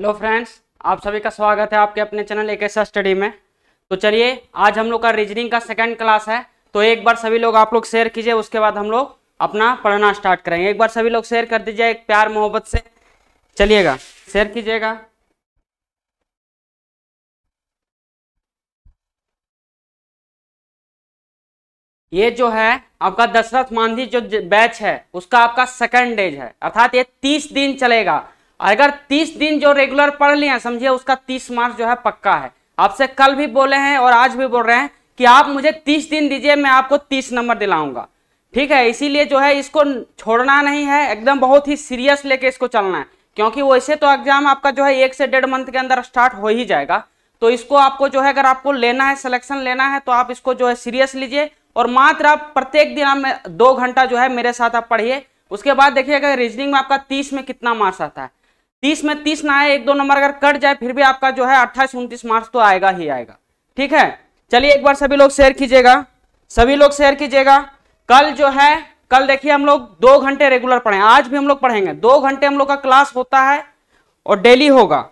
Hello friends आप सभी का स्वागत है आपके अपने चैनल एक ऐसा स्टडी में तो चलिए आज हम लोग का रीजनिंग का सेकंड क्लास है तो एक बार सभी लोग आप लोग शेयर कीजिए उसके बाद हम लोग अपना पढ़ना स्टार्ट करेंगे एक बार सभी लोग शेयर कर दीजिए एक प्यार मोहब्बत से चलिएगा शेयर कीजिएगा ये जो है आपका दशरथ मांझी जो बैच है उसका आपका सेकंड डेज है अर्थात ये तीस दिन चलेगा अगर 30 दिन जो रेगुलर पढ़ लिया समझिए उसका 30 मार्क्स जो है पक्का है आपसे कल भी बोले हैं और आज भी बोल रहे हैं कि आप मुझे 30 दिन दीजिए मैं आपको 30 नंबर दिलाऊंगा ठीक है इसीलिए जो है इसको छोड़ना नहीं है एकदम बहुत ही सीरियस लेके इसको चलना है क्योंकि वैसे तो एग्जाम आपका जो है एक से डेढ़ मंथ के अंदर स्टार्ट हो ही जाएगा तो इसको आपको जो है अगर आपको लेना है सिलेक्शन लेना है तो आप इसको जो है सीरियस लीजिए और मात्र आप प्रत्येक दिन आप दो घंटा जो है मेरे साथ आप पढ़िए उसके बाद देखिएगा रीजनिंग में आपका तीस में कितना मार्क्स आता है तीस में तीस ना आए एक दो नंबर अगर कट जाए फिर भी आपका जो है अट्ठाईस उनतीस मार्क्स तो आएगा ही आएगा ठीक है चलिए एक बार सभी लोग शेयर कीजिएगा सभी लोग शेयर कीजिएगा कल जो है कल देखिए हम लोग दो घंटे रेगुलर पढ़े आज भी हम लोग पढ़ेंगे दो घंटे हम लोग का क्लास होता है और डेली होगा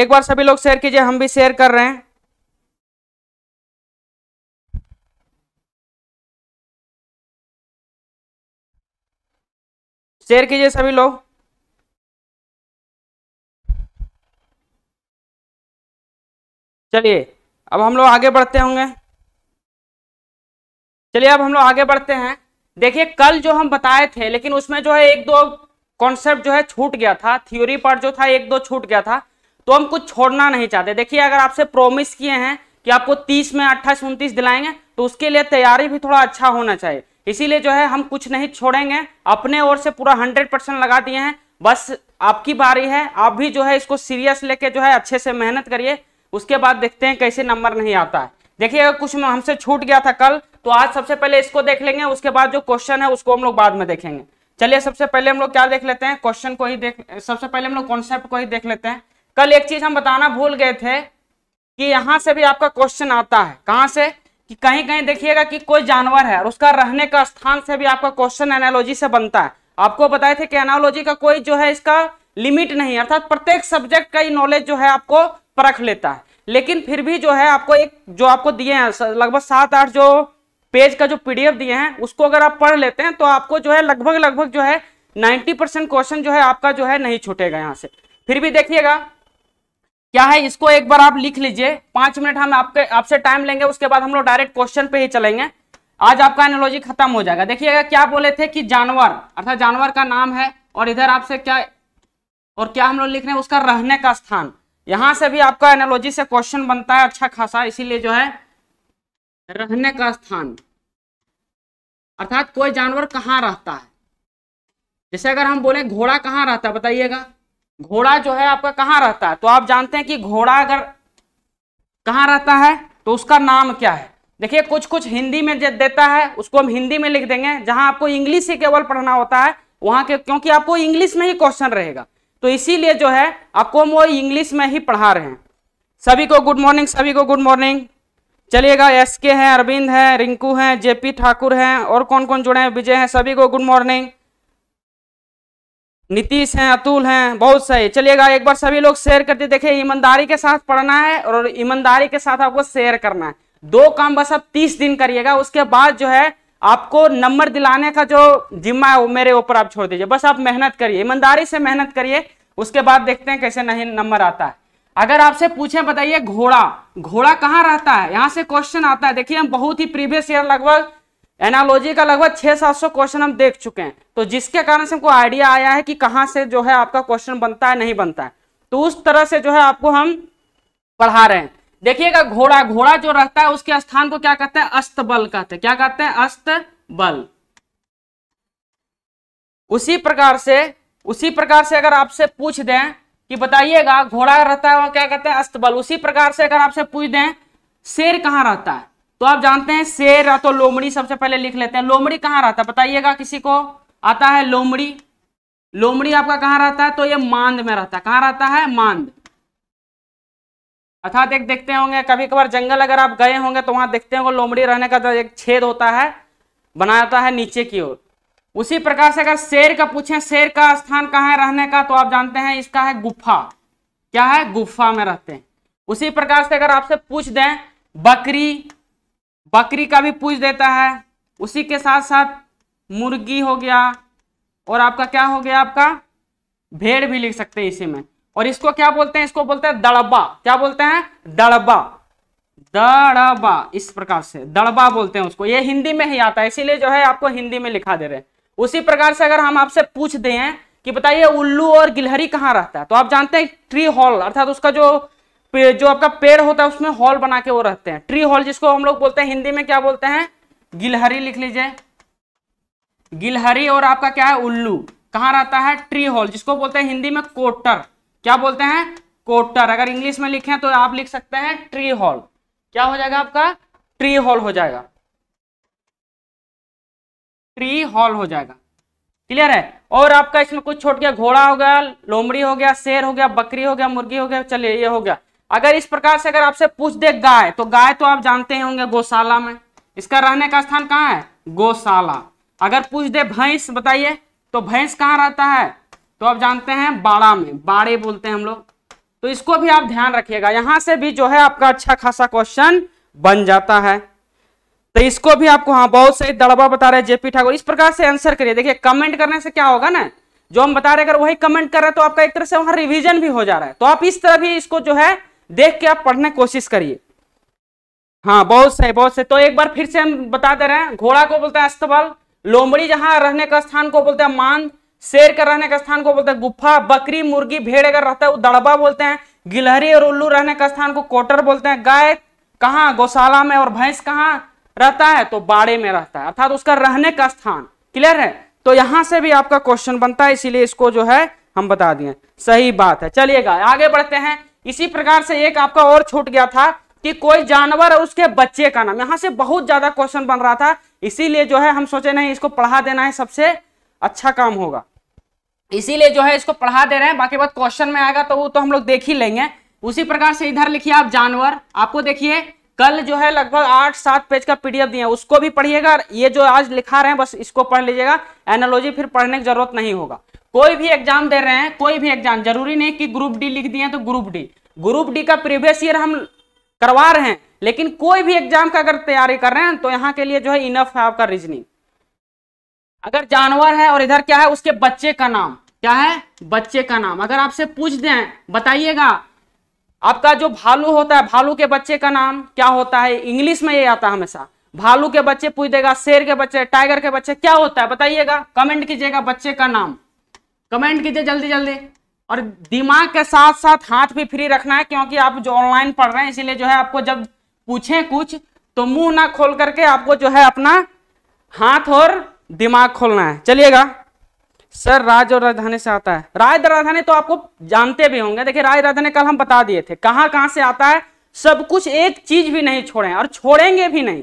एक बार सभी लोग शेयर कीजिए हम भी शेयर कर रहे हैं शेयर कीजिए सभी लोग चलिए अब हम लोग आगे बढ़ते होंगे चलिए अब हम लोग आगे बढ़ते हैं देखिए कल जो हम बताए थे लेकिन उसमें जो है एक दो कॉन्सेप्ट जो है छूट गया था थ्योरी पार्ट जो था एक दो छूट गया था तो हम कुछ छोड़ना नहीं चाहते देखिए अगर आपसे प्रोमिस किए हैं कि आपको 30 में अट्ठाईस उनतीस दिलाएंगे तो उसके लिए तैयारी भी थोड़ा अच्छा होना चाहिए इसीलिए जो है हम कुछ नहीं छोड़ेंगे अपने ओर से पूरा हंड्रेड परसेंट लगा दिए हैं बस आपकी बारी है आप भी जो है इसको सीरियस लेके जो है अच्छे से मेहनत करिए उसके बाद देखते हैं कैसे नंबर नहीं आता है देखिए अगर कुछ हमसे छूट गया था कल तो आज सबसे पहले इसको देख लेंगे उसके बाद जो क्वेश्चन है उसको हम लोग बाद में देखेंगे चलिए सबसे पहले हम लोग क्या देख लेते हैं क्वेश्चन को ही देख सबसे पहले हम लोग कॉन्सेप्ट को ही देख लेते हैं कल एक चीज हम बताना भूल गए थे कि यहां से भी आपका क्वेश्चन आता है कहां से कि कहीं कहीं देखिएगा कि कोई जानवर है और उसका रहने का स्थान से भी आपका क्वेश्चन एनालॉजी से बनता है आपको बताए थे कि एनालॉजी का कोई जो है इसका लिमिट नहीं अर्थात प्रत्येक सब्जेक्ट का ही नॉलेज जो है आपको परख लेता है लेकिन फिर भी जो है आपको एक जो आपको दिए हैं लगभग सात आठ जो पेज का जो पीडीएफ दिए हैं उसको अगर आप पढ़ लेते हैं तो आपको जो है लगभग लगभग जो है नाइन्टी परसेंट क्वेश्चन जो है आपका जो है नहीं छूटेगा यहाँ से फिर भी देखिएगा क्या है इसको एक बार आप लिख लीजिए पांच मिनट हम आपके आपसे टाइम लेंगे उसके बाद हम लोग डायरेक्ट क्वेश्चन पे ही चलेंगे आज आपका एनोलॉजी खत्म हो जाएगा देखिएगा क्या बोले थे कि जानवर अर्थात जानवर का नाम है और इधर आपसे क्या और क्या हम लोग लिख रहे हैं उसका रहने का स्थान यहां से भी आपका एनोलॉजी से क्वेश्चन बनता है अच्छा खासा इसीलिए जो है रहने का स्थान अर्थात कोई जानवर कहाँ रहता है जैसे अगर हम बोले घोड़ा कहाँ रहता है बताइएगा घोड़ा जो है आपका कहाँ रहता है तो आप जानते हैं कि घोड़ा अगर कहाँ रहता है तो उसका नाम क्या है देखिए कुछ कुछ हिंदी में देता है उसको हम हिंदी में लिख देंगे जहां आपको इंग्लिश ही केवल पढ़ना होता है वहां के क्योंकि आपको इंग्लिश में ही क्वेश्चन रहेगा तो इसीलिए जो है आपको हम वो इंग्लिश में ही पढ़ा रहे हैं सभी को गुड मॉर्निंग सभी को गुड मॉर्निंग चलिएगा एस के हैं अरविंद हैं रिंकू हैं जेपी ठाकुर हैं और कौन कौन जुड़े हैं विजय हैं सभी को गुड मॉर्निंग नीतीश हैं अतुल हैं बहुत सही चलिएगा एक बार सभी लोग शेयर करते देखिए ईमानदारी के साथ पढ़ना है और ईमानदारी के साथ आपको शेयर करना है दो काम बस आप तीस दिन करिएगा उसके बाद जो है आपको नंबर दिलाने का जो जिम्मा है वो मेरे ऊपर आप छोड़ दीजिए बस आप मेहनत करिए ईमानदारी से मेहनत करिए उसके बाद देखते हैं कैसे नहीं नंबर आता है अगर आपसे पूछे बताइए घोड़ा घोड़ा कहाँ रहता है यहाँ से क्वेश्चन आता है देखिए हम बहुत ही प्रीवियस ईयर लगभग एनालॉजी का लगभग छह सात सौ क्वेश्चन हम देख चुके हैं तो जिसके कारण से हमको आइडिया आया है कि कहाँ से जो है आपका क्वेश्चन बनता है नहीं बनता है तो उस तरह से जो है आपको हम पढ़ा रहे हैं देखिएगा घोड़ा घोड़ा जो रहता है उसके स्थान को क्या कहते हैं अस्तबल कहते हैं क्या कहते हैं अस्त बल उसी प्रकार से उसी प्रकार से अगर आपसे पूछ दें कि बताइएगा घोड़ा रहता है वह क्या कहते हैं अस्तबल उसी प्रकार से अगर आपसे पूछ दें शेर कहाँ रहता है तो आप जानते हैं शेर तो लोमड़ी सबसे पहले लिख लेते हैं लोमड़ी कहां रहता है बताइएगा किसी को आता है लोमड़ी लोमड़ी आपका कहां रहता है तो ये मांद में रहता है कहां रहता है मांद अर्थात एक देखते होंगे कभी कभार जंगल अगर आप गए होंगे तो वहां देखते होंगे लोमड़ी रहने का एक छेद होता है बनाता है नीचे की ओर उसी प्रकार से अगर शेर का पूछें शेर का स्थान कहाँ है रहने का तो आप जानते हैं इसका है गुफा क्या है गुफा में रहते हैं उसी प्रकार से अगर आपसे पूछ दें बकरी बकरी का भी पूछ देता है उसी के साथ साथ मुर्गी हो गया और आपका क्या हो गया आपका भेड़ भी लिख सकते हैं इसी में और इसको क्या बोलते हैं इसको बोलते हैं दड़बा क्या बोलते हैं दड़बा दड़बा इस प्रकार से दड़बा बोलते हैं उसको ये हिंदी में ही आता है इसीलिए जो है आपको हिंदी में लिखा दे रहे हैं उसी प्रकार से अगर हम आपसे पूछ दें कि बताइए उल्लू और गिलहरी कहाँ रहता है तो आप जानते हैं ट्री हॉल अर्थात उसका जो जो आपका पेड़ होता है उसमें हॉल बना के वो रहते हैं ट्री हॉल जिसको हम लोग बोलते हैं हिंदी में क्या बोलते हैं गिलहरी लिख लीजिए गिलहरी और आपका क्या है उल्लू कहां रहता है ट्री हॉल जिसको बोलते हैं हिंदी में कोटर क्या बोलते हैं कोटर अगर इंग्लिश में लिखे तो आप लिख सकते हैं ट्री हॉल क्या हो जाएगा आपका ट्री हॉल हो जाएगा ट्री हॉल हो जाएगा क्लियर है और आपका इसमें कुछ छोट गया घोड़ा हो गया लोमड़ी हो गया शेर हो गया बकरी हो गया मुर्गी हो गया चलिए ये हो गया अगर इस प्रकार से अगर आपसे पूछ दे गाय तो गाय तो आप जानते होंगे गौशाला में इसका रहने का स्थान कहाँ है गौशाला अगर पूछ दे भैंस बताइए तो भैंस कहाँ रहता है तो आप जानते हैं बाड़ा में बाड़े बोलते हैं हम लोग तो इसको भी आप ध्यान रखिएगा यहां से भी जो है आपका अच्छा खासा क्वेश्चन बन जाता है तो इसको भी आपको हाँ बहुत सही दड़बा बता रहे जेपी ठाकुर इस प्रकार से आंसर करिए देखिए कमेंट करने से क्या होगा ना जो हम बता रहे अगर वही कमेंट कर रहे हैं तो आपका एक तरह से वहां रिवीजन भी हो जा रहा है तो आप इस तरह भी इसको जो है देख के आप पढ़ने की कोशिश करिए हाँ बहुत सही बहुत सही तो एक बार फिर से हम बता दे रहे हैं घोड़ा को बोलते हैं अस्तबल लोमड़ी जहां रहने का स्थान को बोलते हैं मान शेर के रहने का स्थान को बोलते हैं गुफा बकरी मुर्गी भेड़ अगर रहता है वो दड़बा बोलते हैं गिलहरी और उल्लू रहने का स्थान को कोटर बोलते हैं गाय कहा गौशाला में और भैंस कहाँ रहता है तो बाड़े में रहता है अर्थात उसका रहने का स्थान क्लियर है तो यहां से भी आपका क्वेश्चन बनता है इसीलिए इसको जो है हम बता दिए सही बात है चलिएगा आगे बढ़ते हैं इसी प्रकार से एक आपका और छूट गया था कि कोई जानवर और उसके बच्चे का नाम यहां से बहुत ज्यादा क्वेश्चन बन रहा था इसीलिए जो है हम सोचे नहीं इसको पढ़ा देना है सबसे अच्छा काम होगा इसीलिए जो है इसको पढ़ा दे रहे हैं बाकी बात क्वेश्चन में आएगा तो वो तो हम लोग देख ही लेंगे उसी प्रकार से इधर लिखिए आप जानवर आपको देखिए कल जो है लगभग आठ सात पेज का पीडीएफ दिया उसको भी पढ़िएगा ये जो आज लिखा रहे हैं बस इसको पढ़ लीजिएगा एनालॉजी फिर पढ़ने की जरूरत नहीं होगा कोई भी एग्जाम दे रहे हैं कोई भी एग्जाम जरूरी नहीं कि ग्रुप डी लिख दिए तो ग्रुप डी ग्रुप डी का प्रीवियस ईयर हम करवा रहे हैं लेकिन कोई भी एग्जाम का अगर तैयारी कर रहे हैं तो यहाँ के लिए जो है इनफ है आपका रीजनिंग अगर जानवर है और इधर क्या है उसके बच्चे का नाम क्या है बच्चे का नाम अगर आपसे पूछ दें बताइएगा आपका जो भालू होता है भालू के बच्चे का नाम क्या होता है इंग्लिश में ये आता है हमेशा भालू के बच्चे पूछ देगा शेर के बच्चे टाइगर के बच्चे क्या होता है बताइएगा कमेंट कीजिएगा बच्चे का नाम कमेंट कीजिए जल्दी जल्दी और दिमाग के साथ साथ हाथ भी फ्री रखना है क्योंकि आप जो ऑनलाइन पढ़ रहे हैं इसीलिए जो है आपको जब पूछे कुछ तो मुंह ना खोल करके आपको जो है अपना हाथ और दिमाग खोलना है चलिएगा सर राज और राजधानी से आता है राज राजधानी तो आपको जानते भी होंगे देखिए राज राजधानी कल हम बता दिए थे कहाँ कहां से आता है सब कुछ एक चीज भी नहीं छोड़े और छोड़ेंगे भी नहीं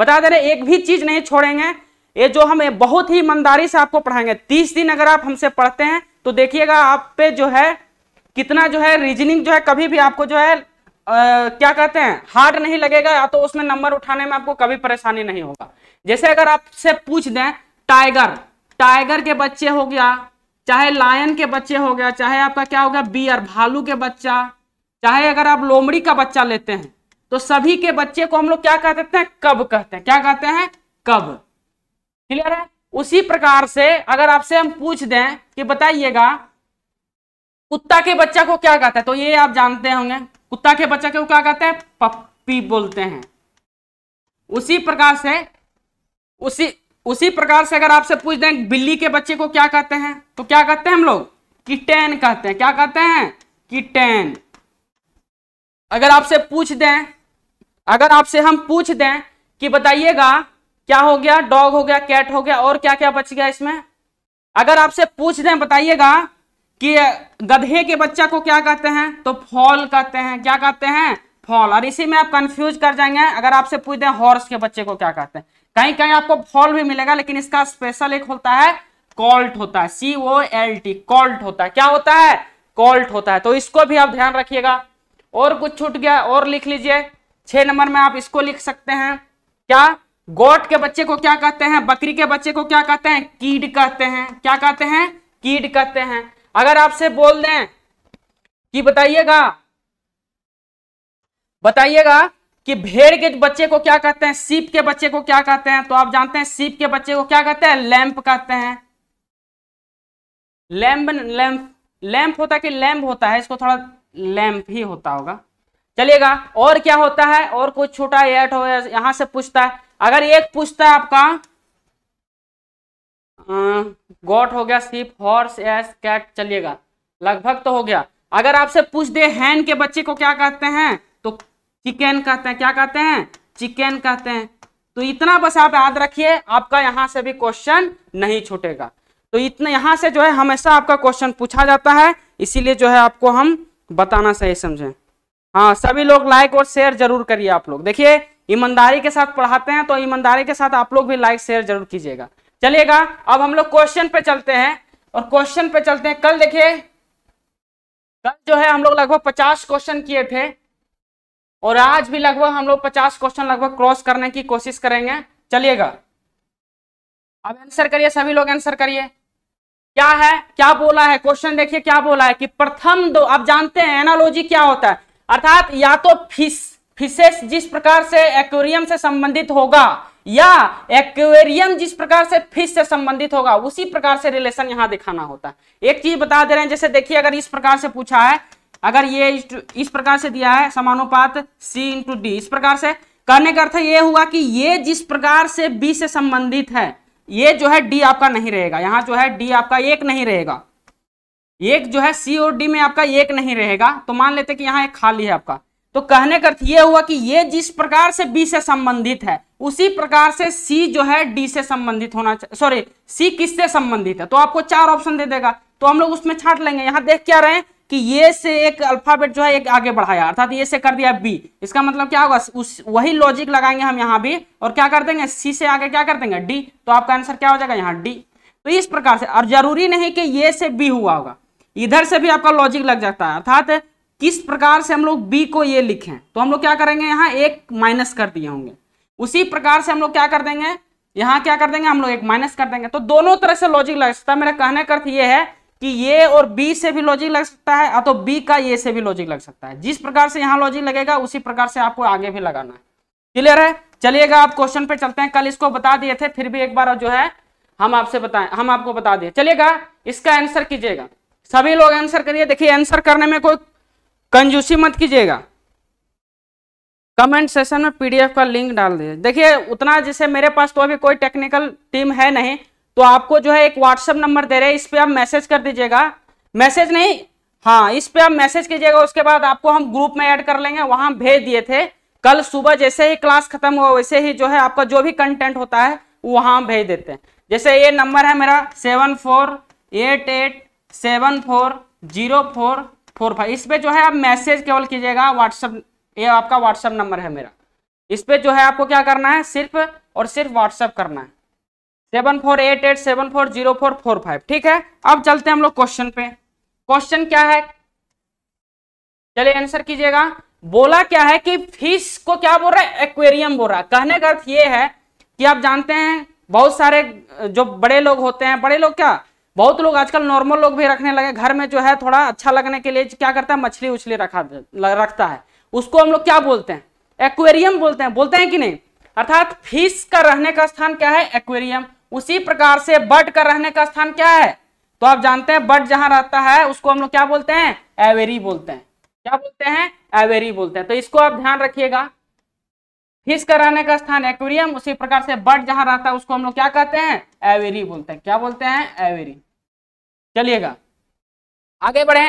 बता दे रहे एक भी चीज नहीं छोड़ेंगे ये जो हम बहुत ही ईमानदारी से आपको पढ़ाएंगे तीस दिन अगर आप हमसे पढ़ते हैं तो देखिएगा आप पे जो है कितना जो है रीजनिंग जो है कभी भी आपको जो है आ, क्या कहते हैं हार्ड नहीं लगेगा या तो उसमें नंबर उठाने में आपको कभी परेशानी नहीं होगा जैसे अगर आपसे पूछ दें टाइगर टाइगर के बच्चे हो गया चाहे लायन के बच्चे हो गया चाहे आपका क्या हो गया बियर भालू के बच्चा चाहे अगर आप लोमड़ी का बच्चा लेते हैं तो सभी के बच्चे को हम लोग क्या कह देते हैं कब कहते हैं क्या कहते हैं कब क्लियर है उसी प्रकार से अगर आपसे हम पूछ दें कि बताइएगा कुत्ता के बच्चा को क्या कहते हैं तो ये आप जानते होंगे कुत्ता के बच्चा को क्या कहते हैं पप्पी बोलते हैं उसी प्रकार से उसी उसी प्रकार से अगर आपसे पूछ दें बिल्ली के बच्चे को क्या कहते हैं तो क्या कहते हैं हम लोग किटेन कहते हैं क्या कहते हैं किटेन अगर आपसे पूछ दें अगर आपसे हम पूछ दें कि बताइएगा क्या हो गया डॉग हो गया कैट हो गया और क्या क्या बच गया इसमें अगर आपसे पूछ दें बताइएगा कि गधे के बच्चा को क्या कहते हैं तो फॉल कहते हैं क्या कहते हैं फॉल और इसी में आप कंफ्यूज कर जाएंगे अगर आपसे पूछ दें हॉर्स के बच्चे को क्या कहते हैं कहीं कहीं आपको फॉल भी मिलेगा लेकिन इसका स्पेशल एक होता है कॉल्ट होता है C O L T colt होता है क्या होता है कॉल्ट होता है तो इसको भी आप ध्यान रखिएगा और कुछ छूट गया और लिख लीजिए छह नंबर में आप इसको लिख सकते हैं क्या गोट के बच्चे को क्या कहते हैं बकरी के बच्चे को क्या कहते हैं कीड कहते हैं क्या कहते हैं कीड कहते हैं अगर आपसे बोल दें कि बताइएगा बताइएगा कि भेड़ के बच्चे को क्या कहते हैं सीप के बच्चे को क्या कहते हैं तो आप जानते हैं सीप के बच्चे को क्या कहते हैं लैंप कहते हैं लैंप लैंप लैंप होता है कि लैम्प होता है इसको थोड़ा लैंप ही होता होगा चलिएगा और क्या होता है और कोई छोटा एट हो यहां से पूछता है अगर एक पूछता है आपका गॉट हो गया सिप हॉर्स एस कैट चलिएगा लगभग तो हो गया अगर आपसे पूछ दे हैन के बच्चे को क्या कहते हैं तो चिकन कहते हैं क्या कहते हैं चिकन कहते हैं तो इतना बस आप याद रखिए आपका यहां से भी क्वेश्चन नहीं छूटेगा तो इतना यहां से जो है हमेशा आपका क्वेश्चन पूछा जाता है इसीलिए जो है आपको हम बताना सही समझें हाँ सभी लोग लाइक और शेयर जरूर करिए आप लोग देखिए ईमानदारी के साथ पढ़ाते हैं तो ईमानदारी के साथ आप लोग भी लाइक शेयर जरूर कीजिएगा चलिएगा अब हम लोग क्वेश्चन पे चलते हैं और क्वेश्चन पे चलते हैं कल देखिए कल जो है हम लोग लगभग पचास क्वेश्चन किए थे और आज भी लगभग हम लोग पचास क्वेश्चन लगभग क्रॉस करने की कोशिश करेंगे चलिएगा अब आंसर करिए सभी लोग आंसर करिए क्या है क्या बोला है क्वेश्चन देखिए क्या बोला है कि प्रथम दो आप जानते हैं एनालॉजी क्या होता है अर्थात या तो फिश फिशेस जिस प्रकार से एक्वेरियम से संबंधित होगा या एक्वेरियम जिस प्रकार से फिश से संबंधित होगा उसी प्रकार से रिलेशन यहां दिखाना होता है एक चीज बता दे रहे हैं जैसे देखिए अगर इस प्रकार से पूछा है अगर ये इस प्रकार से दिया है समानुपात सी इंटू डी इस प्रकार से करने का अर्थ ये हुआ कि ये जिस प्रकार से बी से संबंधित है ये जो है डी आपका नहीं रहेगा यहां जो है डी आपका एक नहीं रहेगा एक जो है सी और डी में आपका एक नहीं रहेगा तो मान लेते कि यहाँ एक खाली है आपका तो कहने का अर्थ यह हुआ कि ये जिस प्रकार से बी से संबंधित है उसी प्रकार से सी जो है डी से संबंधित होना सॉरी सी किससे संबंधित है तो आपको चार ऑप्शन दे देगा तो हम लोग उसमें छाट लेंगे यहां देख क्या रहे हैं कि ये से एक अल्फाबेट जो है एक आगे बढ़ाया अर्थात ये से कर दिया बी इसका मतलब क्या होगा उस वही लॉजिक लगाएंगे हम यहाँ भी और क्या कर देंगे सी से आगे क्या कर देंगे डी तो आपका आंसर क्या हो जाएगा यहाँ डी तो इस प्रकार से और जरूरी नहीं कि ये से बी हुआ होगा इधर से भी आपका लॉजिक लग जाता है अर्थात किस प्रकार से हम लोग बी को ये लिखें तो हम लोग क्या करेंगे यहाँ एक माइनस कर दिए होंगे उसी प्रकार से हम लोग क्या कर देंगे यहाँ क्या कर देंगे हम लोग एक माइनस कर देंगे तो दोनों तरह से लॉजिक लग सकता है मेरा कहने का अर्थ ये है कि ये और बी से भी लॉजिक लग सकता है अथवा बी का ये से भी लॉजिक लग सकता है जिस प्रकार से यहाँ लॉजिक लगेगा उसी प्रकार से आपको आगे भी लगाना है क्लियर है चलिएगा आप क्वेश्चन पे चलते हैं कल इसको बता दिए थे फिर भी एक बार जो है हम आपसे बताएं हम आपको बता दिए चलिएगा इसका आंसर कीजिएगा सभी लोग आंसर करिए देखिए आंसर करने में कोई कंजूसी मत कीजिएगा कमेंट सेशन में पीडीएफ का लिंक डाल दीजिए देखिए उतना जैसे मेरे पास तो अभी कोई टेक्निकल टीम है नहीं तो आपको जो है एक व्हाट्सएप नंबर दे रहे हैं इस पर आप मैसेज कर दीजिएगा मैसेज नहीं हाँ इस पर आप मैसेज कीजिएगा उसके बाद आपको हम ग्रुप में ऐड कर लेंगे वहां भेज दिए थे कल सुबह जैसे ही क्लास खत्म हुआ वैसे ही जो है आपका जो भी कंटेंट होता है वहां भेज देते हैं जैसे ये नंबर है मेरा seven four eight eight seven four zero four four five इस पर जो है आप मैसेज केवल कीजिएगा व्हाट्सअप ये आपका व्हाट्सअप नंबर है मेरा इस पर जो है आपको क्या करना है सिर्फ और सिर्फ व्हाट्सअप करना है seven four eight eight seven four zero four four five ठीक है अब चलते हैं हम लोग क्वेश्चन पे क्वेश्चन क्या है चलिए आंसर कीजिएगा बोला क्या है कि फिश को क्या बोल रहा है एक्वेरियम बोल रहा है कहने का अर्थ ये है कि आप जानते हैं बहुत सारे जो बड़े लोग होते हैं बड़े लोग क्या बहुत लोग आजकल नॉर्मल लोग भी रखने लगे घर में जो है थोड़ा अच्छा लगने के लिए क्या करता है मछली उछली रखा रखता है उसको हम लोग क्या बोलते हैं एक्वेरियम बोलते हैं बोलते हैं कि नहीं अर्थात फिश का रहने का स्थान क्या है एक्वेरियम उसी प्रकार से बर्ड का रहने का स्थान क्या है तो आप जानते हैं बर्ड जहां रहता है उसको हम लोग क्या बोलते हैं एवेरी बोलते हैं क्या बोलते हैं एवेरी बोलते हैं तो इसको आप ध्यान रखिएगा फिश का रहने का स्थान एक्वेरियम उसी प्रकार से बर्ड जहां रहता है उसको हम लोग क्या कहते हैं एवेरी बोलते हैं क्या बोलते हैं एवेरी चलिएगा आगे बढ़े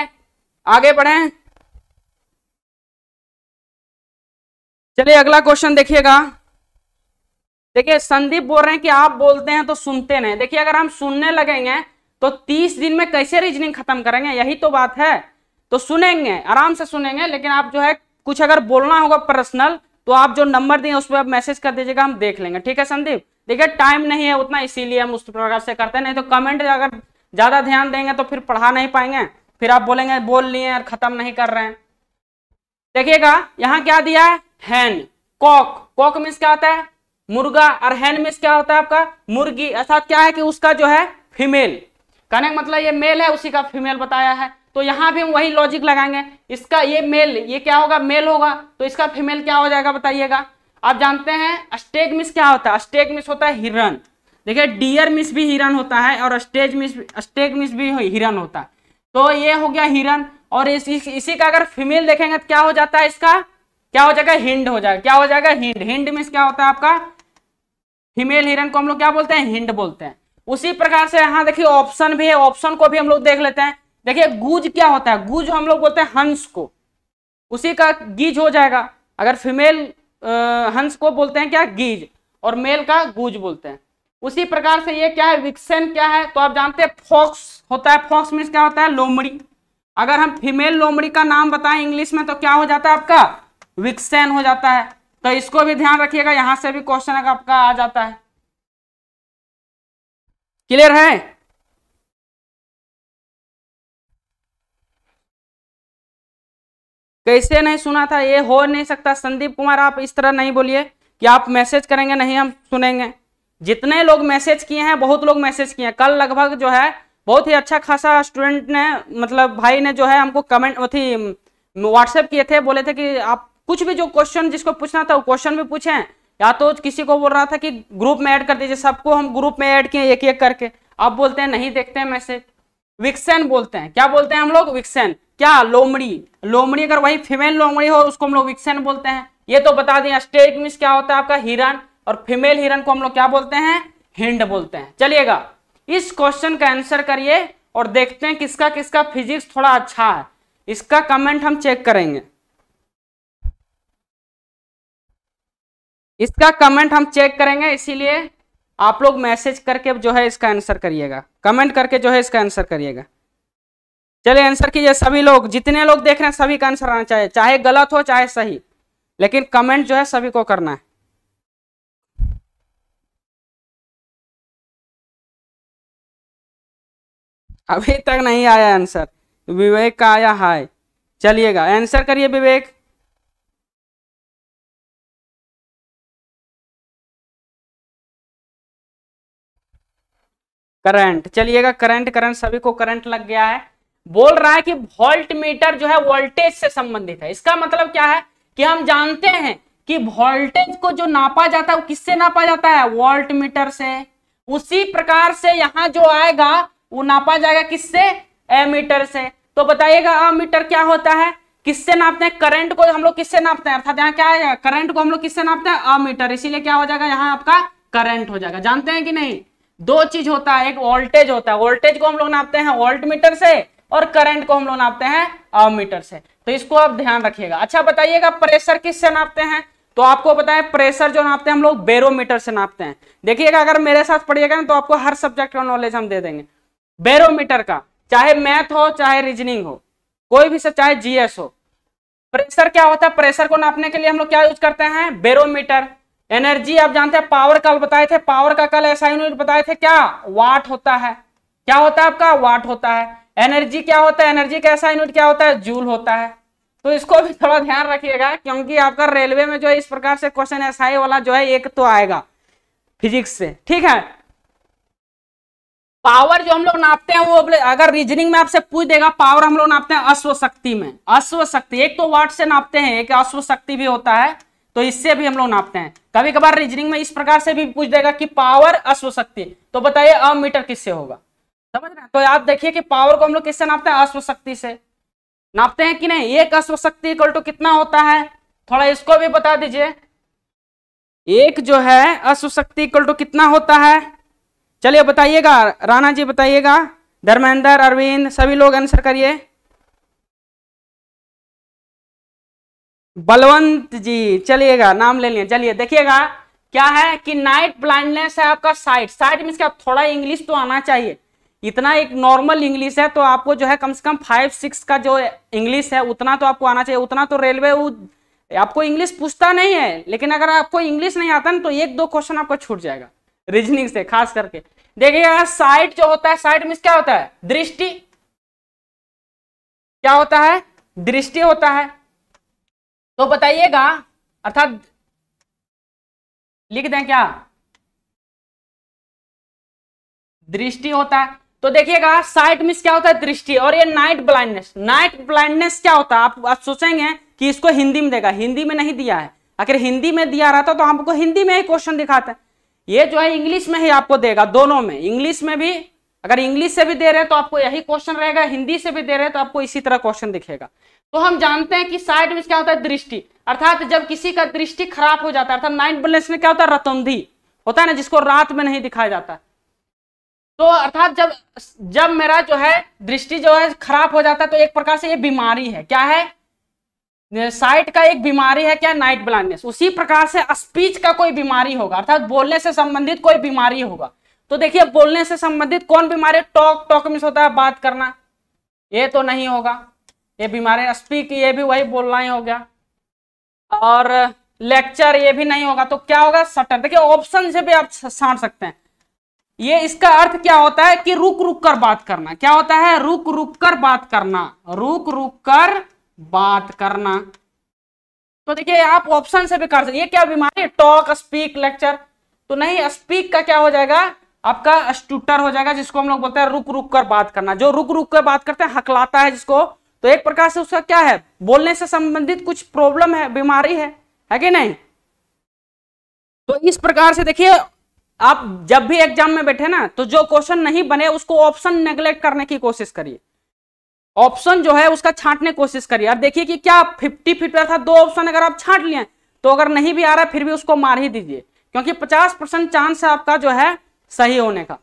आगे बढ़े चलिए अगला क्वेश्चन देखिएगा देखिए संदीप बोल रहे हैं कि आप बोलते हैं तो सुनते नहीं देखिए अगर हम सुनने लगेंगे तो तीस दिन में कैसे रीजनिंग खत्म करेंगे यही तो बात है तो सुनेंगे आराम से सुनेंगे लेकिन आप जो है कुछ अगर बोलना होगा पर्सनल तो आप जो नंबर दिए उस पर आप मैसेज कर दीजिएगा हम देख लेंगे ठीक है संदीप देखिए टाइम नहीं है उतना इसीलिए हम उस प्रकार से करते हैं नहीं तो कमेंट अगर ज़्यादा ध्यान देंगे तो फिर पढ़ा नहीं पाएंगे फिर आप बोलेंगे बोल लिए और ख़त्म नहीं कर रहे हैं देखिएगा यहाँ क्या दिया है हैन कॉक कॉक मिस क्या होता है मुर्गा और हैन मिस क्या होता है आपका मुर्गी अर्थात क्या है कि उसका जो है फीमेल कहने का मतलब ये मेल है उसी का फीमेल बताया है तो यहां भी हम वही लॉजिक लगाएंगे इसका ये मेल ये क्या होगा मेल होगा तो इसका फीमेल क्या हो जाएगा बताइएगा आप जानते हैं स्टेग मिस क्या होता है स्टेग मिस होता है हिरन देखिए डियर मिस भी हिरन होता है और स्टेज मिस स्टेग मिस भी हिरन होता है तो ये हो गया हिरन और इस, इस, इसी का अगर फीमेल देखेंगे तो क्या हो जाता है इसका क्या हो जाएगा हिंड हो जाएगा क्या हो जाएगा हिंड हिंड मिस क्या होता है आपका फीमेल हिरन को हम लोग क्या बोलते हैं हिंड बोलते हैं उसी प्रकार से यहाँ देखिए ऑप्शन भी है ऑप्शन को भी हम लोग देख लेते हैं देखिए गुज क्या होता है गुज हम लोग बोलते हैं हंस को उसी का गीज हो जाएगा अगर फीमेल हंस को बोलते हैं क्या गीज और मेल का गूज बोलते हैं उसी प्रकार से ये क्या है विक्सन क्या है तो आप जानते हैं फॉक्स होता है फॉक्स मीन क्या होता है लोमड़ी अगर हम फीमेल लोमड़ी का नाम बताएं इंग्लिश में तो क्या हो जाता है आपका विक्सन हो जाता है तो इसको भी ध्यान रखिएगा यहां से भी क्वेश्चन आपका आ जाता है क्लियर है कैसे नहीं सुना था ये हो नहीं सकता संदीप कुमार आप इस तरह नहीं बोलिए कि आप मैसेज करेंगे नहीं हम सुनेंगे जितने लोग मैसेज किए हैं बहुत लोग मैसेज किए हैं कल लगभग जो है बहुत ही अच्छा खासा स्टूडेंट ने मतलब भाई ने जो है हमको कमेंट अथी व्हाट्सएप किए थे बोले थे कि आप कुछ भी जो क्वेश्चन जिसको पूछना था वो क्वेश्चन भी पूछें या तो किसी को बोल रहा था कि ग्रुप में ऐड कर दीजिए सबको हम ग्रुप में ऐड किए एक एक करके अब बोलते हैं नहीं देखते हैं मैसेज विक्सन बोलते हैं क्या बोलते हैं हम लोग विक्सन क्या लोमड़ी लोमड़ी अगर वही फीमेल लोमड़ी हो उसको हम लोग विक्सन बोलते हैं ये तो बता दें स्टेट मिस क्या होता है आपका हिरन और फीमेल हिरन को हम लोग क्या बोलते हैं हिंड बोलते हैं चलिएगा इस क्वेश्चन का आंसर करिए और देखते हैं किसका किसका फिजिक्स थोड़ा अच्छा है इसका कमेंट हम चेक करेंगे इसका कमेंट हम चेक करेंगे इसीलिए आप लोग मैसेज करके जो है इसका आंसर करिएगा कमेंट करके जो है इसका आंसर करिएगा चलिए आंसर कीजिए सभी लोग जितने लोग देख रहे हैं सभी का आंसर आना चाहिए चाहे गलत हो चाहे सही लेकिन कमेंट जो है सभी को करना है अभी तक नहीं आया आंसर विवेक का आया हाय चलिएगा आंसर करिए विवेक करंट चलिएगा करंट करंट सभी को करंट लग गया है बोल रहा है कि वोल्ट मीटर जो है वोल्टेज से संबंधित है इसका मतलब क्या है कि हम जानते हैं कि वोल्टेज को जो नापा जाता है वो किससे नापा जाता है वोल्ट मीटर से उसी प्रकार से यहां जो आएगा वो नापा जाएगा किससे एमीटर से तो बताइएगा अमीटर क्या होता है किससे नापते हैं करंट को हम लोग किससे नापते हैं अर्थात यहाँ क्या है करंट को हम लोग किससे नापते हैं अमीटर इसीलिए क्या हो जाएगा यहाँ आपका करंट हो जाएगा जानते हैं कि नहीं दो चीज होता है एक वोल्टेज होता है वोल्टेज को हम लोग नापते हैं वोल्ट मीटर से और करंट को हम लोग नापते हैं अमीटर से तो इसको आप ध्यान रखिएगा अच्छा बताइएगा प्रेशर किससे नापते हैं तो आपको बताएं प्रेशर जो नापते हैं हम लोग बेरोमीटर से नापते हैं देखिएगा अगर मेरे साथ पढ़िएगा ना तो आपको हर सब्जेक्ट का नॉलेज हम दे देंगे बैरोमीटर का चाहे मैथ हो चाहे रीजनिंग हो कोई भी से चाहे जीएस हो प्रेशर क्या होता है प्रेशर को नापने के लिए हम लोग क्या यूज करते हैं बेरोमीटर एनर्जी आप जानते हैं पावर कल बताए थे पावर का कल ऐसा यूनिट बताए थे क्या वाट होता है क्या होता है आपका वाट होता है एनर्जी क्या होता है एनर्जी का ऐसा यूनिट क्या होता है जूल होता है तो इसको भी थोड़ा ध्यान रखिएगा क्योंकि आपका रेलवे में जो है इस प्रकार से क्वेश्चन ऐसा वाला जो है एक तो आएगा फिजिक्स से ठीक है पावर जो हम लोग नापते हैं वो अगर रीजनिंग में आपसे पूछ देगा पावर हम लोग नापते हैं अश्व शक्ति में अश्व शक्ति एक तो वाट से नापते हैं एक अश्व शक्ति भी होता है तो इससे भी हम लोग नापते हैं कभी कभार रीजनिंग में इस प्रकार से भी पूछ देगा कि पावर अश्व शक्ति तो बताइए अ मीटर किससे होगा समझ रहे तो आप देखिए कि पावर को हम लोग किससे नापते हैं अश्व शक्ति से नापते हैं कि नहीं एक अश्व शक्ति इक्वल टू कितना होता है थोड़ा इसको भी बता दीजिए एक जो है अश्व शक्ति इक्वल टू कितना होता है चलिए बताइएगा राणा जी बताइएगा धर्मेंद्र अरविंद सभी लोग आंसर करिए बलवंत जी चलिएगा नाम ले लिया चलिए देखिएगा क्या है कि नाइट ब्लाइंडनेस है आपका साइट साइट मीन्स क्या थोड़ा इंग्लिश तो आना चाहिए इतना एक नॉर्मल इंग्लिश है तो आपको जो है कम से कम फाइव सिक्स का जो इंग्लिश है उतना तो आपको आना चाहिए उतना तो रेलवे आपको इंग्लिश पूछता नहीं है लेकिन अगर आपको इंग्लिश नहीं आता ना तो एक दो क्वेश्चन आपका छूट जाएगा रीजनिंग से खास करके देखिएगा साइट जो होता है साइट मीन क्या होता है दृष्टि क्या होता है दृष्टि होता है तो बताइएगा अर्थात लिख दें क्या दृष्टि होता है तो देखिएगा साइट मिस क्या होता है दृष्टि और ये नाइट ब्लाइंडनेस नाइट ब्लाइंडनेस क्या होता है आप, आप सोचेंगे कि इसको हिंदी में देगा हिंदी में नहीं दिया है अगर हिंदी में दिया रहता तो आपको हिंदी में ही क्वेश्चन दिखाता है ये जो है इंग्लिश में ही आपको देगा दोनों में इंग्लिश में भी अगर इंग्लिश से भी दे रहे हैं तो आपको यही क्वेश्चन रहेगा हिंदी से भी दे रहे हैं तो आपको इसी तरह क्वेश्चन दिखेगा तो हम जानते हैं कि साइड में क्या होता है दृष्टि अर्थात जब किसी का दृष्टि खराब हो जाता है अर्थात नाइट बैलेंस में क्या होता है रतौंधी होता है ना जिसको रात में नहीं दिखाया जाता तो अर्थात जब जब मेरा जो है दृष्टि जो है खराब हो जाता है तो एक प्रकार से ये बीमारी है क्या है साइट का एक बीमारी है क्या नाइट ब्लाइंडनेस उसी प्रकार से स्पीच का कोई बीमारी होगा अर्थात बोलने से संबंधित कोई बीमारी होगा तो देखिए बोलने से संबंधित कौन बीमारी टॉक टॉक मिस होता है बात करना ये तो नहीं होगा ये बीमारी स्पीक ये भी वही बोलना ही हो गया और लेक्चर ये भी नहीं होगा तो क्या होगा सटर देखिए ऑप्शन से भी आप साढ़ सकते हैं ये इसका अर्थ क्या होता है कि रुक रुक कर बात करना क्या होता है रुक रुक कर बात करना रुक रुक कर बात करना तो देखिए आप ऑप्शन से भी कर सकते ये क्या बीमारी टॉक स्पीक लेक्चर तो नहीं स्पीक का क्या हो जाएगा आपका स्टूटर हो जाएगा जिसको हम लोग बोलते हैं रुक रुक कर बात करना जो रुक रुक कर बात करते हैं हकलाता है जिसको तो एक प्रकार से उसका क्या है बोलने से संबंधित कुछ प्रॉब्लम है बीमारी है है कि नहीं तो इस प्रकार से देखिए आप जब भी एग्जाम में बैठे ना तो जो क्वेश्चन नहीं बने उसको ऑप्शन नेग्लेक्ट करने की कोशिश करिए ऑप्शन जो है उसका छांटने कोशिश करिए अब देखिए कि क्या फिफ्टी फिफ्टी था दो ऑप्शन अगर आप छांट लिए तो अगर नहीं भी आ रहा है फिर भी उसको मार ही दीजिए क्योंकि पचास परसेंट चांस है आपका जो है सही होने का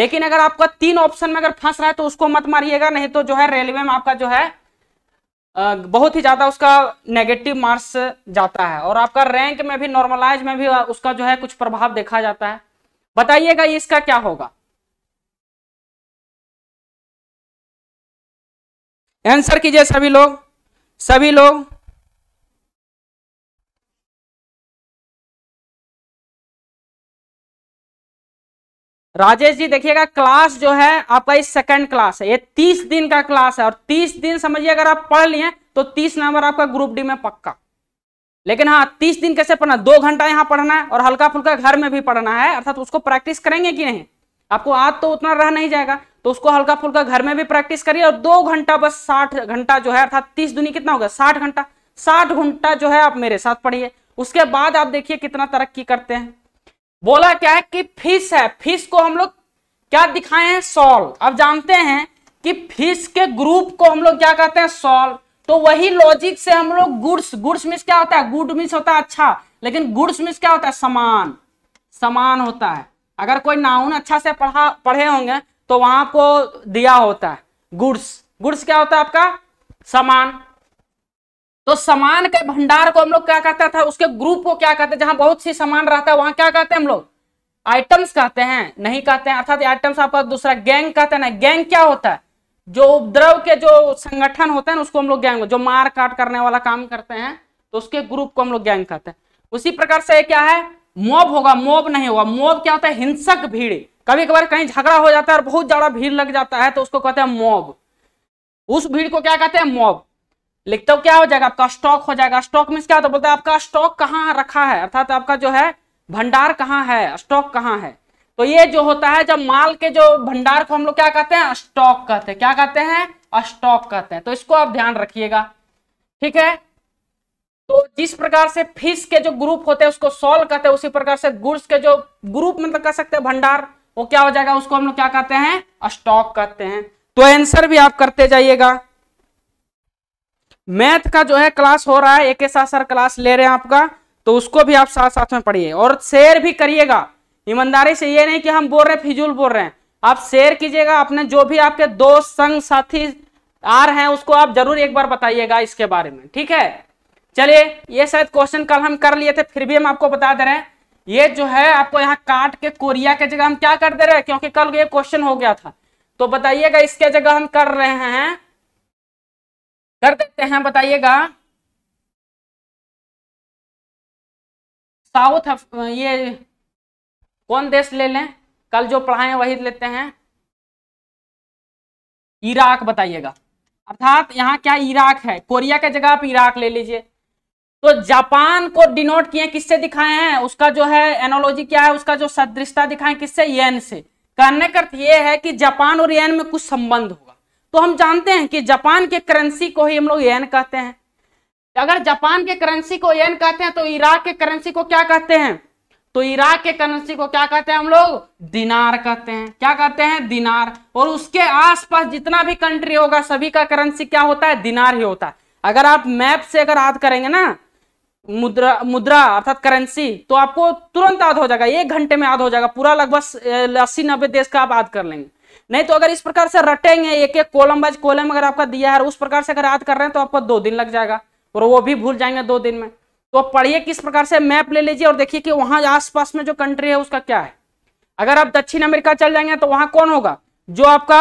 लेकिन अगर आपका तीन ऑप्शन में अगर फंस रहा है तो उसको मत मारिएगा नहीं तो जो है रेलवे में आपका जो है बहुत ही ज्यादा उसका नेगेटिव मार्क्स जाता है और आपका रैंक में भी नॉर्मलाइज में भी उसका जो है कुछ प्रभाव देखा जाता है बताइएगा इसका क्या होगा आंसर कीजिए सभी लोग सभी लोग राजेश जी देखिएगा क्लास जो है आपका इस सेकंड क्लास है ये तीस दिन का क्लास है और तीस दिन समझिए अगर आप पढ़ लिए तो तीस नंबर आपका ग्रुप डी में पक्का लेकिन हाँ तीस दिन कैसे पढ़ना दो घंटा यहाँ पढ़ना है और हल्का फुल्का घर में भी पढ़ना है अर्थात तो उसको प्रैक्टिस करेंगे कि नहीं आपको आज तो उतना रह नहीं जाएगा तो उसको हल्का फुल्का घर में भी प्रैक्टिस करिए और दो घंटा बस साठ घंटा जो है अर्थात तीस दुनी कितना होगा साठ घंटा साठ घंटा जो है आप मेरे साथ पढ़िए उसके बाद आप देखिए कितना तरक्की करते हैं बोला क्या है कि फिश है फिश को हम लोग क्या दिखाए हैं सॉल्व अब जानते हैं कि फिश के ग्रुप को हम लोग क्या कहते हैं सॉल्व तो वही लॉजिक से हम लोग गुड्स गुड्स मिस क्या होता है गुड मिस होता है अच्छा लेकिन गुड्स मिस क्या होता है समान समान होता है अगर कोई नाउन अच्छा से पढ़ा पढ़े होंगे तो वहां को दिया होता है गुड्स गुड्स क्या होता है आपका सामान तो सामान के भंडार को हम लोग क्या कहते था उसके ग्रुप को क्या कहते हैं जहां बहुत सी सामान रहता है वहां क्या कहते हैं हम लोग आइटम्स कहते हैं नहीं कहते हैं अर्थात आइटम्स आपका दूसरा गैंग कहते हैं ना गैंग क्या होता है जो उपद्रव के जो संगठन होते हैं ना उसको हम लोग गैंग जो मार काट करने वाला काम करते हैं तो उसके ग्रुप को हम लोग गैंग कहते हैं उसी प्रकार से क्या है मोब होगा मोब नहीं होगा मोब क्या होता है हिंसक भीड़ कभी कभार कहीं झगड़ा हो जाता है और बहुत ज्यादा भीड़ लग जाता है तो उसको कहते हैं मोब उस भीड़ को क्या कहते हैं मोब लिखते हो क्या हो जाएगा आपका स्टॉक हो जाएगा स्टॉक मीन क्या होता तो है बोलता है आपका स्टॉक कहाँ रखा है अर्थात आपका जो है भंडार कहाँ है स्टॉक कहाँ है तो ये जो होता है जब माल के जो भंडार को हम लोग क्या कहते हैं स्टॉक कहते हैं क्या कहते हैं स्टॉक कहते हैं तो इसको आप ध्यान रखिएगा ठीक है तो जिस प्रकार से फिश के जो ग्रुप होते हैं उसको सोल्व कहते हैं उसी प्रकार से गुड्स के जो ग्रुप मतलब कह सकते हैं भंडार वो क्या हो जाएगा उसको हम लोग क्या कहते हैं स्टॉक कहते हैं तो आंसर भी आप करते जाइएगा मैथ का जो है क्लास हो रहा है एक साथ सर क्लास ले रहे हैं आपका तो उसको भी आप साथ साथ में पढ़िए और शेयर भी करिएगा ईमानदारी से ये नहीं कि हम बोल रहे हैं फिजूल बोल रहे हैं आप शेयर कीजिएगा अपने जो भी आपके दोस्त संग साथी आ रहे हैं उसको आप जरूर एक बार बताइएगा इसके बारे में ठीक है चलिए ये शायद क्वेश्चन कल हम कर लिए थे फिर भी हम आपको बता दे रहे हैं ये जो है आपको यहाँ काट के कोरिया के जगह हम क्या कर दे रहे हैं क्योंकि कल ये क्वेश्चन हो गया था तो बताइएगा इसके जगह हम कर रहे हैं कर देते हैं बताइएगा साउथ ये कौन देश ले लें कल जो पढ़ाए वही लेते हैं इराक बताइएगा अर्थात यहाँ क्या इराक है कोरिया के जगह आप इराक ले लीजिए तो जापान को डिनोट किए किससे दिखाए हैं उसका जो है एनोलॉजी क्या है उसका जो सदृशता दिखाए किससे येन से कहने का अर्थ यह है कि जापान और येन में कुछ संबंध होगा तो हम जानते हैं कि जापान के करेंसी को ही हम लोग येन कहते हैं अगर जापान के करेंसी को येन कहते हैं तो इराक के करेंसी को क्या कहते हैं तो इराक के करेंसी को क्या कहते हैं हम लोग दिनार कहते हैं क्या कहते हैं दिनार और उसके आसपास जितना भी कंट्री होगा सभी का करेंसी क्या होता है दिनार ही होता है अगर आप मैप से अगर याद करेंगे ना मुद्रा मुद्रा अर्थात करेंसी तो आपको तुरंत याद हो जाएगा एक घंटे में याद हो जाएगा पूरा लगभग अस्सी नब्बे देश का आप याद कर लेंगे नहीं तो अगर इस प्रकार से रटेंगे एक एक कॉलम बाज कॉलम अगर आपका दिया है उस प्रकार से अगर याद कर रहे हैं तो आपको दो दिन लग जाएगा और वो भी भूल जाएंगे दो दिन में तो पढ़िए किस प्रकार से मैप ले लीजिए और देखिए कि वहां आसपास में जो कंट्री है उसका क्या है अगर आप दक्षिण अमेरिका चल जाएंगे तो वहां कौन होगा जो आपका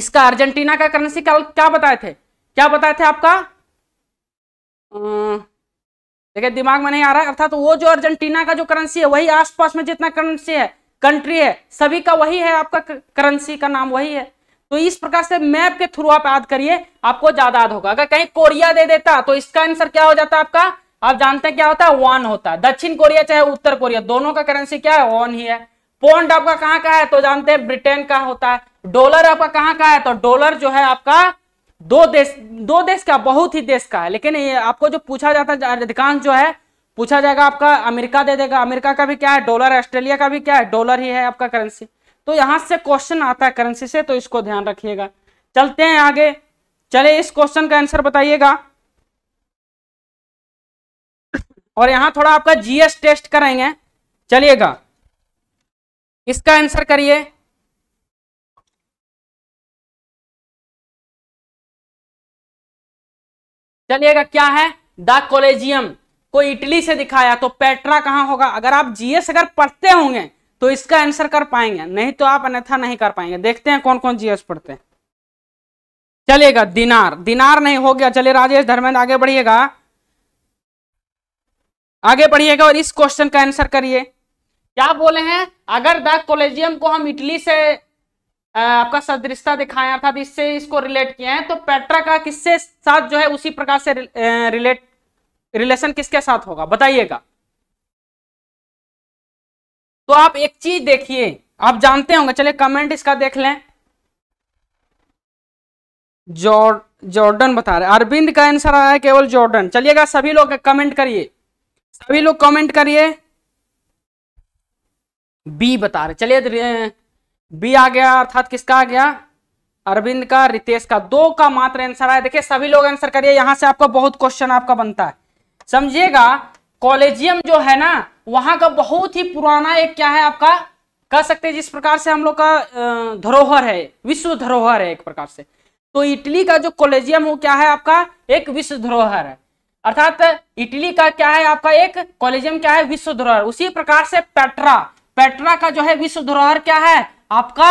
इसका अर्जेंटीना का करेंसी क्या बताए थे क्या बताए थे आपका देखिए दिमाग में नहीं आ रहा अर्थात तो वो जो अर्जेंटीना का जो करेंसी है वही आसपास में जितना करेंसी है कंट्री है सभी का वही है आपका करेंसी का नाम वही है तो इस प्रकार से मैप के थ्रू आप याद करिए आपको ज्यादा याद होगा अगर कहीं कोरिया दे देता तो इसका आंसर क्या हो जाता आपका आप जानते हैं क्या होता है वन होता है दक्षिण कोरिया चाहे उत्तर कोरिया दोनों का करेंसी क्या है वन ही है पॉन्ड आपका कहां का है तो जानते हैं ब्रिटेन का होता है डॉलर आपका कहां का है तो डॉलर जो है आपका दो देश दो देश का बहुत ही देश का है लेकिन आपको जो पूछा जाता है अधिकांश जो है पूछा जाएगा आपका अमेरिका दे देगा अमेरिका का भी क्या है डॉलर ऑस्ट्रेलिया का भी क्या है डॉलर ही है आपका करेंसी तो यहां से क्वेश्चन आता है करेंसी से तो इसको ध्यान रखिएगा चलते हैं आगे चले इस क्वेश्चन का आंसर बताइएगा और यहां थोड़ा आपका जीएस टेस्ट कराएंगे चलिएगा इसका आंसर करिए चलिएगा क्या है द कोलेजियम को इटली से दिखाया तो पेट्रा कहां होगा अगर आप जीएस अगर पढ़ते होंगे तो इसका आंसर कर पाएंगे नहीं तो आप अन्यथा नहीं कर पाएंगे देखते हैं कौन कौन जीएस पढ़ते हैं चलिएगा दिनार दिनार नहीं हो गया चलिए राजेश धर्मेंद्र आगे बढ़िएगा आगे बढ़िएगा और इस क्वेश्चन का आंसर करिए क्या बोले हैं अगर द कोलेजियम को हम इटली से आपका सदृशता दिखाया था तो इससे इसको रिलेट किया है तो पेट्रा का किससे साथ जो है उसी प्रकार से रिलेट रिलेशन किसके साथ होगा बताइएगा तो आप एक चीज देखिए आप जानते होंगे चलिए कमेंट इसका देख लें जॉर्डन बता रहे अरविंद का आंसर आया केवल जॉर्डन चलिएगा सभी लोग कमेंट करिए सभी लोग कमेंट करिए बी बता रहे चलिए बी आ गया अर्थात किसका आ गया अरविंद का रितेश का दो का मात्र आंसर आया देखिए सभी लोग आंसर करिए यहां से आपका बहुत क्वेश्चन आपका बनता है समझिएगा कॉलेजियम जो है ना वहां का बहुत ही पुराना एक क्या है आपका कह सकते हैं जिस प्रकार से हम लोग का धरोहर है विश्व धरोहर है एक प्रकार से तो इटली का जो कॉलेजियम वो क्या है आपका एक विश्व धरोहर है अर्थात इटली का क्या है आपका एक कॉलेजियम क्या है विश्व धरोहर उसी प्रकार से पेट्रा पेट्रा का जो है विश्व धरोहर क्या है आपका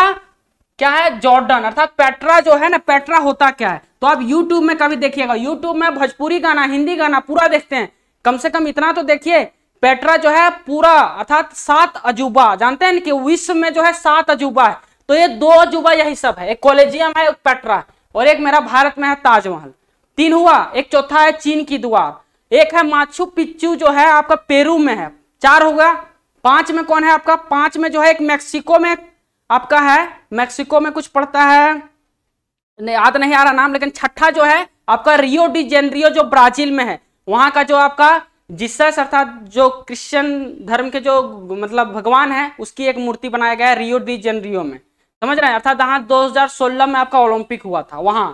क्या है जॉर्डन अर्थात पेट्रा जो है ना पेट्रा होता क्या है तो आप यूट्यूब में कभी देखिएगा यूट्यूब में भोजपुरी गाना हिंदी गाना पूरा देखते हैं कम से कम इतना तो देखिए पेट्रा जो है पूरा अर्थात सात अजूबा जानते हैं ना कि विश्व में जो है सात अजूबा है तो ये दो अजूबा यही सब है एक कॉलेजियम है एक पेट्रा और एक मेरा भारत में है ताजमहल तीन हुआ एक चौथा है चीन की दुआ एक है माछू पिच्चू जो है आपका पेरू में है चार होगा पांच में कौन है आपका पांच में जो है एक मैक्सिको में आपका है मैक्सिको में कुछ पड़ता है याद नहीं आ रहा नाम लेकिन छठा जो है आपका रियो डी जेनरियो जो ब्राजील में है वहां का जो आपका जिसस अर्थात जो क्रिश्चियन धर्म के जो मतलब भगवान है उसकी एक मूर्ति बनाया गया है रियो डी जेनरियो में समझ रहे हैं अर्थात यहाँ 2016 में आपका ओलंपिक हुआ था वहां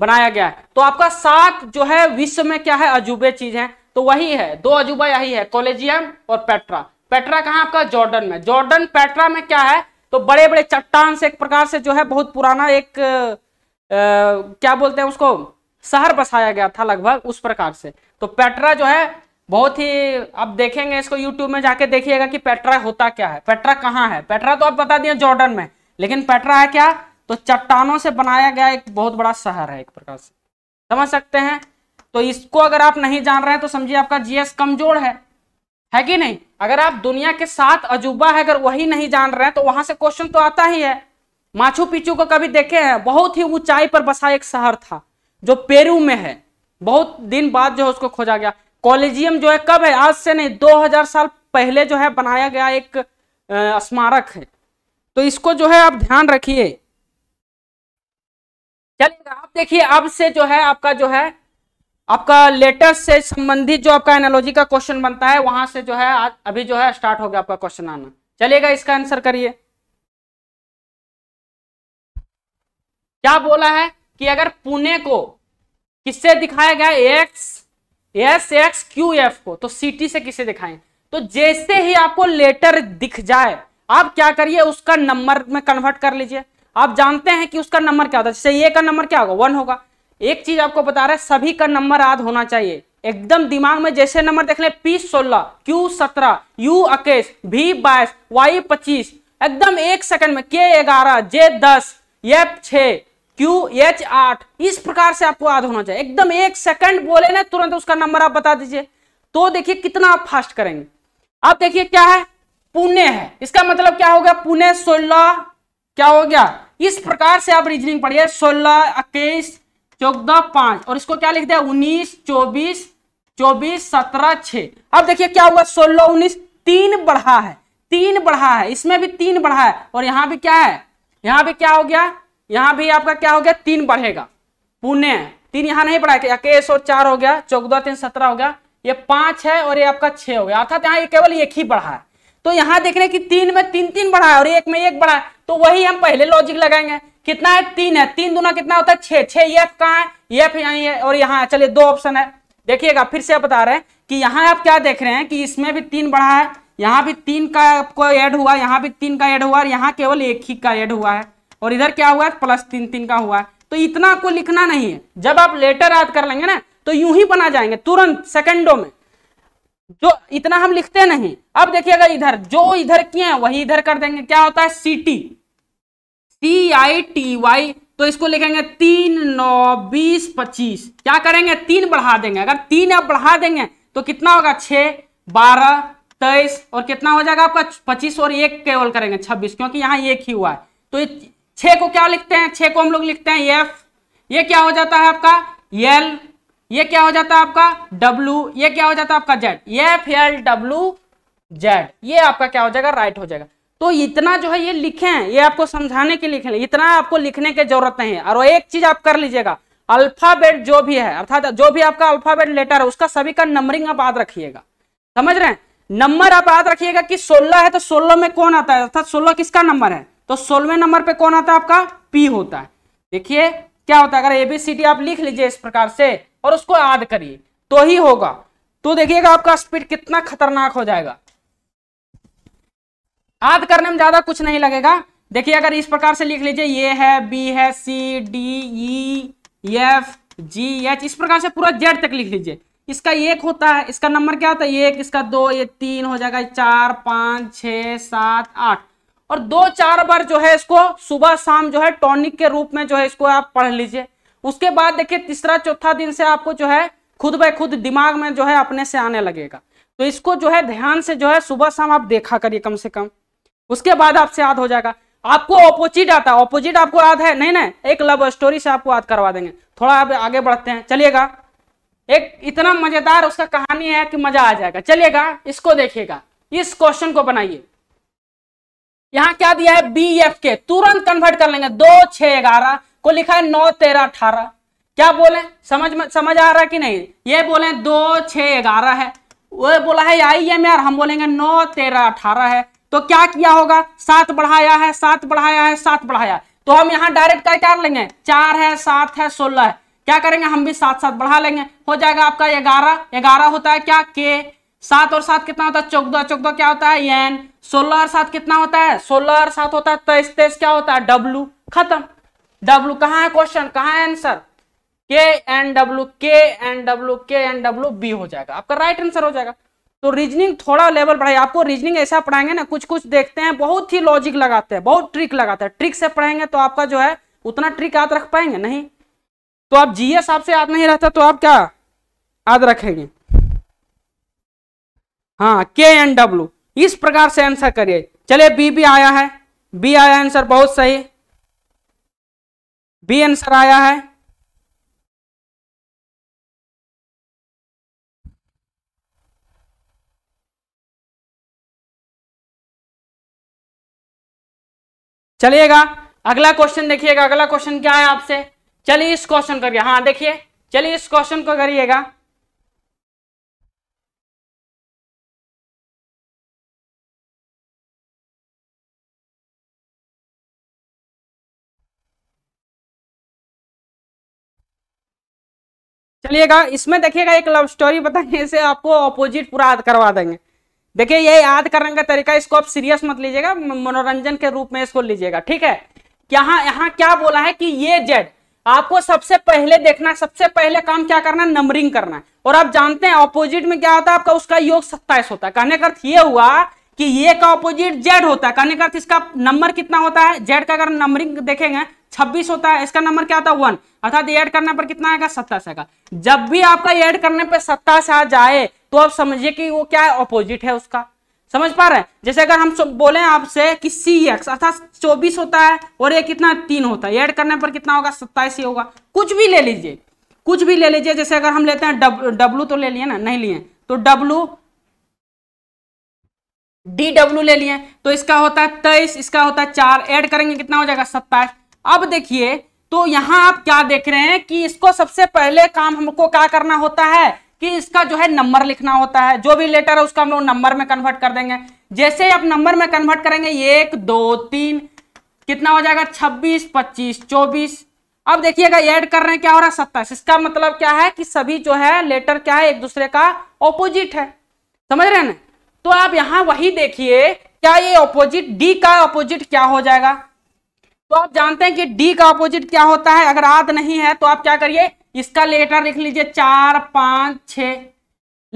बनाया गया है तो आपका सात जो है विश्व में क्या है अजूबे चीज है तो वही है दो अजूबा यही है कॉलेजियम और पेट्रा पेट्रा कहा आपका जॉर्डन में जॉर्डन पेट्रा में क्या है तो बड़े बड़े चट्टान से एक प्रकार से जो है बहुत पुराना एक आ, क्या बोलते हैं उसको शहर बसाया गया था लगभग उस प्रकार से तो पेट्रा जो है बहुत ही आप देखेंगे इसको यूट्यूब में जाके देखिएगा कि पेट्रा होता क्या है पेट्रा कहाँ है पेट्रा तो आप बता दिए जॉर्डन में लेकिन पेट्रा है क्या तो चट्टानों से बनाया गया एक बहुत बड़ा शहर है एक प्रकार से समझ सकते हैं तो इसको अगर आप नहीं जान रहे हैं तो समझिए आपका जीएस कमजोर है है कि नहीं अगर आप दुनिया के सात अजूबा है अगर वही नहीं जान रहे हैं तो वहां से क्वेश्चन तो आता ही है माछू पिचू को कभी देखे हैं बहुत ही ऊंचाई पर बसा एक शहर था जो पेरू में है बहुत दिन बाद जो है उसको खोजा गया कॉलेजियम जो है कब है आज से नहीं 2000 साल पहले जो है बनाया गया एक स्मारक है तो इसको जो है आप ध्यान रखिए चलिए आप देखिए अब से जो है आपका जो है आपका लेटर से संबंधित जो आपका एनोलॉजी का क्वेश्चन बनता है वहां से जो है अभी जो है स्टार्ट हो गया आपका क्वेश्चन आना चलिएगा इसका आंसर करिए क्या बोला है कि अगर पुणे को किससे दिखाया गया X S X Q F को तो सिटी से किसे दिखाएं तो जैसे ही आपको लेटर दिख जाए आप क्या करिए उसका नंबर में कन्वर्ट कर लीजिए आप जानते हैं कि उसका नंबर क्या होता है जैसे ए का नंबर क्या होगा वन होगा एक चीज आपको बता रहा है सभी का नंबर आद होना चाहिए एकदम दिमाग में जैसे नंबर देख ले पी सोलह क्यू सत्रह यू अकेश भी बाईस वाई पच्चीस एकदम एक सेकंड में के ग्यारह जे दस एफ छ क्यू एच आठ इस प्रकार से आपको याद होना चाहिए एकदम एक सेकंड बोले ना तुरंत उसका नंबर आप बता दीजिए तो देखिए कितना आप फास्ट करेंगे अब देखिए क्या है पुणे है इसका मतलब क्या हो गया पुणे सोलह क्या हो गया इस प्रकार से आप रीजनिंग पढ़िए सोलह इक्कीस चौदह पांच और इसको क्या लिख दिया उन्नीस चौबीस चौबीस सत्रह छ अब देखिए क्या हुआ सोलह उन्नीस तीन बढ़ा है तीन बढ़ा है इसमें भी तीन बढ़ा है और यहां भी क्या है यहां भी क्या हो गया यहां भी आपका क्या हो गया तीन बढ़ेगा पुणे तीन यहां नहीं बढ़ा इक्कीस और चार हो गया चौदह तीन सत्रह हो गया ये पांच है और ये आपका छह हो गया अर्थात यहाँ केवल एक ही बढ़ा है तो यहां देख रहे हैं कि तीन में तीन तीन बढ़ा है और एक में एक बढ़ा है तो वही हम पहले लॉजिक लगाएंगे कितना है तीन है तीन दुना कितना होता है छः छः कहाँ है एफ यहाँ और यहाँ चलिए दो ऑप्शन है देखिएगा फिर से बता रहे हैं कि यहाँ आप क्या देख रहे हैं कि इसमें भी तीन बढ़ा है यहाँ भी तीन का आपको ऐड हुआ यहाँ भी तीन का ऐड हुआ और यहाँ केवल एक ही का ऐड हुआ है और इधर क्या हुआ है प्लस तीन तीन का हुआ है तो इतना आपको लिखना नहीं है जब आप लेटर याद कर लेंगे ना तो यूं ही बना जाएंगे तुरंत सेकेंडो में जो इतना हम लिखते नहीं अब देखिएगा इधर जो इधर किए हैं वही इधर कर देंगे क्या होता है city T I T Y तो इसको लिखेंगे तीन नौ बीस पच्चीस क्या करेंगे तीन बढ़ा देंगे अगर तीन आप बढ़ा देंगे तो कितना होगा छ बारह तेईस और कितना हो जाएगा आपका पच्चीस और एक केवल करेंगे छब्बीस क्योंकि यहाँ एक ही हुआ है तो छे को क्या लिखते हैं छे को हम लोग लिखते हैं एफ ये क्या हो जाता है आपका एल ये क्या हो जाता है आपका डब्ल्यू ये क्या हो जाता है आपका Z F L W Z ये आपका क्या हो जाएगा राइट हो जाएगा तो इतना जो है ये लिखें ये आपको समझाने के लिखें इतना आपको लिखने की जरूरत नहीं है और एक चीज आप कर लीजिएगा अल्फाबेट जो भी है अर्थात जो भी आपका अल्फाबेट लेटर है उसका सभी का नंबरिंग आप याद रखिएगा समझ रहे हैं नंबर आप याद रखिएगा कि सोलह है तो सोलह में कौन आता है अर्थात सोलह किसका नंबर है तो सोलवे नंबर पे कौन आता है आपका पी होता है देखिए क्या होता है अगर एबीसीडी आप लिख लीजिए इस प्रकार से और उसको याद करिए तो ही होगा तो देखिएगा आपका स्पीड कितना खतरनाक हो जाएगा याद करने में ज्यादा कुछ नहीं लगेगा देखिए अगर इस प्रकार से लिख लीजिए ये है बी है C D E F G H इस प्रकार से पूरा जेड तक लिख लीजिए इसका एक होता है इसका नंबर क्या होता है एक इसका दो ये तीन हो जाएगा चार पाँच छ सात आठ और दो चार बार जो है इसको सुबह शाम जो है टॉनिक के रूप में जो है इसको आप पढ़ लीजिए उसके बाद देखिए तीसरा चौथा दिन से आपको जो है खुद ब खुद दिमाग में जो है अपने से आने लगेगा तो इसको जो है ध्यान से जो है सुबह शाम आप देखा करिए कम से कम उसके बाद आपसे याद हो जाएगा आपको ऑपोजिट आता है ऑपोजिट आपको याद है नहीं ना एक लव स्टोरी से आपको याद करवा देंगे थोड़ा आप आगे बढ़ते हैं चलिएगा एक इतना मजेदार उसका कहानी है कि मजा आ जाएगा चलिएगा इसको देखिएगा इस क्वेश्चन को बनाइए यहां क्या दिया है बी एफ के तुरंत कन्वर्ट कर लेंगे दो छह ग्यारह को लिखा है नौ तेरह अठारह क्या बोले समझ में समझ आ रहा है कि नहीं ये बोले दो छह ग्यारह है वो बोला है आई एम आर हम बोलेंगे नौ तेरह अठारह है तो क्या किया होगा सात बढ़ाया है सात बढ़ाया है सात बढ़ाया तो हम यहाँ डायरेक्ट क्या कर लेंगे चार है सात है सोलह है क्या करेंगे हम भी सात सात बढ़ा लेंगे हो जाएगा आपका ग्यारह ग्यारह होता है क्या के सात और सात कितना होता है चौदह चौदह क्या होता है एन सोलह और सात कितना होता है सोलह और सात होता है तेईस तेईस क्या होता है डब्लू खत्म डब्लू कहा है क्वेश्चन कहा है answer K N W K N W K N W B हो जाएगा आपका राइट आंसर हो जाएगा तो रीजनिंग थोड़ा लेवल पढ़ाए आपको रीजनिंग ऐसा पढ़ाएंगे ना कुछ कुछ देखते हैं बहुत ही लॉजिक लगाते हैं बहुत ट्रिक लगाते हैं ट्रिक से पढ़ेंगे तो आपका जो है उतना ट्रिक याद रख पाएंगे नहीं तो आप जीएस आपसे याद नहीं रहता तो आप क्या याद रखेंगे हाँ के एन डब्ल्यू इस प्रकार से आंसर करिए चलिए बी भी आया है बी आया आंसर बहुत सही बी आंसर आया है चलिएगा अगला क्वेश्चन देखिएगा अगला क्वेश्चन क्या है आपसे चलिए इस क्वेश्चन करिए हाँ देखिए चलिए इस क्वेश्चन को करिएगा चलिएगा इसमें देखिएगा एक लव स्टोरी बताएंगे इसे आपको ऑपोजिट पूरा करवा देंगे देखिए ये याद करने का तरीका इसको आप सीरियस मत लीजिएगा मनोरंजन के रूप में इसको लीजिएगा ठीक है यहां यहां क्या बोला है कि ये जेड आपको सबसे पहले देखना सबसे पहले काम क्या करना है नंबरिंग करना है और आप जानते हैं ऑपोजिट में क्या होता है आपका उसका योग सत्ताईस होता है कहने का अर्थ ये हुआ कि ये का ऑपोजिट जेड होता है कहने का अर्थ इसका नंबर कितना होता है जेड का अगर नंबरिंग देखेंगे छब्बीस होता है इसका नंबर क्या होता है वन अर्थात एड करने पर कितना आएगा सत्ताईस आएगा जब भी आपका एड करने पर सत्ताईस आ जाए तो आप समझिए कि वो क्या ऑपोजिट है उसका समझ पा रहे हैं जैसे अगर हम बोले आपसे कि सी एक्स अर्थात चौबीस होता है और ये कितना तीन होता है ऐड करने पर कितना होगा सत्ताईस ही होगा कुछ भी ले लीजिए कुछ भी ले लीजिए जैसे अगर हम लेते हैं डब्लू तो ले लिए ना नहीं लिए तो डब्लू डी डब्लू ले लिए तो इसका होता है तेईस इसका होता है चार एड करेंगे कितना हो जाएगा सत्ताईस अब देखिए तो यहां आप क्या देख रहे हैं कि इसको सबसे पहले काम हमको क्या करना होता है कि इसका जो है नंबर लिखना होता है जो भी लेटर है उसका हम लोग नंबर में कन्वर्ट कर देंगे जैसे आप नंबर में कन्वर्ट करेंगे एक दो तीन कितना हो जाएगा छब्बीस पच्चीस चौबीस अब देखिएगा ऐड कर रहे हैं क्या हो रहा है सत्ताईस इसका मतलब क्या है कि सभी जो है लेटर क्या है एक दूसरे का ऑपोजिट है समझ रहे हैं ना तो आप यहां वही देखिए क्या ये ऑपोजिट डी का ऑपोजिट क्या हो जाएगा तो आप जानते हैं कि डी का ऑपोजिट क्या होता है अगर आद नहीं है तो आप क्या करिए इसका लेटर लिख लीजिए चार पाँच छ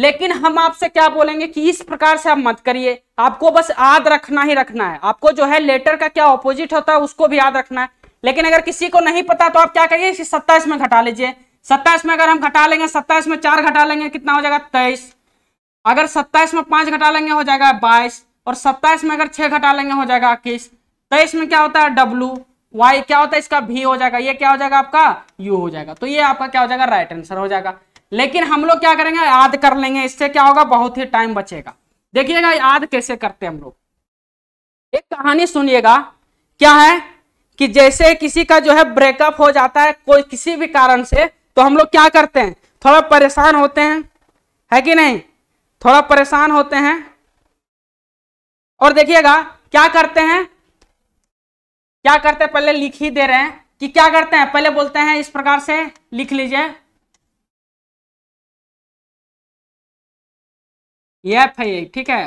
लेकिन हम आपसे क्या बोलेंगे कि इस प्रकार से आप मत करिए आपको बस याद रखना ही रखना है आपको जो है लेटर का क्या ऑपोजिट होता है उसको भी याद रखना है लेकिन अगर किसी को नहीं पता तो आप क्या करिए इसे सत्ताईस में घटा लीजिए सत्ताईस में अगर हम घटा लेंगे सत्ताईस में चार घटा लेंगे कितना हो जाएगा तेईस अगर सत्ताईस में पांच घटा लेंगे हो जाएगा बाईस और सत्ताईस में अगर छह घटा लेंगे हो जाएगा इक्कीस तेईस में क्या होता है डब्लू वाई क्या होता है इसका भी हो जाएगा ये क्या हो जाएगा आपका यू हो जाएगा तो ये आपका क्या हो जाएगा राइट आंसर हो जाएगा लेकिन हम लोग क्या करेंगे याद कर लेंगे इससे क्या होगा बहुत ही टाइम बचेगा देखिएगा याद कैसे करते हम लोग एक कहानी सुनिएगा क्या है कि जैसे किसी का जो है ब्रेकअप हो जाता है कोई किसी भी कारण से तो हम लोग क्या करते हैं थोड़ा परेशान होते हैं है कि नहीं थोड़ा परेशान होते हैं और देखिएगा क्या करते हैं क्या करते हैं पहले लिख ही दे रहे हैं कि क्या करते हैं पहले बोलते हैं इस प्रकार से लिख लीजिए एफ है ये ठीक है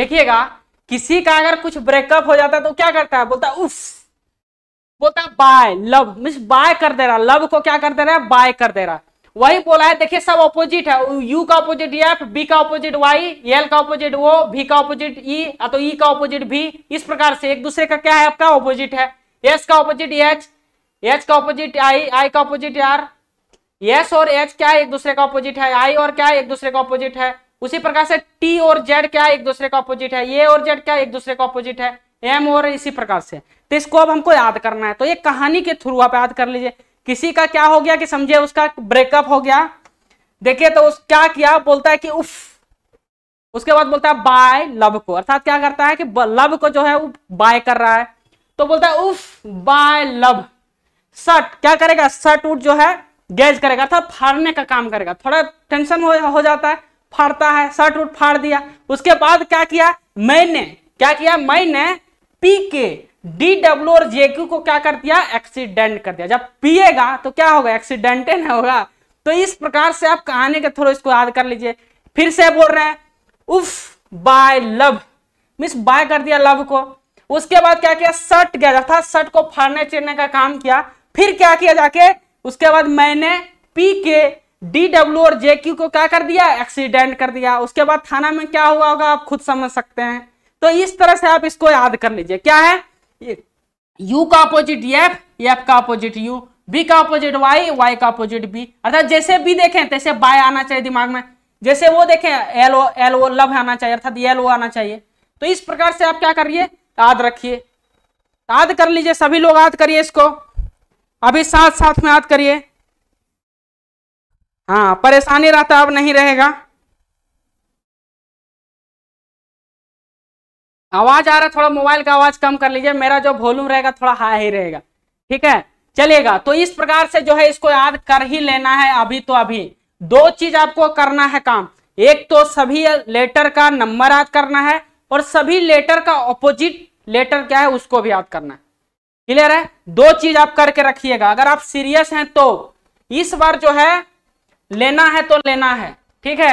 देखिएगा किसी का अगर कुछ ब्रेकअप हो जाता है तो क्या करता है बोलता है उफ बोलता है बाय लव मीन बाय कर दे रहा लव को क्या कर दे रहा है बाय कर दे रहा वही बोला है देखिए सब ऑपोजिट है यू का ऑपोजिट एफ बी का ऑपोजिट वाई एल का ऑपोजिट ओ भी का ऑपोजिट ई तो ई का ऑपोजिट भी इस प्रकार से एक दूसरे का क्या है आपका ऑपोजिट है एस का ऑपोजिट एच एच का ऑपोजिट आई आई का ऑपोजिट आर एस और एच क्या है एक दूसरे का ऑपोजिट है आई और क्या है एक दूसरे का ऑपोजिट है उसी प्रकार से टी और जेड क्या एक दूसरे का ऑपोजिट है ये और जेड क्या एक दूसरे का ऑपोजिट है एम और इसी प्रकार से तो इसको अब हमको याद करना है तो ये कहानी के थ्रू आप याद कर लीजिए किसी का क्या हो गया कि समझे उसका ब्रेकअप हो गया देखिए तो उस क्या किया बोलता है कि उफ उसके बाद बोलता है बाय लव को अर्थात क्या करता है कि लव को जो है वो बाय कर रहा है तो बोलता है उफ बाय लव सट क्या करेगा सट उठ जो है गेज करेगा अर्थात फाड़ने का काम करेगा थोड़ा टेंशन हो, हो जाता है फाड़ता है शर्ट उट फाड़ दिया उसके बाद क्या किया मैंने क्या किया मैंने पी के डी डब्ल्यू और जे क्यू को क्या कर दिया एक्सीडेंट कर दिया जब पिएगा तो क्या होगा एक्सीडेंट एक्सीडेंटेन होगा तो इस प्रकार से आप कहानी के थ्रू इसको याद कर लीजिए फिर से बोल रहे हैं उफ बाय लव मिस बाय कर दिया लव को उसके बाद क्या किया शर्ट गया अर्थात शर्ट को फाड़ने चीरने का काम किया फिर क्या किया जाके उसके बाद मैंने पी के डी डब्ल्यू और जे क्यू को क्या कर दिया एक्सीडेंट कर दिया उसके बाद थाना में क्या हुआ होगा आप खुद समझ सकते हैं तो इस तरह से आप इसको याद कर लीजिए क्या है यू का अपोजिट एफ एफ का अपोजिट यू बी का अपोजिट वाई वाई का अपोजिट बी अर्थात जैसे बी देखें तैसे बाय आना चाहिए दिमाग में जैसे वो देखें L O L O love आना चाहिए अर्थात एल ओ आना चाहिए तो इस प्रकार से आप क्या करिए याद रखिए याद कर लीजिए सभी लोग याद करिए इसको अभी साथ साथ में याद करिए हाँ परेशानी रहता अब नहीं रहेगा आवाज आ रहा थोड़ा मोबाइल का आवाज कम कर लीजिए मेरा जो वॉल्यूम रहेगा थोड़ा हाई ही रहेगा ठीक है चलेगा तो इस प्रकार से जो है इसको याद कर ही लेना है अभी तो अभी दो चीज आपको करना है काम एक तो सभी लेटर का नंबर याद करना है और सभी लेटर का ऑपोजिट लेटर क्या है उसको भी याद करना है क्लियर है दो चीज आप करके रखिएगा अगर आप सीरियस हैं तो इस बार जो है लेना है तो लेना है ठीक है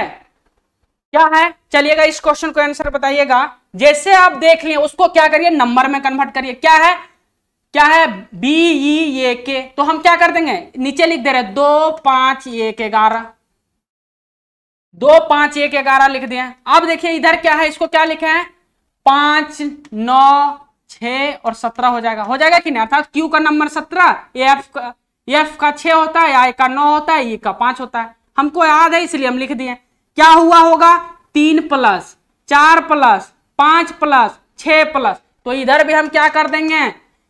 क्या है चलिएगा इस क्वेश्चन को आंसर बताइएगा जैसे आप देख लें उसको क्या करिए नंबर में कन्वर्ट करिए क्या है क्या है बी ई ए के तो हम क्या कर देंगे नीचे लिख दे रहे दो पांच एक ग्यारह दो पांच एक ग्यारह लिख दिए अब देखिए इधर क्या है इसको क्या लिखे हैं पांच नौ छ और सत्रह हो जाएगा हो जाएगा कि नहीं अर्थात क्यू का नंबर सत्रह एफ का एफ का छ होता है आई का नौ होता है ई e का पांच होता है हमको याद है इसलिए हम लिख दिए क्या हुआ होगा तीन प्लस चार प्लस पांच प्लस छ प्लस तो इधर भी हम क्या कर देंगे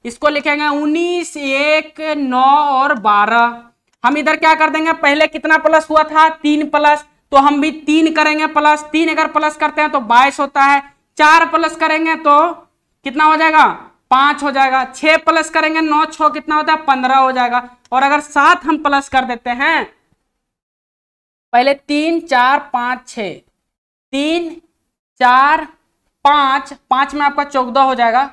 इसको लिखेंगे उन्नीस एक नौ और बारह हम इधर क्या कर देंगे पहले कितना प्लस हुआ था तीन प्लस तो हम भी तीन करेंगे प्लस तीन अगर प्लस करते हैं तो बाईस होता है चार प्लस करेंगे तो कितना हो जाएगा पांच हो जाएगा छह प्लस करेंगे नौ छ कितना होता है पंद्रह हो जाएगा और अगर सात हम प्लस कर देते हैं पहले तीन चार पांच छ तीन चार पांच पांच में आपका चौदह हो जाएगा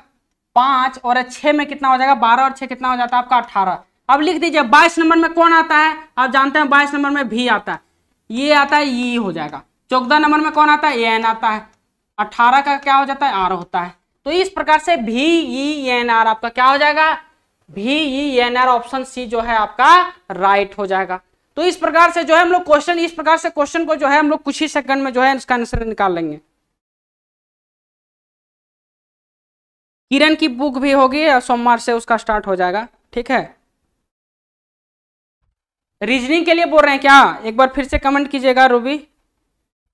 पांच और छह में कितना हो जाएगा बारह और छह कितना हो जाता है आपका अठारह अब लिख दीजिए बाईस नंबर में कौन आता है आप जानते हैं बाईस नंबर में भी आता है ये आता है ये हो जाएगा चौदह नंबर में कौन आता है एन आता है अठारह का क्या हो जाता है आर होता है तो इस प्रकार से भी ई एन आर आपका क्या हो जाएगा भी E N R option C जो है आपका राइट हो जाएगा तो इस प्रकार से जो है हम लोग क्वेश्चन इस प्रकार से क्वेश्चन को जो है हम लोग कुछ ही सेकंड में जो है इसका आंसर निकाल लेंगे किरण की बुक भी होगी सोमवार से उसका स्टार्ट हो जाएगा ठीक है रीजनिंग के लिए बोल रहे हैं क्या एक बार फिर से कमेंट कीजिएगा रूबी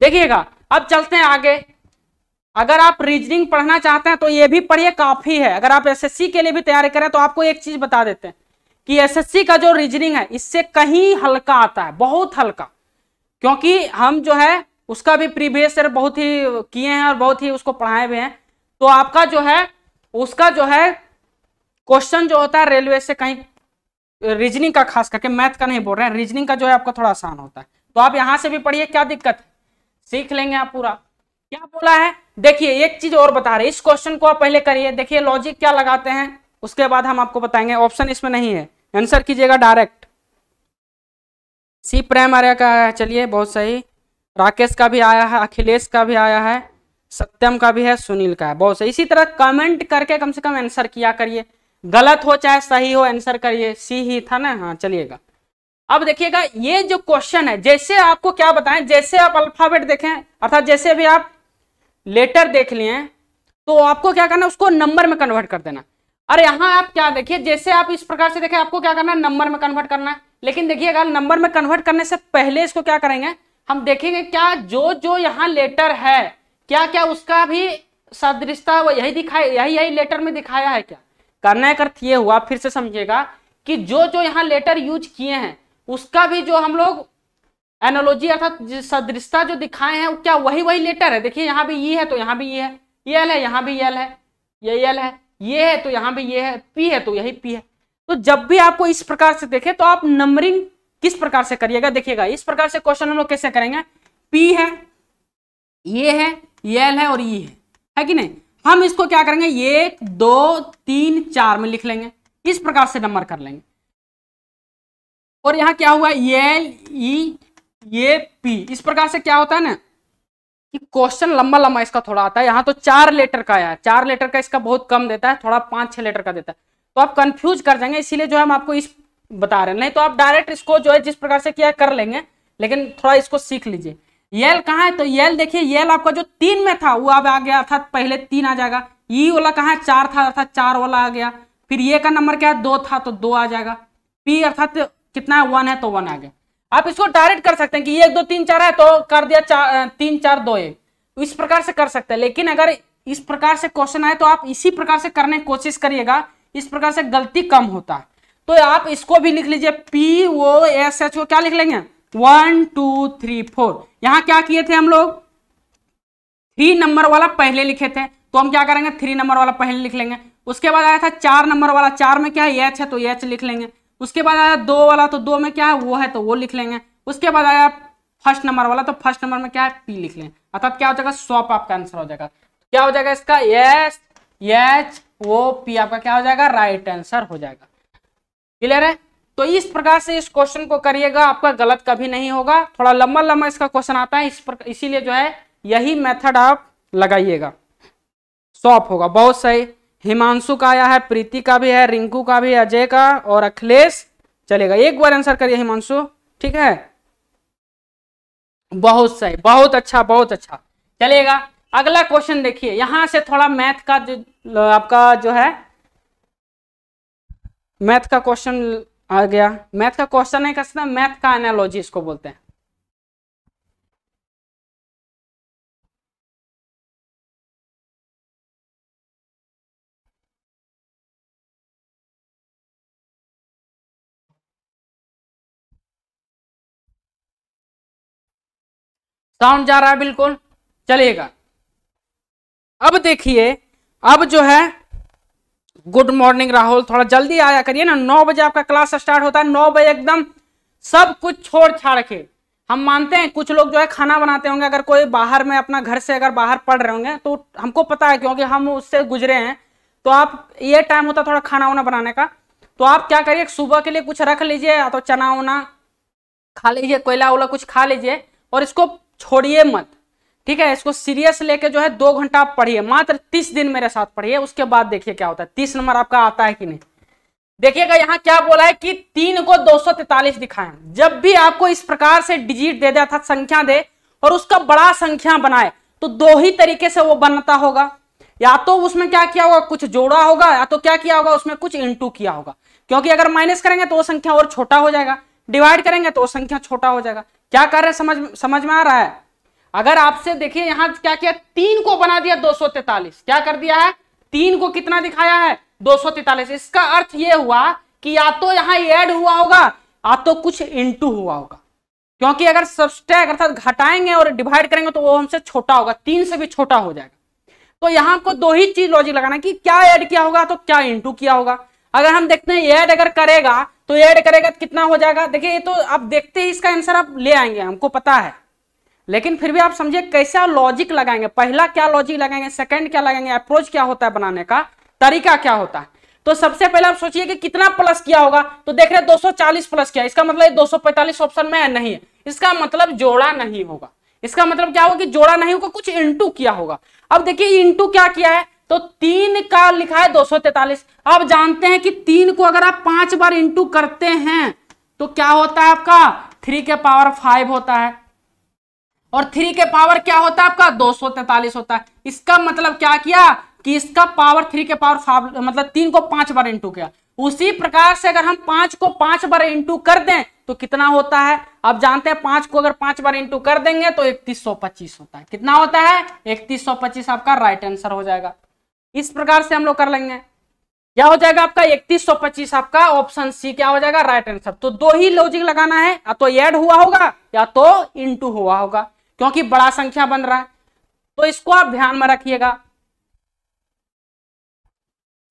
देखिएगा अब चलते हैं आगे अगर आप रीजनिंग पढ़ना चाहते हैं तो ये भी पढ़िए काफी है अगर आप एसएससी के लिए भी तैयारी करें तो आपको एक चीज बता देते हैं कि एसएससी का जो रीजनिंग है इससे कहीं हल्का आता है बहुत हल्का क्योंकि हम जो है उसका भी प्रीवियस ईयर बहुत ही किए हैं और बहुत ही उसको पढ़ाए हुए हैं तो आपका जो है उसका जो है क्वेश्चन जो होता है रेलवे से कहीं रीजनिंग का खास करके मैथ का नहीं बोल रहे हैं रीजनिंग का जो है आपका थोड़ा आसान होता है तो आप यहां से भी पढ़िए क्या दिक्कत सीख लेंगे आप पूरा क्या बोला है देखिए एक चीज और बता रहे इस क्वेश्चन को आप पहले करिए देखिए लॉजिक क्या लगाते हैं उसके बाद हम आपको बताएंगे ऑप्शन इसमें नहीं है आंसर कीजिएगा डायरेक्ट सी प्रेम आर्या का है चलिए बहुत सही राकेश का भी आया है अखिलेश का भी आया है सत्यम का भी है सुनील का है बहुत सही इसी तरह कमेंट करके कम से कम आंसर किया करिए गलत हो चाहे सही हो आंसर करिए सी ही था ना हाँ चलिएगा अब देखिएगा ये जो क्वेश्चन है जैसे आपको क्या बताएं जैसे आप अल्फाबेट देखें अर्थात जैसे भी आप लेटर देख लिए तो आपको क्या करना उसको नंबर में कन्वर्ट कर देना और यहां आप क्या देखिए जैसे आप इस प्रकार से देखें आपको क्या करना है नंबर में कन्वर्ट करना है लेकिन अगर नंबर में कन्वर्ट करने से पहले इसको क्या करेंगे हम देखेंगे क्या जो जो यहाँ लेटर है क्या क्या उसका भी सदृशता यही दिखाई यही यही लेटर में दिखाया है क्या करना है ये हुआ फिर से समझिएगा कि जो जो यहाँ लेटर यूज किए हैं उसका भी जो हम लोग एनोलॉजी अर्थात सदृशता जो दिखाए हैं क्या वही वही लेटर है देखिए यहाँ भी ये है तो यहाँ भी ये है ये एल है यहाँ भी एल है ये एल है ये है तो यहाँ भी ये है पी है तो यही पी है तो जब भी आपको इस प्रकार से देखे तो आप नंबरिंग किस प्रकार से करिएगा देखिएगा इस प्रकार से क्वेश्चन हम लोग कैसे करेंगे पी है ये है ये एल है और ये है है कि नहीं हम इसको क्या करेंगे एक दो तीन चार में लिख लेंगे इस प्रकार से नंबर कर लेंगे और यहां क्या हुआ एल ई ये पी इस प्रकार से क्या होता है ना कि क्वेश्चन लंबा लंबा इसका थोड़ा आता है यहाँ तो चार लेटर का आया चार लेटर का इसका बहुत कम देता है थोड़ा पांच छह लेटर का देता है तो आप कंफ्यूज कर जाएंगे इसीलिए जो है हम आपको इस बता रहे हैं नहीं तो आप डायरेक्ट इसको जो है जिस प्रकार से किया कर लेंगे लेकिन थोड़ा इसको सीख लीजिए येल कहाँ है तो येल देखिए येल आपका जो तीन में था वो अब आ गया अर्थात पहले तीन आ जाएगा ई e वाला कहाँ है चार था अर्थात चार वाला आ गया फिर ये का नंबर क्या है दो था तो दो आ जाएगा पी अर्थात कितना है वन है तो वन आ गया आप इसको डायरेक्ट कर सकते हैं कि एक दो तीन चार है तो कर दिया चार तीन चार दो एक इस प्रकार से कर सकते हैं लेकिन अगर इस प्रकार से क्वेश्चन आए तो आप इसी प्रकार से करने की कोशिश करिएगा इस प्रकार से गलती कम होता है तो आप इसको भी लिख लीजिए P O S H O क्या लिख लेंगे वन टू थ्री फोर यहाँ क्या किए थे हम लोग थ्री नंबर वाला पहले लिखे थे तो हम क्या करेंगे थ्री नंबर वाला पहले लिख लेंगे उसके बाद आया था चार नंबर वाला चार में क्या है एच है तो एच लिख लेंगे उसके बाद आया दो वाला तो दो में क्या है वो है तो वो लिख लेंगे उसके बाद आया फर्स्ट नंबर वाला तो फर्स्ट नंबर में क्या है पी लिख लें अर्थात क्या हो जाएगा सॉप आपका आंसर हो जाएगा तो क्या हो जाएगा इसका एस एच ओ पी आपका क्या हो जाएगा राइट आंसर हो जाएगा क्लियर है तो इस प्रकार से इस क्वेश्चन को करिएगा आपका गलत कभी नहीं होगा थोड़ा लंबा लंबा इसका क्वेश्चन आता है इस पर इसीलिए जो है यही मेथड आप लगाइएगा सॉप होगा बहुत सही हिमांशु का आया है प्रीति का भी है रिंकू का भी अजय का और अखिलेश चलेगा एक बार आंसर करिए हिमांशु ठीक है बहुत सही बहुत अच्छा बहुत अच्छा चलेगा अगला क्वेश्चन देखिए यहां से थोड़ा मैथ का जो आपका जो है मैथ का क्वेश्चन आ गया मैथ का क्वेश्चन है कैसे मैथ का एनालॉजी इसको बोलते हैं साउंड जा रहा है बिल्कुल चलेगा अब देखिए अब जो है गुड मॉर्निंग राहुल थोड़ा जल्दी आया करिए ना नौ बजे आपका क्लास स्टार्ट होता है नौ बजे एकदम सब कुछ छोड़ छाड़ के हम मानते हैं कुछ लोग जो है खाना बनाते होंगे अगर कोई बाहर में अपना घर से अगर बाहर पढ़ रहे होंगे तो हमको पता है क्योंकि हम उससे गुजरे हैं तो आप ये टाइम होता थोड़ा खाना वाना बनाने का तो आप क्या करिए सुबह के लिए कुछ रख लीजिए या तो चना वना खा लीजिए कोयला वोला कुछ खा लीजिए और इसको छोड़िए मत ठीक है इसको सीरियस लेके जो है दो घंटा पढ़िए मात्र तीस दिन मेरे साथ पढ़िए उसके बाद देखिए क्या होता है तीस नंबर आपका आता है कि नहीं देखिएगा यहाँ क्या बोला है कि तीन को दो सौ तैतालीस दिखाएं जब भी आपको इस प्रकार से डिजिट दे दे अर्थात संख्या दे और उसका बड़ा संख्या बनाए तो दो ही तरीके से वो बनता होगा या तो उसमें क्या किया होगा कुछ जोड़ा होगा या तो क्या किया होगा उसमें कुछ इंटू किया होगा क्योंकि अगर माइनस करेंगे तो वो संख्या और छोटा हो जाएगा डिवाइड करेंगे तो वो संख्या छोटा हो जाएगा क्या कर रहे समझ समझ में आ रहा है अगर आपसे देखिए यहां क्या किया तीन को बना दिया दो क्या कर दिया है तीन को कितना दिखाया है दो इसका अर्थ यह हुआ कि या तो यहां एड हुआ होगा या तो कुछ इंटू हुआ होगा क्योंकि अगर सब्सट्रैक अर्थात घटाएंगे और डिवाइड करेंगे तो वो हमसे छोटा होगा तीन से भी छोटा हो जाएगा तो यहां को दो ही चीज लॉजिक लगाना कि क्या ऐड किया होगा तो क्या इंटू किया होगा अगर हम देखते हैं ऐड अगर करेगा तो ऐड करेगा तो कितना हो जाएगा देखिए ये तो आप देखते ही इसका आंसर आप ले आएंगे हमको पता है लेकिन फिर भी आप समझिए कैसा लॉजिक लगाएंगे पहला क्या लॉजिक लगाएंगे सेकंड क्या लगाएंगे अप्रोच क्या होता है बनाने का तरीका क्या होता है तो सबसे पहले आप सोचिए कि कितना प्लस किया होगा तो देख रहे 240 प्लस किया इसका मतलब दो 245 ऑप्शन में है? नहीं है इसका मतलब जोड़ा नहीं होगा इसका मतलब क्या होगा कि जोड़ा नहीं होगा कुछ इंटू किया होगा अब देखिए इंटू क्या किया है तो तीन का लिखा है दो अब जानते हैं कि तीन को अगर आप पांच बार इंटू करते हैं तो क्या होता है आपका थ्री के पावर फाइव होता है और थ्री के पावर क्या होता है आपका दो होता है इसका मतलब क्या किया कि इसका पावर थ्री के पावर फाइव मतलब तीन को पांच बार इंटू किया उसी प्रकार से अगर हम पांच को पांच बार इंटू कर दें तो कितना होता है अब जानते हैं पांच को अगर पांच बार इंटू कर देंगे तो इकतीस होता है कितना होता है इकतीस आपका राइट आंसर हो जाएगा इस प्रकार से हम लोग कर लेंगे क्या हो जाएगा आपका इकतीस सौ पच्चीस आपका ऑप्शन सी क्या हो जाएगा राइट आंसर तो दो ही लॉजिक लगाना है या तो एड हुआ होगा या तो इनटू हुआ होगा क्योंकि बड़ा संख्या बन रहा है तो इसको आप ध्यान में रखिएगा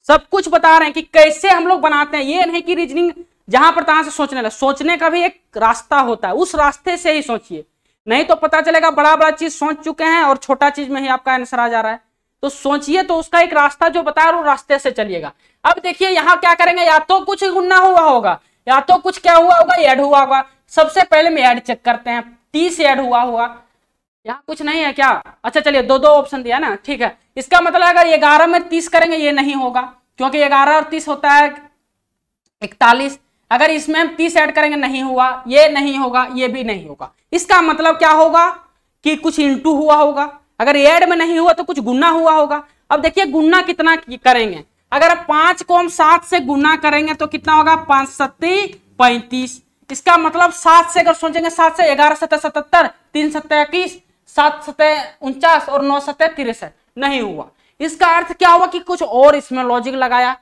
सब कुछ बता रहे हैं कि कैसे हम लोग बनाते हैं ये नहीं कि रीजनिंग जहां पर तहां से सोचने लगे सोचने का भी एक रास्ता होता है उस रास्ते से ही सोचिए नहीं तो पता चलेगा बड़ा बड़ा चीज सोच चुके हैं और छोटा चीज में ही आपका आंसर आ जा रहा है तो सोचिए तो उसका एक रास्ता जो बताया वो रास्ते से चलिएगा अब देखिए यहाँ क्या करेंगे या तो कुछ गुन्ना हुआ होगा या तो कुछ क्या हुआ होगा एड हुआ होगा सबसे पहले मैं एड चेक करते हैं तीस एड हुआ हुआ यहाँ कुछ नहीं है क्या अच्छा चलिए दो दो ऑप्शन दिया ना ठीक है इसका मतलब अगर ग्यारह में तीस करेंगे ये नहीं होगा क्योंकि ग्यारह और तीस होता है इकतालीस अगर इसमें हम तीस ऐड करेंगे नहीं हुआ ये नहीं होगा ये भी नहीं होगा इसका मतलब क्या होगा कि कुछ इंटू हुआ होगा अगर एड में नहीं हुआ तो कुछ गुना हुआ होगा अब देखिए गुना कितना करेंगे अगर पांच को हम सात से गुना करेंगे तो कितना होगा पांच सत्ती पैंतीस इसका मतलब सात से अगर सोचेंगे सात से ग्यारह सत्य सतहत्तर तीन सत्य इक्कीस सात सतह उनचास और नौ सतह तिरसठ नहीं हुआ इसका अर्थ क्या हुआ कि कुछ और इसमें लॉजिक लगाया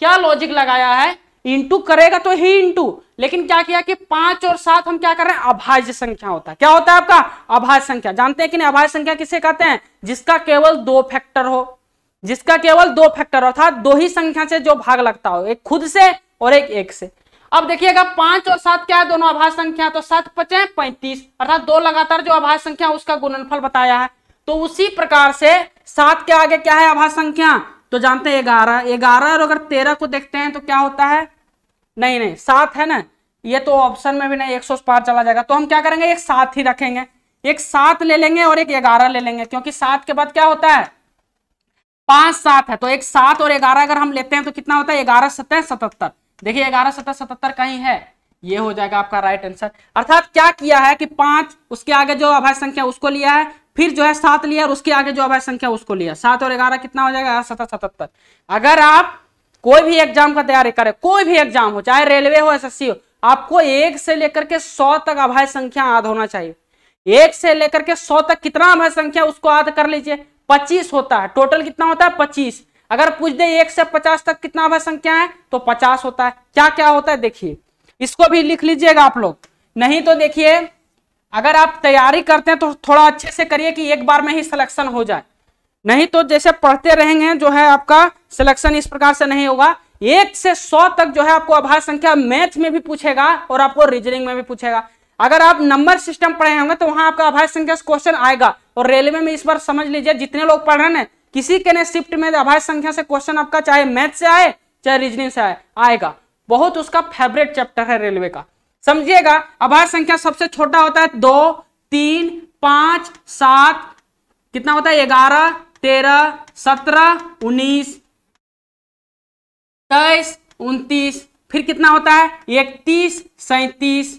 क्या लॉजिक लगाया है इंटू करेगा तो ही इंटू लेकिन क्या किया कि पांच और सात हम क्या कर रहे हैं अभाज्य संख्या होता है क्या होता है आपका अभाज्य संख्या जानते हैं कि नहीं अभाज्य संख्या किसे कहते हैं जिसका केवल दो फैक्टर हो जिसका केवल दो फैक्टर अर्थात दो ही संख्या से जो भाग लगता हो एक खुद से और एक एक से अब देखिएगा पांच और सात क्या है दोनों अभाज्य संख्या तो सात पचे पैंतीस अर्थात दो लगातार जो अभाज्य संख्या उसका गुणनफल बताया है तो उसी प्रकार से सात के आगे क्या है अभाज्य संख्या तो जानते हैं ग्यारह ग्यारह और अगर तेरह को देखते हैं तो क्या होता है नहीं नहीं सात है ना ये तो ऑप्शन में भी नहीं एक सौ पार चला जाएगा तो हम क्या करेंगे एक सात ही रखेंगे एक सात ले लेंगे और एक ग्यारह ले लेंगे क्योंकि सात के बाद क्या होता है पांच सात है तो एक सात और ग्यारह अगर हम लेते हैं तो कितना होता है ग्यारह सतह सतहत्तर देखिए ग्यारह सतह सतहत्तर कहीं है ये हो जाएगा आपका राइट आंसर अर्थात क्या किया है कि पांच उसके आगे जो अभय संख्या उसको लिया है फिर जो है सात लिया और उसके आगे जो अभय संख्या उसको लिया सात और ग्यारह कितना हो जाएगा सतह सतहत्तर अगर आप कोई भी एग्जाम का तैयारी करे कोई भी एग्जाम हो चाहे रेलवे हो एस हो आपको एक से लेकर के सौ तक अभय संख्या आध होना चाहिए एक से लेकर के सौ तक कितना अभय संख्या उसको आध कर लीजिए पच्चीस होता है टोटल कितना होता है पच्चीस अगर पूछ दे एक से पचास तक कितना अभय संख्या है तो पचास होता है क्या क्या होता है देखिए इसको भी लिख लीजिएगा आप लोग नहीं तो देखिए अगर आप तैयारी करते हैं तो थोड़ा अच्छे से करिए कि एक बार में ही सिलेक्शन हो जाए नहीं तो जैसे पढ़ते रहेंगे जो है आपका सिलेक्शन इस प्रकार से नहीं होगा एक से सौ तक जो है आपको आभार संख्या मैथ में भी पूछेगा और आपको रीजनिंग में भी पूछेगा अगर आप नंबर सिस्टम पढ़े होंगे तो वहां आपका आभार संख्या क्वेश्चन आएगा और रेलवे में इस बार समझ लीजिए जितने लोग पढ़ रहे हैं किसी के ने शिफ्ट में आभार संख्या से क्वेश्चन आपका चाहे मैथ से आए चाहे रीजनिंग से आए आएगा बहुत उसका फेवरेट चैप्टर है रेलवे का समझिएगा आभार संख्या सबसे छोटा होता है दो तीन पांच सात कितना होता है ग्यारह तेरह सत्रह उन्नीस तेईस उनतीस फिर कितना होता है इकतीस सैतीस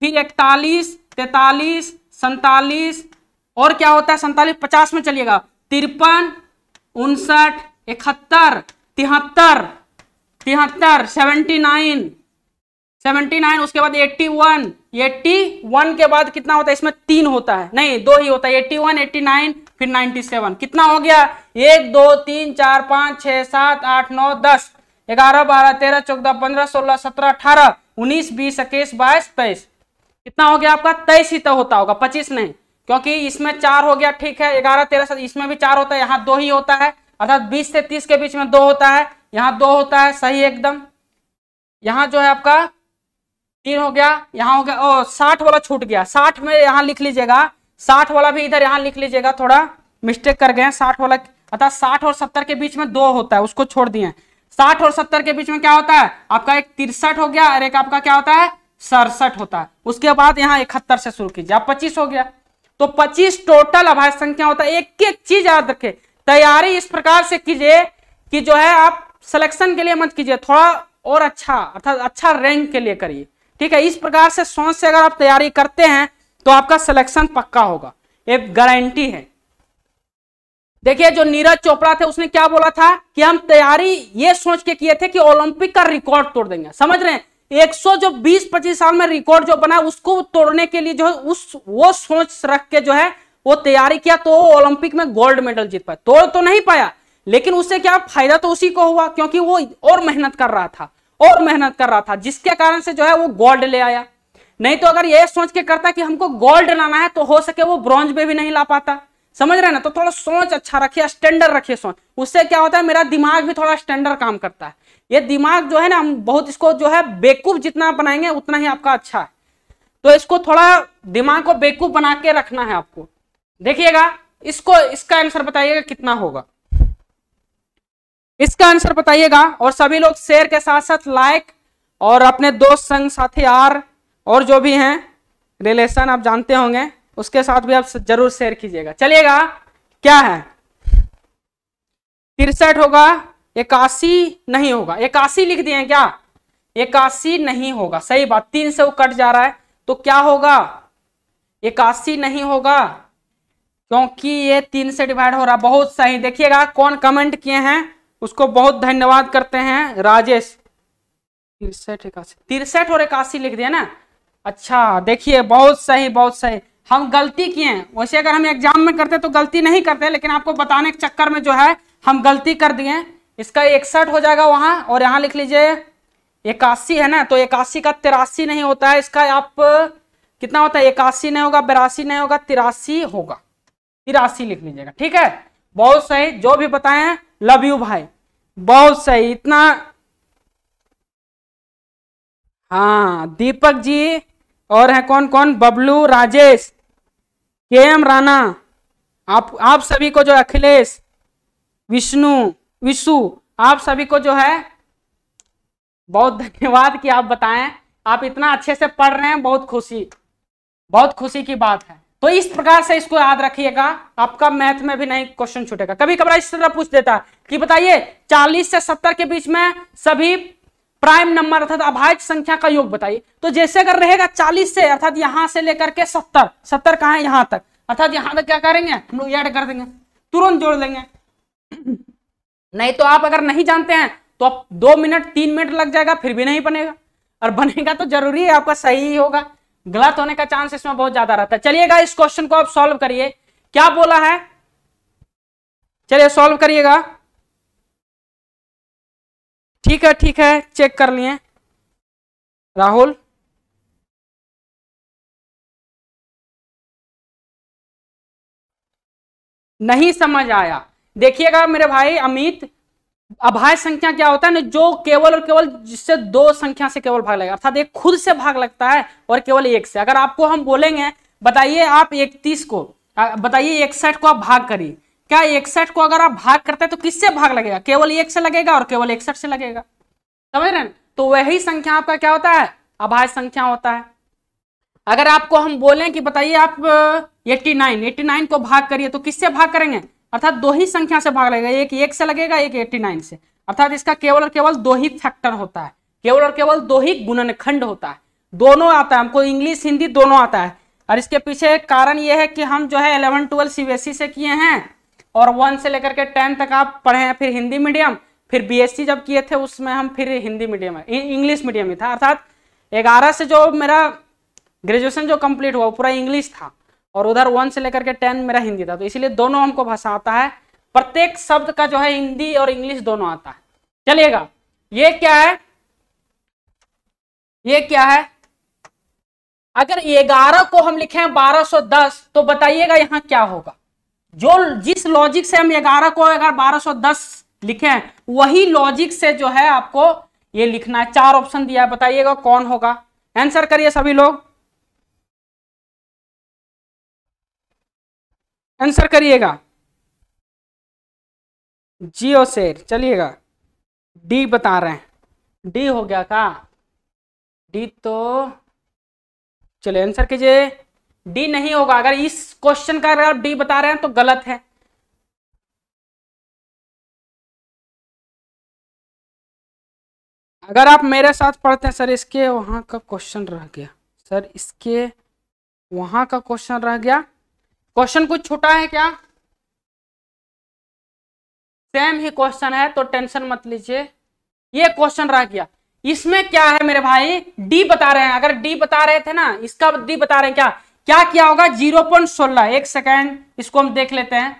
फिर इकतालीस तैतालीस सैतालीस और क्या होता है सैतालीस पचास में चलिएगा तिरपन उनसठ इकहत्तर तिहत्तर तिहत्तर सेवेंटी नाइन सेवेंटी नाइन उसके बाद एट्टी वन एट्टी वन के बाद कितना होता है इसमें तीन होता है नहीं दो ही होता है एट्टी वन एट्टी नाइन फिर 97 कितना हो गया एक दो तीन चार पांच छह सात आठ नौ दस ग्यारह बारह तेरह चौदह पंद्रह सोलह सत्रह अठारह उन्नीस बीस इक्कीस बाईस तेईस कितना हो गया आपका तेईस ही तो होता होगा पच्चीस नहीं क्योंकि इसमें चार हो गया ठीक है ग्यारह तेरह इसमें भी चार होता है यहाँ दो ही होता है अर्थात बीस से तीस के बीच में दो होता है यहाँ दो होता है सही एकदम यहाँ जो है आपका तीन हो गया यहाँ हो गया ओ साठ वाला छूट गया साठ में यहाँ लिख लीजिएगा साठ वाला भी इधर यहाँ लिख लीजिएगा थोड़ा मिस्टेक कर गए साठ वाला अर्थात साठ और सत्तर के बीच में दो होता है उसको छोड़ दिए साठ और सत्तर के बीच में क्या होता है आपका एक तिरसठ हो गया और एक आपका क्या होता है सड़सठ होता है उसके बाद यहाँ इकहत्तर से शुरू कीजिए आप पच्चीस हो गया तो पच्चीस टोटल अभाज्य संख्या होता है एक एक चीज याद रखे तैयारी इस प्रकार से कीजिए कि जो है आप सिलेक्शन के लिए मत कीजिए थोड़ा और अच्छा अर्थात अच्छा रैंक के लिए करिए ठीक है इस प्रकार से सोच से अगर आप तैयारी करते हैं तो आपका सिलेक्शन पक्का होगा ये गारंटी है देखिए जो नीरज चोपड़ा थे उसने क्या बोला था कि हम तैयारी ये सोच के किए थे कि ओलंपिक का रिकॉर्ड तोड़ देंगे समझ रहे हैं सौ जो बीस पच्चीस साल में रिकॉर्ड जो बना उसको तोड़ने के लिए जो है उस वो सोच रख के जो है वो तैयारी किया तो ओलंपिक में गोल्ड मेडल जीत पाया तोड़ तो नहीं पाया लेकिन उससे क्या फायदा तो उसी को हुआ क्योंकि वो और मेहनत कर रहा था और मेहनत कर रहा था जिसके कारण से जो है वो गोल्ड ले आया नहीं तो अगर ये सोच के करता कि हमको गोल्ड लाना है तो हो सके वो ब्रॉन्ज में भी नहीं ला पाता समझ रहे ना तो थोड़ा सोच अच्छा रखिए स्टैंडर्ड रखिए सोच उससे क्या होता है मेरा दिमाग भी थोड़ा स्टैंडर्ड काम करता है ये दिमाग जो है ना हम बहुत इसको जो है बेकूफ जितना बनाएंगे उतना ही आपका अच्छा है तो इसको थोड़ा दिमाग को बेकूफ बना के रखना है आपको देखिएगा इसको इसका आंसर बताइएगा कितना होगा इसका आंसर बताइएगा और सभी लोग शेयर के साथ साथ लाइक और अपने दोस्त संग साथी यार और जो भी हैं रिलेशन आप जानते होंगे उसके साथ भी आप जरूर शेयर कीजिएगा चलिएगा क्या है तिरसठ होगा इक्यासी नहीं होगा इक्यासी लिख दिए क्या इक्यासी नहीं होगा सही बात तीन से वो कट जा रहा है तो क्या होगा इक्यासी नहीं होगा क्योंकि ये तीन से डिवाइड हो रहा है बहुत सही देखिएगा कौन कमेंट किए हैं उसको बहुत धन्यवाद करते हैं राजेश तिरसठ इक्यासी तिरसठ और इक्यासी लिख दिया ना अच्छा देखिए बहुत सही बहुत सही हम गलती किए हैं वैसे अगर हम एग्जाम में करते तो गलती नहीं करते लेकिन आपको बताने के चक्कर में जो है हम गलती कर दिए इसका इकसठ हो जाएगा वहां और यहाँ लिख लीजिए इक्यासी है ना तो इक्यासी का तिरासी नहीं होता है इसका आप कितना होता है इक्यासी नहीं होगा बिरासी नहीं होगा तिरासी होगा तिरासी लिख लीजिएगा ठीक है बहुत सही जो भी बताए लव यू भाई बहुत सही इतना हाँ दीपक जी और हैं कौन कौन बबलू राजेश के एम राणा आप आप सभी को जो अखिलेश विष्णु विशु आप सभी को जो है बहुत धन्यवाद कि आप बताएं आप इतना अच्छे से पढ़ रहे हैं बहुत खुशी बहुत खुशी की बात है तो इस प्रकार से इसको याद रखिएगा आपका मैथ में भी नहीं क्वेश्चन छूटेगा कभी कभार इस तरह पूछ देता है कि बताइए 40 से 70 के बीच में सभी प्राइम नंबर अर्थात अभाज्य संख्या का योग बताइए तो जैसे अगर रहेगा चालीस से अर्थात यहां से लेकर के सत्तर सत्तर कहा है यहां तक अर्थात यहां तक क्या करेंगे हम लोग ऐड कर देंगे तुरंत जोड़ देंगे नहीं तो आप अगर नहीं जानते हैं तो आप दो मिनट तीन मिनट लग जाएगा फिर भी नहीं बनेगा और बनेगा तो जरूरी है आपका सही होगा गलत होने का चांस इसमें बहुत ज्यादा रहता है चलिएगा इस क्वेश्चन को आप सॉल्व करिए क्या बोला है चलिए सॉल्व करिएगा ठीक है ठीक है चेक कर लिए राहुल नहीं समझ आया देखिएगा मेरे भाई अमित अभाज्य संख्या क्या होता है ना जो केवल और केवल जिससे दो संख्या से केवल भाग लगेगा अर्थात एक खुद से भाग लगता है और केवल एक से अगर आपको हम बोलेंगे बताइए आप इकतीस को बताइए इकसठ को आप भाग करिए क्या इकसठ को अगर आप भाग करते हैं तो किससे भाग लगेगा केवल एक से लगेगा और केवल इकसठ से लगेगा समझ रहे तो वही संख्या आपका क्या होता है अभाज संख्या होता है अगर आपको हम बोलें कि बताइए आप 89 89 को भाग करिए तो किससे भाग करेंगे अर्थात दो ही संख्या से भाग लगेगा एक एक से लगेगा एक 89 से अर्थात इसका केवल और केवल दो ही फैक्टर होता है केवल और केवल दो ही गुणनखंड होता है दोनों आता है हमको इंग्लिश हिंदी दोनों आता है और इसके पीछे कारण यह है कि हम जो है इलेवन ट्वेल्व सीबीएसई से किए हैं और वन से लेकर के टेन तक आप पढ़े हैं फिर हिंदी मीडियम फिर बीएससी जब किए थे उसमें हम फिर हिंदी मीडियम इंग्लिश मीडियम ही था अर्थात ग्यारह से जो मेरा ग्रेजुएशन जो कंप्लीट हुआ पूरा इंग्लिश था और उधर वन से लेकर के टेन मेरा हिंदी था तो इसलिए दोनों हमको भाषा आता है प्रत्येक शब्द का जो है हिंदी और इंग्लिश दोनों आता है चलिएगा ये क्या है ये क्या है अगर ग्यारह को हम लिखे हैं दस तो बताइएगा यहां क्या होगा जो जिस लॉजिक से हम ग्यारह को अगर बारह सौ दस लिखे हैं वही लॉजिक से जो है आपको ये लिखना है चार ऑप्शन दिया है बताइएगा कौन होगा आंसर करिए सभी लोग आंसर करिएगा जियो शेर चलिएगा डी बता रहे हैं डी हो गया का डी तो चलिए आंसर कीजिए डी नहीं होगा अगर इस क्वेश्चन का अगर आप डी बता रहे हैं तो गलत है अगर आप मेरे साथ पढ़ते हैं सर इसके वहां का क्वेश्चन रह गया सर इसके वहां का क्वेश्चन रह गया क्वेश्चन कुछ छोटा है क्या सेम ही क्वेश्चन है तो टेंशन मत लीजिए ये क्वेश्चन रह गया इसमें क्या है मेरे भाई डी बता रहे हैं अगर डी बता रहे थे ना इसका डी बता रहे हैं क्या क्या किया होगा जीरो पॉइंट सोलह एक सेकेंड इसको हम देख लेते हैं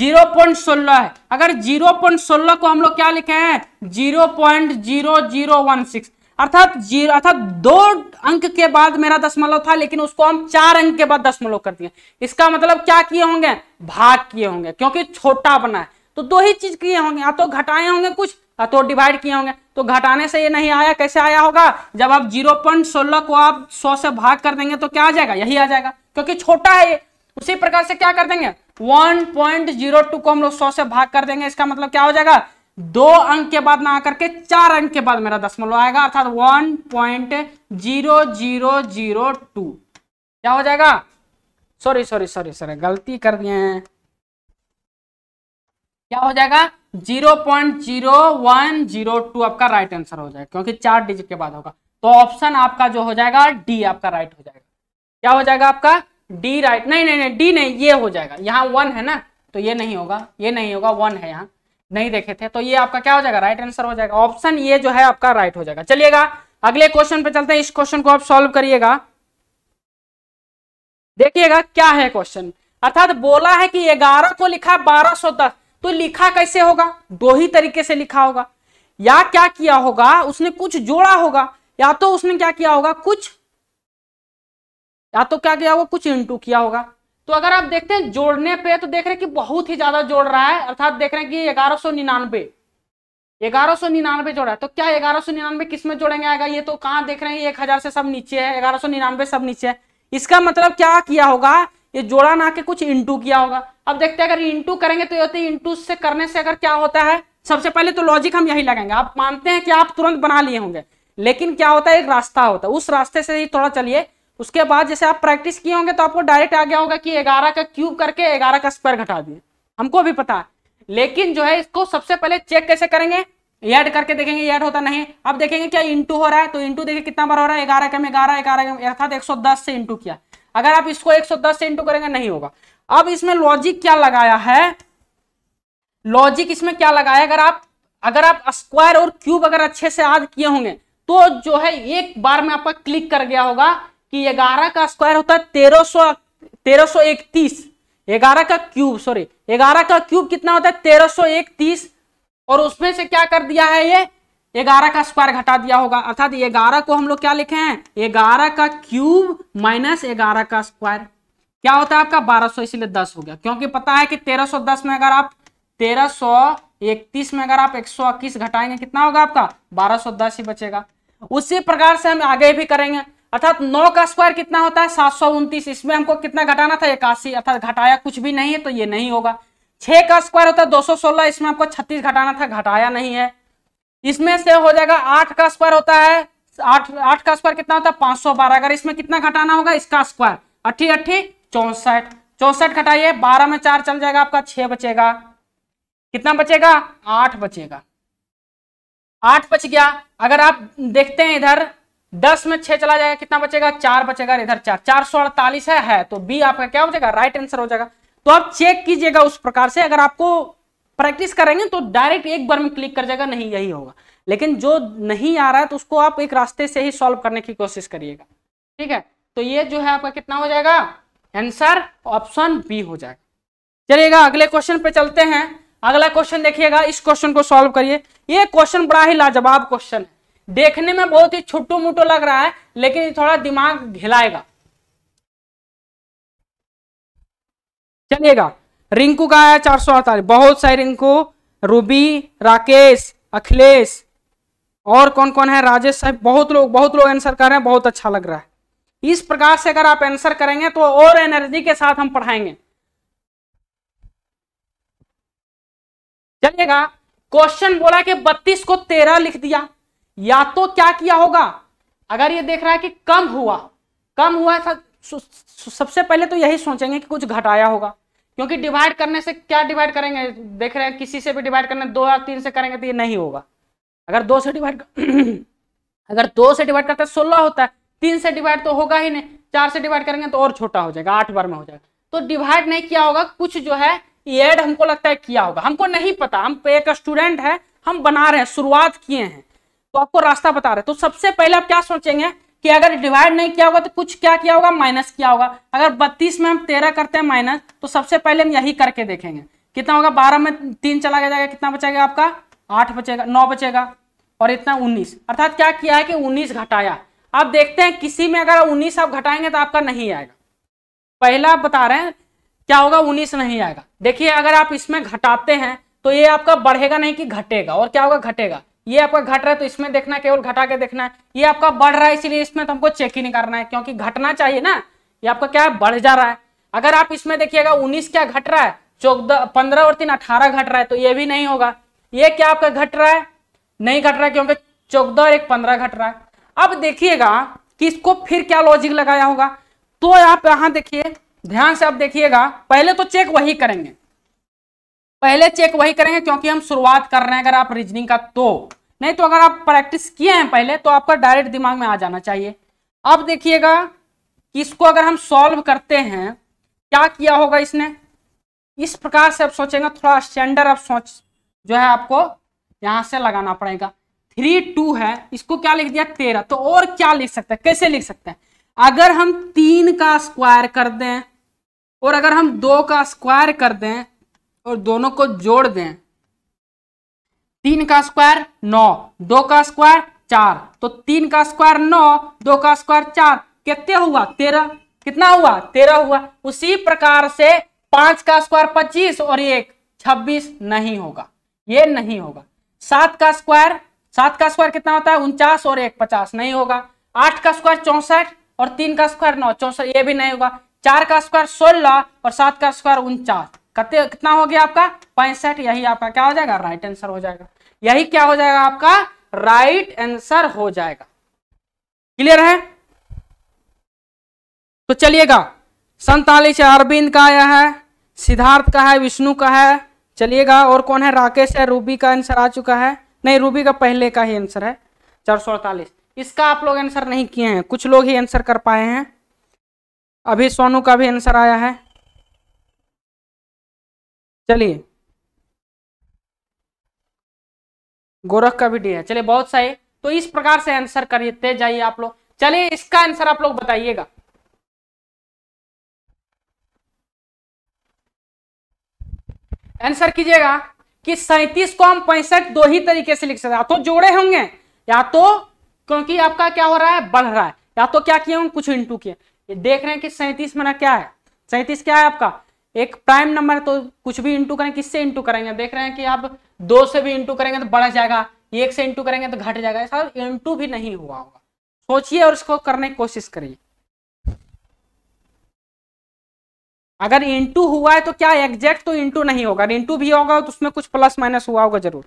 जीरो पॉइंट सोलह है अगर जीरो पॉइंट सोलह को हम लोग क्या लिखे हैं zero point zero zero one six अर्थात जीरो अर्थात दो अंक के बाद मेरा दशमलव था लेकिन उसको हम चार अंक के बाद दशमलव कर दिए इसका मतलब क्या किए होंगे भाग किए होंगे क्योंकि छोटा बना है तो दो ही चीज किए होंगे या तो घटाए होंगे कुछ हाँ, तो डिवाइड किए होंगे तो घटाने से ये नहीं आया कैसे आया होगा जब आप जीरो पॉइंट सोलह को आप सौ से भाग कर देंगे तो क्या आ जाएगा यही आ जाएगा क्योंकि छोटा है ये उसी प्रकार से क्या कर देंगे वन पॉइंट जीरो टू को हम लोग सौ से भाग कर देंगे इसका मतलब क्या हो जाएगा दो अंक के बाद ना आकर चार अंक के बाद मेरा दशमलव आएगा अर्थात one point zero zero zero two क्या हो जाएगा सॉरी सॉरी सॉरी सॉरी गलती कर दिए हैं क्या हो जाएगा zero point zero one zero two आपका राइट आंसर हो जाएगा क्योंकि चार डिजिट के बाद होगा तो ऑप्शन आपका जो हो जाएगा डी आपका राइट हो जाएगा क्या हो जाएगा आपका डी राइट नहीं नहीं नहीं डी नहीं ये हो जाएगा यहाँ वन है ना तो ये नहीं होगा ये नहीं होगा वन है यहाँ नहीं देखे थे तो ये आपका क्या हो जाएगा राइट आंसर हो जाएगा ऑप्शन ये जो है आपका राइट हो जाएगा चलिएगा अगले क्वेश्चन पे चलते हैं इस क्वेश्चन को आप सॉल्व करिएगा देखिएगा क्या है क्वेश्चन अर्थात बोला है कि ग्यारह को लिखा बारह सौ दस तो लिखा कैसे होगा दो ही तरीके से लिखा होगा या क्या किया होगा उसने कुछ जोड़ा होगा या तो उसने क्या किया होगा कुछ या तो क्या किया होगा कुछ इंटू किया होगा तो अगर आप देखते हैं जोड़ने पे तो देख रहे हैं कि बहुत ही ज्यादा जोड़ रहा है अर्थात देख रहे हैं कि ग्यारह सौ निन्यानबे ग्यारह सौ निन्यानवे जोड़ा है तो क्या ग्यारह सौ निन्यानवे किस में जोड़ेंगे आएगा ये तो कहां देख रहे हैं एक हजार से सब नीचे है ग्यारह सौ निन्यानवे सब नीचे है इसका मतलब क्या किया होगा ये जोड़ा ना के कुछ इंटू किया होगा अब देखते हैं अगर इंटू करेंगे तो ये होते इंटू से करने से अगर क्या होता है सबसे पहले तो लॉजिक हम यही लगाएंगे आप मानते हैं कि आप तुरंत बना लिए होंगे लेकिन क्या होता है एक रास्ता होता है उस रास्ते से ही थोड़ा चलिए उसके बाद जैसे आप प्रैक्टिस किए होंगे तो आपको डायरेक्ट आ गया होगा कि ग्यारह का क्यूब करके ग्यारह का स्क्वायर घटा दिए हमको भी पता है लेकिन जो है इसको सबसे पहले चेक कैसे करेंगे ऐड करके देखेंगे ऐड होता नहीं अब देखेंगे क्या इंटू हो रहा है तो इंटू देखिए कितना बार हो रहा है ग्यारह का में ग्यारह ग्यारह अर्थात एक सौ दस से इंटू किया अगर आप इसको 110 से इंटू करेंगे नहीं होगा अब इसमें लॉजिक क्या लगाया है लॉजिक इसमें क्या लगाया अगर आप अगर आप स्क्वायर और क्यूब अगर अच्छे से याद किए होंगे तो जो है एक बार में आपका क्लिक कर गया होगा कि ग्यारह का स्क्वायर होता है तेरह सौ तेरह सौ इकतीस ग्यारह का क्यूब सॉरी ग्यारह का क्यूब कितना होता है तेरह एक तीस और उसमें से क्या कर दिया है ये ग्यारह का स्क्वायर घटा दिया होगा अर्थात ग्यारह को हम लोग क्या लिखे हैं ग्यारह का क्यूब माइनस ग्यारह का स्क्वायर क्या होता है आपका बारह सौ इसलिए दस हो गया क्योंकि पता है कि तेरह दस में अगर आप तेरह इकतीस में अगर आप एक सौ इक्कीस घटाएंगे कितना होगा आपका बारह दस ही बचेगा उसी प्रकार से हम आगे भी करेंगे अर्थात नौ का स्क्वायर कितना होता है सात इसमें हमको कितना घटाना था इक्यासी अर्थात घटाया कुछ भी नहीं है तो ये नहीं होगा छह का स्क्वायर होता है दो इसमें आपको छत्तीस घटाना था घटाया नहीं है इसमें से हो जाएगा आठ का स्क्वायर होता है आठ आठ का स्क्वायर कितना होता है पांच सौ बारह अगर इसमें कितना घटाना होगा इसका स्क्वायर अट्ठी अट्ठी चौसठ चौसठ घटाइए बारह में चार चल जाएगा आपका छह बचेगा कितना बचेगा आठ बचेगा आठ बच गया अगर आप देखते हैं इधर दस में छह चला जाएगा कितना बचेगा चार बचेगा इधर चार चार सौ अड़तालीस है, है तो बी आपका क्या हो जाएगा राइट आंसर हो जाएगा तो आप चेक कीजिएगा उस प्रकार से अगर आपको प्रैक्टिस करेंगे तो डायरेक्ट एक बार में क्लिक कर जाएगा नहीं यही होगा लेकिन जो नहीं आ रहा है तो उसको आप एक रास्ते से ही सॉल्व करने की कोशिश करिएगा ठीक है तो ये जो है आपका कितना हो जाएगा आंसर ऑप्शन बी हो जाएगा चलिएगा अगले क्वेश्चन पे चलते हैं अगला क्वेश्चन देखिएगा इस क्वेश्चन को सॉल्व करिए ये क्वेश्चन बड़ा ही लाजवाब क्वेश्चन है देखने में बहुत ही छोटू मोटो लग रहा है लेकिन थोड़ा दिमाग घिलाएगा चलिएगा रिंकू का है चार सौ अड़तालीस बहुत सारे रिंकू रूबी राकेश अखिलेश और कौन कौन है राजेश साहब बहुत लोग बहुत लोग आंसर कर रहे हैं बहुत अच्छा लग रहा है इस प्रकार से अगर आप आंसर करेंगे तो और एनर्जी के साथ हम पढ़ाएंगे चलिएगा क्वेश्चन बोला कि बत्तीस को तेरह लिख दिया या तो क्या किया होगा अगर ये देख रहा है कि कम हुआ कम हुआ था तो सबसे पहले तो यही सोचेंगे कि कुछ घटाया होगा क्योंकि डिवाइड करने से क्या डिवाइड करेंगे देख रहे हैं किसी से भी डिवाइड करने दो या तीन से करेंगे तो ये नहीं होगा अगर दो से डिवाइड अगर दो से डिवाइड करते हैं सोलह होता है तीन से डिवाइड तो होगा ही नहीं चार से डिवाइड करेंगे तो और छोटा हो जाएगा आठ बार में हो जाएगा तो डिवाइड नहीं किया होगा कुछ जो है एड हमको लगता है किया होगा हमको नहीं पता हम एक स्टूडेंट है हम बना रहे हैं शुरुआत किए हैं तो आपको रास्ता बता रहे तो सबसे पहले आप क्या सोचेंगे कि अगर डिवाइड नहीं किया होगा तो कुछ क्या किया होगा माइनस किया होगा अगर बत्तीस में हम तेरह करते हैं माइनस तो सबसे पहले हम यही करके देखेंगे कितना होगा बारह में तीन चला गया जाएगा कितना बचेगा आपका आठ बचेगा नौ बचेगा और इतना उन्नीस अर्थात क्या किया है कि उन्नीस घटाया आप देखते हैं किसी में अगर उन्नीस आप घटाएंगे तो आपका नहीं आएगा पहला आप बता रहे हैं क्या होगा उन्नीस नहीं आएगा देखिए अगर आप इसमें घटाते हैं तो ये आपका बढ़ेगा नहीं कि घटेगा और क्या होगा घटेगा ये आपका घट रहा है तो इसमें देखना है केवल घटा के देखना है ये आपका बढ़ रहा है इसीलिए इसमें तो हमको चेक ही नहीं करना है क्योंकि घटना चाहिए ना ये आपका क्या है बढ़ जा रहा है अगर आप इसमें देखिएगा उन्नीस क्या घट रहा है चौदह पंद्रह और तीन अठारह घट रहा है तो ये भी नहीं होगा ये क्या आपका घट रहा है नहीं घट रहा है क्योंकि चौदह और एक पंद्रह घट रहा है अब देखिएगा कि इसको फिर क्या लॉजिक लगाया होगा तो आप यहां देखिए ध्यान से आप देखिएगा पहले तो चेक वही करेंगे पहले चेक वही करेंगे क्योंकि हम शुरुआत कर रहे हैं अगर आप रीजनिंग का तो नहीं तो अगर आप प्रैक्टिस किए हैं पहले तो आपका डायरेक्ट दिमाग में आ जाना चाहिए अब देखिएगा कि इसको अगर हम सॉल्व करते हैं क्या किया होगा इसने इस प्रकार से आप सोचेंगे थोड़ा स्टैंडर्ड आप सोच जो है आपको यहां से लगाना पड़ेगा थ्री टू है इसको क्या लिख दिया तेरह तो और क्या लिख सकते हैं कैसे लिख सकते हैं अगर हम तीन का स्क्वायर कर दें और अगर हम दो का स्क्वायर कर दें और दोनों को जोड़ दें तीन का स्क्वायर नौ दो का स्क्वायर चार तो तीन का स्क्वायर नौ दो का स्क्वायर चार कितने हुआ तेरह कितना हुआ तेरह हुआ उसी प्रकार से पांच का स्क्वायर पच्चीस और एक छब्बीस नहीं होगा ये नहीं होगा सात का स्क्वायर सात का स्क्वायर कितना होता है उनचास और एक पचास नहीं होगा आठ का स्क्वायर चौसठ और तीन का स्क्वायर नौ चौसठ ये भी नहीं होगा चार का स्क्वायर सोलह और सात का स्क्वायर उनचास कते कितना हो गया आपका पैंसठ यही आपका क्या हो जाएगा राइट आंसर हो जाएगा यही क्या हो जाएगा आपका राइट आंसर हो जाएगा क्लियर है तो चलिएगा संतालीस अरविंद का आया है सिद्धार्थ का है विष्णु का है चलिएगा और कौन है राकेश है रूबी का आंसर आ चुका है नहीं रूबी का पहले का ही आंसर है चार सौ अड़तालीस इसका आप लोग आंसर नहीं किए हैं कुछ लोग ही आंसर कर पाए हैं अभी सोनू का भी आंसर आया है चलिए गोरख का भी डी है चलिए बहुत सही तो इस प्रकार से आंसर करते जाइए आप लोग चलिए इसका आंसर आप लोग बताइएगा आंसर कीजिएगा कि सैतीस को हम पैंसठ दो ही तरीके से लिख सकते हैं तो जोड़े होंगे या तो क्योंकि आपका क्या हो रहा है बढ़ रहा है या तो क्या किए होंगे कुछ इंटू किए देख रहे हैं कि सैंतीस मना क्या है सैंतीस क्या है आपका एक प्राइम नंबर तो कुछ भी इंटू करें किससे इंटू करेंगे देख रहे हैं कि आप दो से भी इंटू करेंगे तो बढ़ जाएगा एक से इंटू करेंगे तो घट जाएगा ऐसा इंटू भी नहीं हुआ होगा सोचिए और इसको करने की कोशिश करिए अगर इंटू हुआ है तो क्या एग्जैक्ट तो इंटू नहीं होगा अगर इंटू भी होगा तो उसमें कुछ प्लस माइनस हुआ होगा जरूर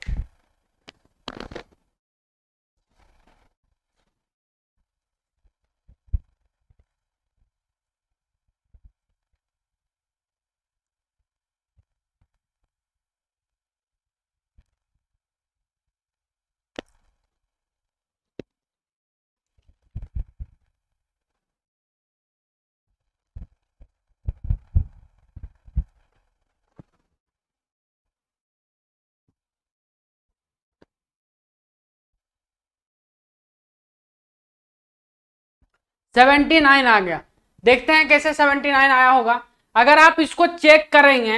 सेवेंटी नाइन आ गया देखते हैं कैसे सेवेंटी नाइन आया होगा अगर आप इसको चेक करेंगे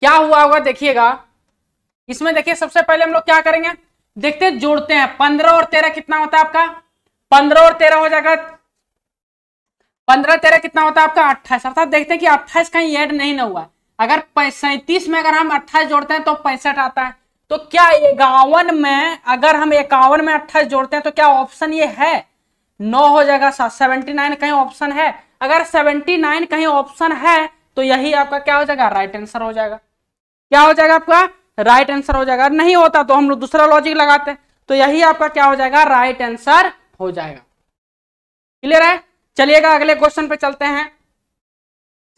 क्या हुआ होगा देखिएगा इसमें देखिए सबसे पहले हम लोग क्या करेंगे देखते जोड़ते हैं पंद्रह और तेरह कितना होता है आपका पंद्रह और तेरह हो जाएगा पंद्रह तेरह कितना होता है आपका अट्ठाईस अर्थात देखते हैं कि अट्ठाईस कहीं ऐड नहीं ना हुआ अगर सैंतीस में अगर हम अट्ठाईस जोड़ते हैं तो पैंसठ आता है तो क्या इक्यावन में अगर हम इक्यावन में अट्ठाईस जोड़ते हैं तो क्या ऑप्शन ये है नौ हो जाएगा सात सेवेंटी नाइन कहीं ऑप्शन है अगर सेवेंटी नाइन कहीं ऑप्शन है तो यही आपका क्या हो जाएगा राइट आंसर हो जाएगा क्या हो जाएगा आपका राइट आंसर हो जाएगा नहीं होता तो हम लोग दूसरा लॉजिक लगाते हैं तो यही आपका क्या हो जाएगा राइट आंसर हो जाएगा क्लियर है चलिएगा अगले क्वेश्चन पे चलते हैं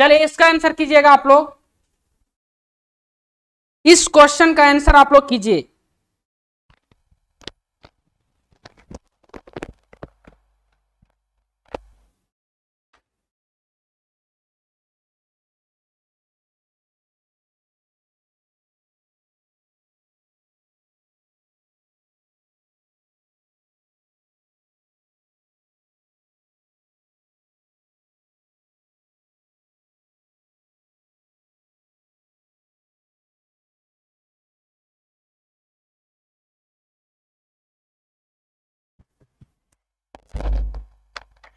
चलिए इसका आंसर कीजिएगा आप लोग इस क्वेश्चन का आंसर आप लोग कीजिए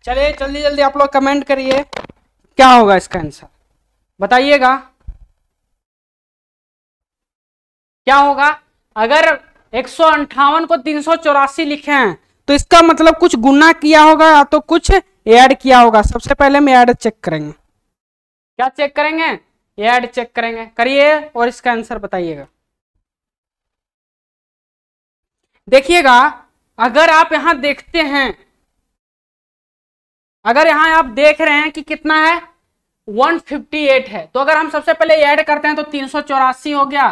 चलिए जल्दी जल्दी आप लोग कमेंट करिए क्या होगा इसका आंसर बताइएगा क्या होगा अगर एक को तीन लिखे हैं तो इसका मतलब कुछ गुना किया होगा या तो कुछ ऐड किया होगा सबसे पहले हम ऐड चेक करेंगे क्या चेक करेंगे ऐड चेक करेंगे करिए और इसका आंसर बताइएगा देखिएगा अगर आप यहां देखते हैं अगर यहां आप देख रहे हैं कि कितना है 158 है तो अगर हम सबसे पहले ऐड करते हैं तो तीन हो गया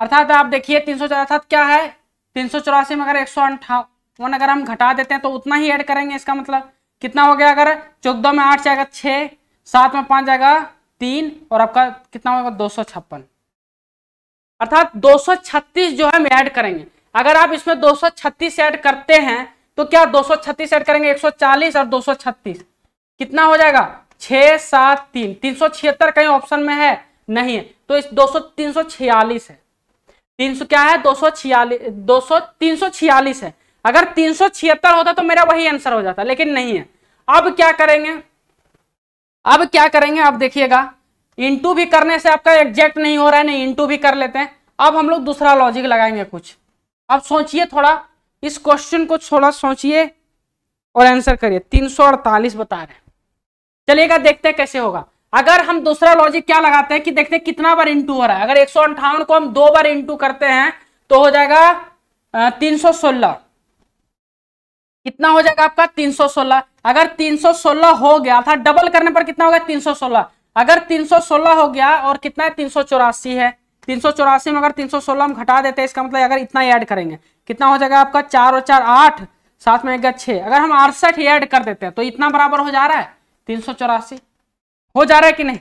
अर्थात आप देखिए तीन सौ अर्थात क्या है तीन सौ चौरासी में अगर एक सौ अंठावन अगर हम घटा देते हैं तो उतना ही ऐड करेंगे इसका मतलब कितना हो गया अगर चौदह में आठ जाएगा छः सात में पाँच जाएगा तीन और आपका कितना होगा दो सौ छप्पन अर्थात दो सौ छत्तीस जो है हम ऐड करेंगे अगर आप इसमें दो सौ छत्तीस ऐड करते हैं तो क्या 236 ऐड करेंगे 140 और 236 कितना हो जाएगा छः सात तीन तीन कहीं ऑप्शन में है नहीं है तो इस दो सौ तीन सौ छियालीस है तीन सौ क्या है दो सौ छियालीस दो सौ तीन सौ छियालीस है अगर तीन सौ छिहत्तर होता तो मेरा वही आंसर हो जाता लेकिन नहीं है अब क्या करेंगे अब क्या करेंगे आप देखिएगा इंटू भी करने से आपका एग्जैक्ट नहीं हो रहा है नहीं इंटू भी कर लेते हैं अब हम लोग दूसरा लॉजिक लगाएंगे कुछ अब सोचिए थोड़ा इस क्वेश्चन को थोड़ा सोचिए और आंसर करिए तीन सौ अड़तालीस बता रहे चलिएगा देखते हैं कैसे होगा अगर हम दूसरा लॉजिक क्या लगाते हैं कि देखते हैं कितना बार इंटू हो रहा है अगर एक को हम दो बार इंटू करते हैं तो हो जाएगा तीन सौ सोलह कितना हो जाएगा आपका 316 अगर 316 हो गया था डबल करने पर कितना होगा 316 अगर 316 हो गया और कितना है तीन है तीन में अगर 316 हम घटा देते हैं इसका मतलब अगर इतना ऐड करेंगे कितना हो जाएगा आपका चार और चार आठ साथ में एक छह अगर हम अड़सठ एड ऐड कर देते हैं तो इतना बराबर हो जा रहा है तीन सौ चौरासी हो जा रहा है कि नहीं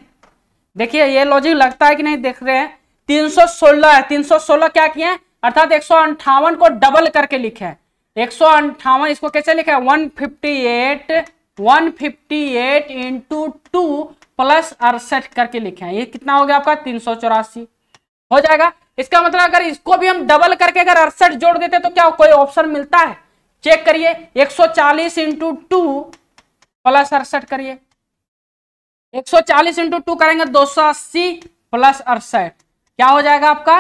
देखिए ये लॉजिक लगता है कि नहीं देख रहे हैं तीन सौ सोलह है तीन सौ सोलह क्या किए अर्थात एक सौ अंठावन को डबल करके लिखे हैं एक सौ अंठावन इसको कैसे लिखा है one fifty eight one fifty eight into two plus अड़सठ करके लिखे हैं ये कितना हो गया आपका तीन सौ चौरासी हो जाएगा इसका मतलब अगर इसको भी हम डबल करके अगर अड़सठ जोड़ देते तो क्या कोई ऑप्शन मिलता है चेक करिए 140 सौ चालीस इंटू टू प्लस अड़सठ करिए 140 सौ चालीस इंटू टू करेंगे 280 प्लस अड़सठ क्या हो जाएगा आपका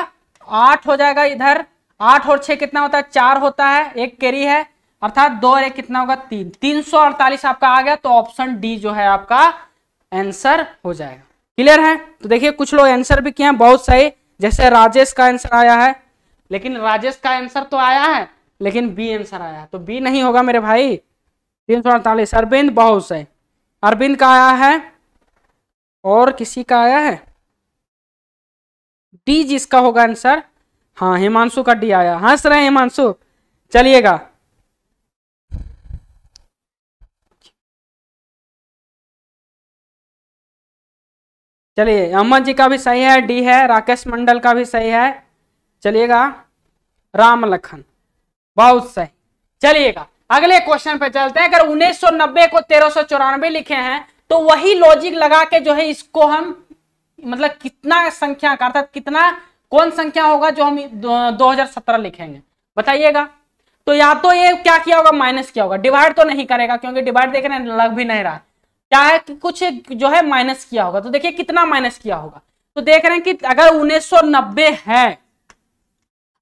आठ हो जाएगा इधर आठ और छह कितना होता है चार होता है एक कैरी है अर्थात दो और एक कितना होगा तीन तीन सौ अड़तालीस आपका आ गया तो ऑप्शन डी जो है आपका आंसर हो जाएगा क्लियर है तो देखिए कुछ लोग आंसर भी किए हैं बहुत सही जैसे राजेश का आंसर आया है लेकिन राजेश का आंसर तो आया है लेकिन बी आंसर आया है तो बी नहीं होगा मेरे भाई तीन सौ अड़तालीस अरविंद है अरविंद का आया है और किसी का आया है डी जिसका होगा आंसर हाँ हिमांशु का डी आया हंस रहे हैं हिमांशु चलिएगा चलिए अमन जी का भी सही है डी है राकेश मंडल का भी सही है चलिएगा राम लखन बहुत सही चलिएगा अगले क्वेश्चन पे चलते हैं अगर 1990 को तेरह लिखे हैं तो वही लॉजिक लगा के जो है इसको हम मतलब कितना संख्या का अर्थात कितना कौन संख्या होगा जो हम 2017 लिखेंगे बताइएगा तो या तो ये क्या किया होगा माइनस किया होगा डिवाइड तो नहीं करेगा क्योंकि डिवाइड देख रहे लग भी नहीं रहा क्या है कि कुछ जो है माइनस किया होगा तो देखिए कितना माइनस किया होगा तो देख रहे हैं कि अगर उन्नीस है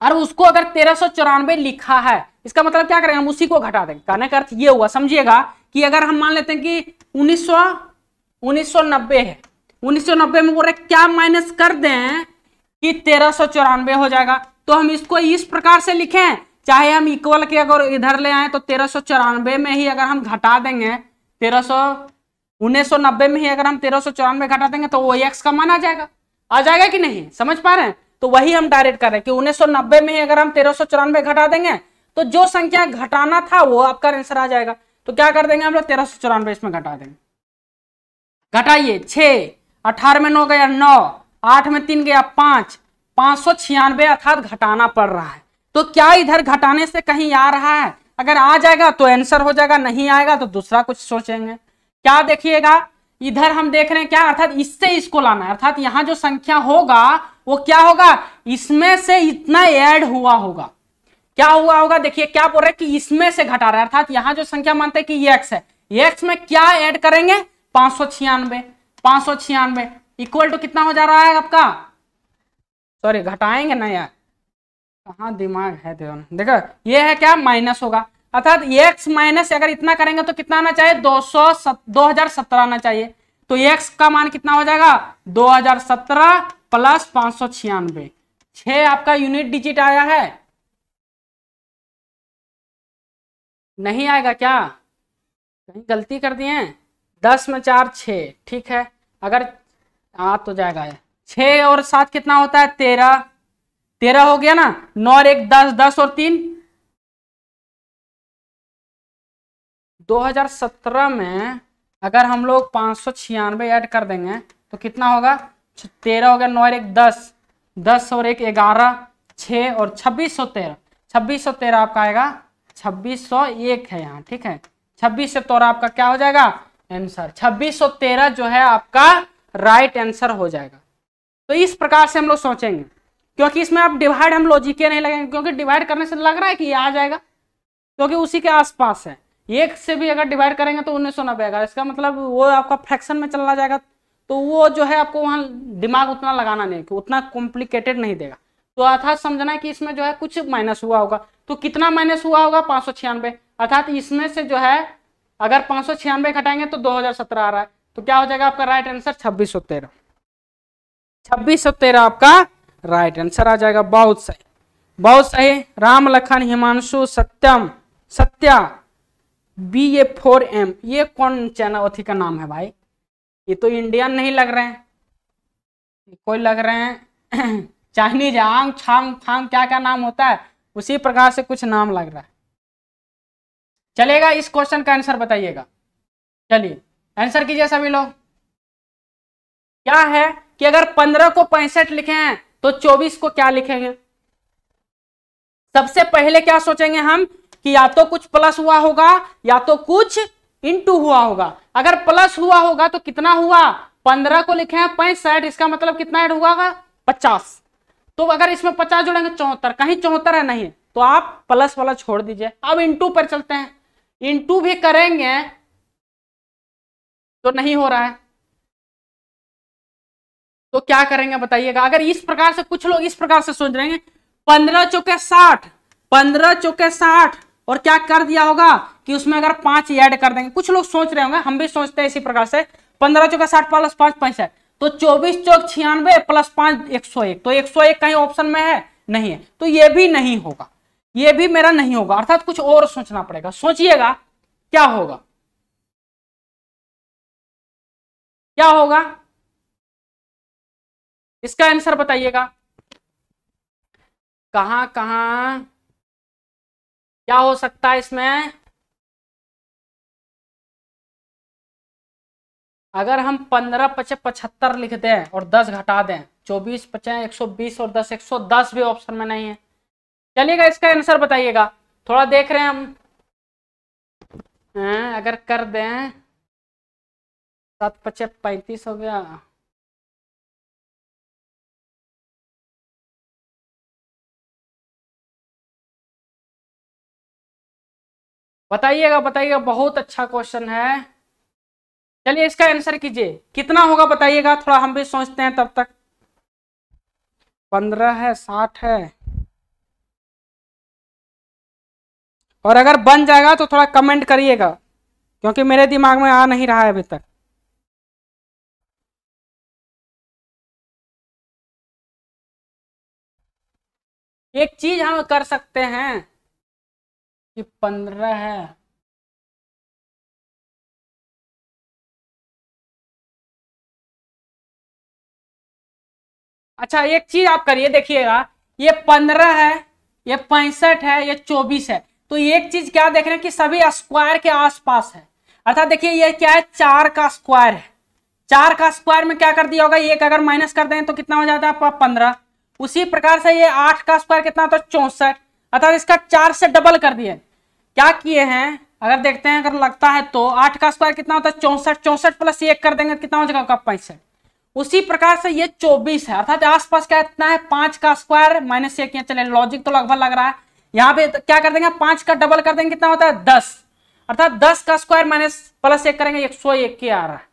और उसको अगर तेरह लिखा है इसका मतलब क्या करेंगे हम उसी को घटा देंगे कहने का अर्थ ये हुआ समझिएगा कि अगर हम मान लेते हैं कि उन्नीस सौ है 1990 में बोल रहे क्या माइनस कर दें कि तेरह हो जाएगा तो हम इसको इस प्रकार से लिखें चाहे हम इक्वल के अगर इधर ले आए तो तेरह में ही अगर हम घटा देंगे तेरह 1990 में ही अगर हम तेरह सौ चौरानवे घटा देंगे तो वो एक्स का मान आ जाएगा आ जाएगा कि नहीं समझ पा रहे हैं तो वही हम डायरेक्ट कर रहे हैं कि नब्बे में ही अगर हम तेरह सौ चौरानवे घटा देंगे तो जो संख्या घटाना था वो आपका आंसर आ जाएगा तो क्या कर देंगे हम लोग तेरह सौ चौरानवे इसमें घटा देंगे घटाइए छ अठारह में नौ गया नौ आठ में तीन गया पांच पांच सौ छियानवे अर्थात घटाना पड़ रहा है तो क्या इधर घटाने से कहीं आ रहा है अगर आ जाएगा तो आंसर हो जाएगा नहीं आएगा तो दूसरा कुछ सोचेंगे क्या देखिएगा इधर हम देख रहे हैं क्या अर्थात इससे इसको लाना है अर्थात यहां जो संख्या होगा वो क्या होगा इसमें से इतना ऐड हुआ होगा क्या हुआ होगा देखिए क्या बोल रहे हैं कि इसमें से घटा रहा है अर्थात यहां जो संख्या मानते हैं कि एक्स है एक्स में क्या ऐड करेंगे पांच सौ छियानवे पांच सौ छियानवे इक्वल टू कितना हो जा रहा है आपका सॉरी घटाएंगे ना यार कहा दिमाग है देखो ये है क्या माइनस होगा अर्थात x माइनस अगर इतना करेंगे तो कितना आना चाहिए दो सौ दो हजार सत्रह आना चाहिए तो x का मान कितना हो जाएगा दो हजार सत्रह प्लस पांच सौ छियानवे छ आपका यूनिट डिजिट आया है नहीं आएगा क्या कहीं गलती कर दिए हैं दस में चार छ ठीक है अगर आ तो जाएगा छ और सात कितना होता है तेरह तेरह हो गया ना नौ और एक दस दस और तीन 2017 में अगर हम लोग पाँच सौ ऐड कर देंगे तो कितना होगा तेरह हो गया नौ और एक दस दस और एक ग्यारह छः और छब्बीस सौ तेरह छब्बीस सौ तेरह आपका आएगा छब्बीस सौ एक है यहाँ ठीक है छब्बीस सौ तेरह आपका क्या हो जाएगा आंसर छब्बीस सौ तेरह जो है आपका राइट आंसर हो जाएगा तो इस प्रकार से हम लोग सोचेंगे क्योंकि इसमें आप डिवाइड हम लॉजिके नहीं लगेंगे क्योंकि डिवाइड करने से लग रहा है कि ये आ जाएगा क्योंकि उसी के आसपास है एक से भी अगर डिवाइड करेंगे तो उन्नीस सौ नब्बे आएगा इसका मतलब वो आपका फ्रैक्शन में चला जाएगा तो वो जो है आपको वहाँ दिमाग उतना लगाना नहीं कि उतना कॉम्प्लिकेटेड नहीं देगा तो अर्थात समझना कि इसमें जो है कुछ माइनस हुआ होगा तो कितना माइनस हुआ होगा पाँच सौ छियानबे अर्थात इसमें से जो है अगर पाँच सौ छियानबे घटाएंगे तो दो हजार सत्रह आ रहा है तो क्या हो जाएगा आपका राइट आंसर छब्बीस सौ तेरह छब्बीस सौ तेरह आपका राइट आंसर आ जाएगा बहुत सही बहुत सही Ram Lakhan Himanshu Satyam Satya B A four M ये कौन चैनल अथी का नाम है भाई ये तो इंडियन नहीं लग रहे हैं कोई लग रहे हैं चाइनीज आंग छांग फांग क्या क्या नाम होता है उसी प्रकार से कुछ नाम लग रहा है चलेगा इस क्वेश्चन का आंसर बताइएगा चलिए आंसर कीजिए सभी लोग क्या है कि अगर पंद्रह को पैंसठ लिखे हैं तो चौबीस को क्या लिखेंगे सबसे पहले क्या सोचेंगे हम कि या तो कुछ प्लस हुआ होगा या तो कुछ इंटू हुआ होगा अगर प्लस हुआ होगा तो कितना हुआ पंद्रह को लिखे हैं पैंसठ इसका मतलब कितना ऐड हुआ पचास तो अगर इसमें पचास जोड़ेंगे चौहत्तर कहीं चौहत्तर है नहीं तो आप प्लस वाला छोड़ दीजिए अब इंटू पर चलते हैं इंटू भी करेंगे तो नहीं हो रहा है तो क्या करेंगे बताइएगा अगर इस प्रकार से कुछ लोग इस प्रकार से सोच रहे हैं पंद्रह चौके साठ पंद्रह चौके साठ और क्या कर दिया होगा कि उसमें अगर पांच ऐड कर देंगे कुछ लोग सोच रहे होंगे हम भी सोचते हैं इसी प्रकार से पंद्रह चौका साठ प्लस पांच पैंसठ तो चौबीस चौक छियानवे प्लस पांच एक सौ एक तो एक सौ एक कहीं ऑप्शन में है नहीं है तो ये भी नहीं होगा ये भी मेरा नहीं होगा अर्थात कुछ और सोचना पड़ेगा सोचिएगा क्या होगा क्या होगा इसका आंसर बताइएगा कहां कहां क्या हो सकता है इसमें अगर हम पंद्रह पचे पचहत्तर लिख दें और दस घटा दें चौबीस पचे एक सौ बीस और दस एक सौ दस भी ऑप्शन में नहीं है चलिएगा इसका आंसर बताइएगा थोड़ा देख रहे हैं हम अगर कर दें सात पचे पैंतीस हो गया बताइएगा बताइएगा बहुत अच्छा क्वेश्चन है चलिए इसका आंसर कीजिए कितना होगा बताइएगा थोड़ा हम भी सोचते हैं तब तक पंद्रह है साठ है और अगर बन जाएगा तो थोड़ा कमेंट करिएगा क्योंकि मेरे दिमाग में आ नहीं रहा है अभी तक एक चीज हम कर सकते हैं ये पंद्रह है अच्छा एक चीज आप करिए देखिएगा ये पंद्रह है ये पैंसठ है ये चौबीस है तो एक चीज क्या देख रहे हैं कि सभी स्क्वायर के आसपास है अर्थात देखिए ये क्या है चार का स्क्वायर है चार का स्क्वायर में क्या कर दिया होगा एक अगर माइनस कर दें तो कितना हो जाता है पंद्रह उसी प्रकार से ये आठ का स्क्वायर कितना तो चौसठ अर्थात इसका चार से डबल कर दिए क्या किए हैं अगर देखते हैं अगर लगता है तो आठ का स्क्वायर कितना होता है चौसठ चौसठ प्लस एक कर देंगे कितना हो जाएगा आपका पैंसठ उसी प्रकार से ये चौबीस है अर्थात आसपास क्या इतना है पांच का स्क्वायर माइनस एक चले लॉजिक तो लगभग लग रहा है यहाँ पे क्या कर देंगे पांच का डबल कर देंगे कितना होता है दस अर्थात दस का स्क्वायर माइनस प्लस एक करेंगे एक सौ एक ही आ रहा है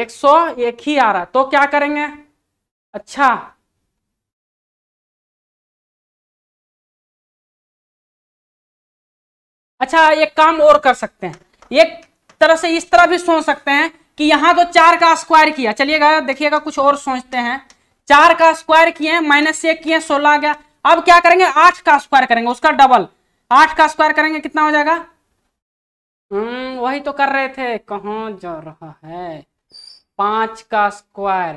एक सौ एक ही आ रहा है तो क्या करेंगे अच्छा अच्छा एक काम और कर सकते हैं एक तरह से इस तरह भी सोच सकते हैं कि यहाँ तो चार का स्क्वायर किया चलिएगा देखिएगा कुछ और सोचते हैं चार का स्क्वायर किए माइनस एक किए सोलह आ गया अब क्या करेंगे आठ का स्क्वायर करेंगे उसका डबल आठ का स्क्वायर करेंगे कितना हो जाएगा हम्म वही तो कर रहे थे कहा जा रहा है पांच का स्क्वायर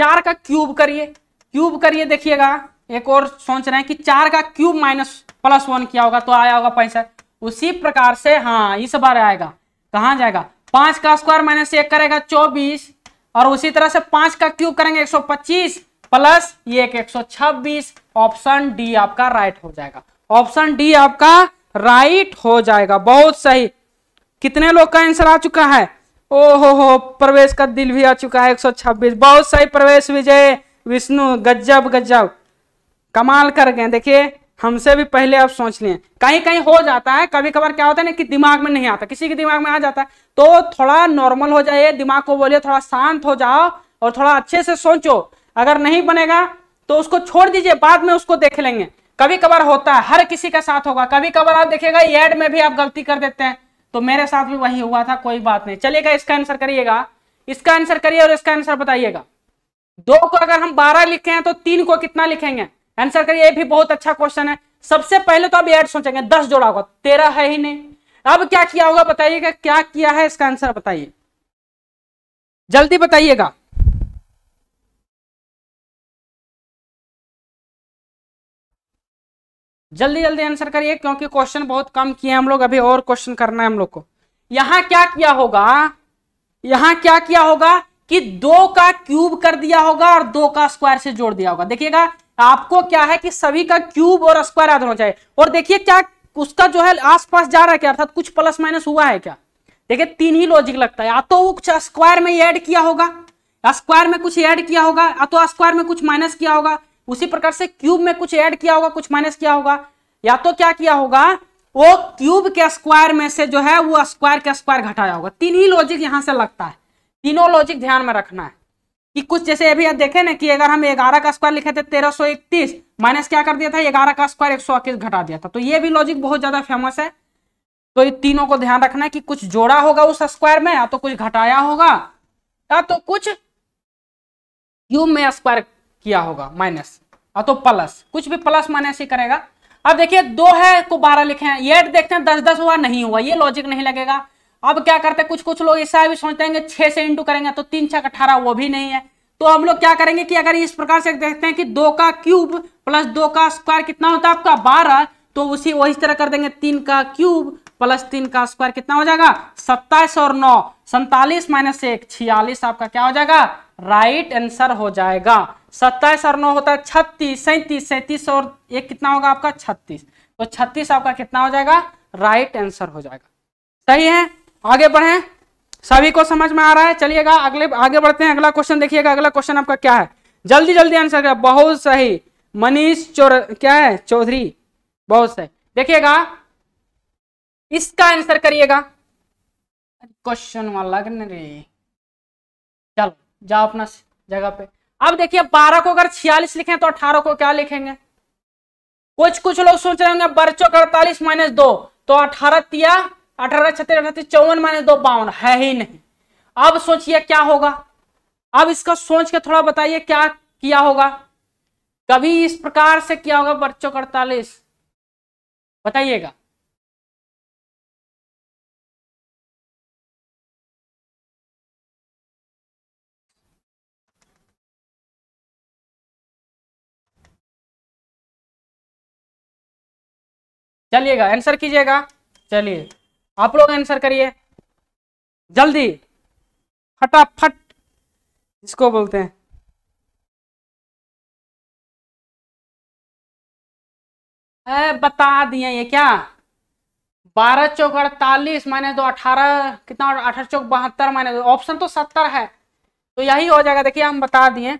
चार का क्यूब करिए क्यूब करिए देखिएगा एक और सोच रहे हैं कि चार का क्यूब माइनस प्लस वन किया होगा तो आया होगा पैंसठ उसी प्रकार से हाँ इस बार आएगा कहाँ जाएगा पांच का स्क्वायर माइनस एक करेगा चौबीस और उसी तरह से पांच का क्यूब करेंगे एक सौ पच्चीस प्लस ये एक सौ छब्बीस ऑप्शन डी आपका राइट हो जाएगा ऑप्शन डी आपका राइट हो जाएगा बहुत सही कितने लोग का आंसर आ चुका है ओहो हो प्रवेश का दिल भी आ चुका है 126 बहुत सही प्रवेश विजय विष्णु गजब गजब कमाल कर गए देखिए हमसे भी पहले आप सोच लिए कहीं कहीं हो जाता है कभी कभार क्या होता है ना कि दिमाग में नहीं आता किसी के दिमाग में आ जाता है तो थोड़ा नॉर्मल हो जाए दिमाग को बोलिए थोड़ा शांत हो जाओ और थोड़ा अच्छे से सोचो अगर नहीं बनेगा तो उसको छोड़ दीजिए बाद में उसको देख लेंगे कभी कभार होता है हर किसी का साथ होगा कभी कभार आप देखिएगा एड में भी आप गलती कर देते हैं तो मेरे साथ भी वही हुआ था कोई बात नहीं चलिएगा इसका आंसर करिएगा इसका आंसर करिए और इसका आंसर बताइएगा दो को अगर हम बारह लिखे हैं तो तीन को कितना लिखेंगे आंसर करिए भी बहुत अच्छा क्वेश्चन है सबसे पहले तो आप एड सोचेंगे दस जोड़ा होगा तेरह है ही नहीं अब क्या किया होगा बताइएगा क्या किया है इसका आंसर बताइए जल्दी बताइएगा जल्दी जल्दी आंसर करिए क्योंकि क्वेश्चन बहुत कम किए हम लोग अभी और क्वेश्चन करना है हम लोग को यहां क्या किया होगा यहां क्या किया होगा कि दो का क्यूब कर दिया होगा और दो का स्क्वायर से जोड़ दिया होगा देखिएगा आपको क्या है कि सभी का क्यूब और स्क्वायर याद होना चाहिए और देखिए क्या उसका जो है आसपास जा रहा है क्या अर्थात कुछ प्लस माइनस हुआ है क्या देखिए तीन ही लॉजिक लगता है या तो वो कुछ स्क्वायर में ऐड किया होगा स्क्वायर में कुछ ऐड किया होगा या तो स्क्वायर में कुछ माइनस किया होगा उसी प्रकार से क्यूब में कुछ ऐड किया होगा कुछ माइनस किया होगा या तो क्या किया होगा वो क्यूब के स्क्वायर में से जो है वो स्क्वायर के स्क्वायर घटाया होगा तीन ही लॉजिक यहां से लगता है तीनों लॉजिक ध्यान में रखना है कि कुछ जैसे अभी आप देखें ना कि अगर हम ग्यारह का स्क्वायर लिखे थे तेरह सौ इकतीस माइनस क्या कर दिया था ग्यारह का स्क्वायर एक सौ इक्कीस घटा दिया था तो ये भी लॉजिक बहुत ज्यादा फेमस है तो ये तीनों को ध्यान रखना है कि कुछ जोड़ा होगा उस स्क्वायर में या तो कुछ घटाया होगा या तो कुछ क्यूब में स्क्वायर किया होगा माइनस या तो प्लस कुछ भी प्लस माइनस ही करेगा अब देखिए दो है को बारह लिखे हैं ये देखते हैं दस दस हुआ नहीं हुआ ये लॉजिक नहीं लगेगा अब क्या करते हैं कुछ कुछ लोग ऐसा भी सोचते हैं छह से इंटू करेंगे तो तीन छह अठारह वो भी नहीं है तो हम लोग क्या करेंगे कि अगर इस प्रकार से देखते हैं कि दो का क्यूब प्लस दो का स्क्वायर कितना होता है आपका बारह तो उसी वही तरह कर देंगे तीन का क्यूब प्लस तीन का स्क्वायर कितना हो जाएगा सत्ताईस और नौ सैतालीस माइनस एक छियालीस आपका क्या हो जाएगा राइट आंसर हो जाएगा सत्ताईस और नौ होता है छत्तीस सैंतीस सैंतीस और एक कितना होगा आपका छत्तीस तो छत्तीस आपका कितना हो जाएगा राइट आंसर हो जाएगा सही है आगे बढ़े सभी को समझ में आ रहा है चलिएगा अगले आगे बढ़ते हैं अगला क्वेश्चन देखिएगा अगला क्वेश्चन आपका क्या है जल्दी जल्दी आंसर कर बहुत सही मनीष चोर क्या है चौधरी बहुत सही देखिएगा इसका आंसर करिएगा क्वेश्चन वाला चल चलो जाओ अपना जगह पे अब देखिए बारह को अगर छियालीस लिखें तो अठारह को क्या लिखेंगे कुछ कुछ लोग सोच रहे होंगे बर्चो का अड़तालीस माइनस दो तो अठारह तिया अठारह छत्तीस अठातीस चौवन माइनस दो बावन है ही नहीं अब सोचिए क्या होगा अब इसका सोच के थोड़ा बताइए क्या किया होगा कभी इस प्रकार से किया होगा बच्चों का अड़तालीस बताइएगा चलिएगा आंसर कीजिएगा चलिए आप लोग आंसर करिए जल्दी फटाफट इसको बोलते हैं आ, बता दिए ये क्या बारह चौक अड़तालीस माइनस दो अठारह कितना अठारह चौक बहत्तर माइनस दो ऑप्शन तो सत्तर है तो यही हो जाएगा देखिए हम बता दिए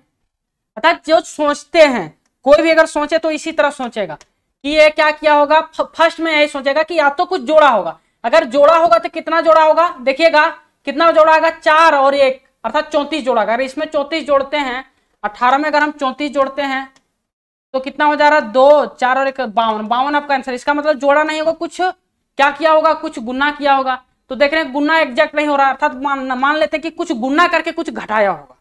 अर्थात जो सोचते हैं कोई भी अगर सोचे तो इसी तरह सोचेगा कि ये क्या किया होगा फर्स्ट में यही सोचेगा कि या तो कुछ जोड़ा होगा अगर जोड़ा होगा तो कितना जोड़ा होगा देखिएगा कितना जोड़ा आएगा चार और एक अर्थात चौंतीस जोड़ा अगर इसमें चौंतीस जोड़ते हैं अठारह में अगर हम चौंतीस जोड़ते हैं तो कितना हो जा रहा है दो चार और एक बावन बावन आपका आंसर इसका मतलब जोड़ा नहीं होगा कुछ क्या किया होगा कुछ गुना किया होगा तो देख रहे हैं गुना एग्जैक्ट नहीं हो रहा अर्थात मान मान लेते हैं कि कुछ गुना करके कुछ घटाया होगा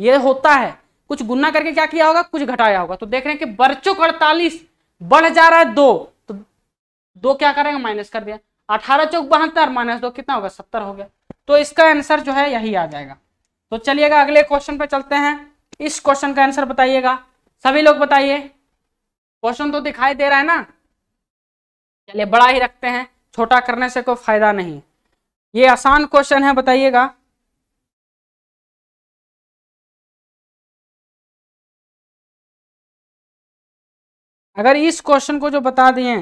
ये होता है कुछ गुना करके क्या किया होगा कुछ घटाया होगा तो देख रहे हैं कि बर्चुक अड़तालीस बढ़ जा रहा है दो तो दो क्या करेंगे माइनस कर दिया अठारह चौक बहत्तर माइनस दो कितना होगा सत्तर हो गया तो इसका आंसर जो है यही आ जाएगा तो चलिएगा अगले क्वेश्चन पे चलते हैं इस क्वेश्चन का आंसर बताइएगा सभी लोग बताइए क्वेश्चन तो दिखाई दे रहा है ना चलिए बड़ा ही रखते हैं छोटा करने से कोई फायदा नहीं ये आसान क्वेश्चन है बताइएगा अगर इस क्वेश्चन को जो बता दिए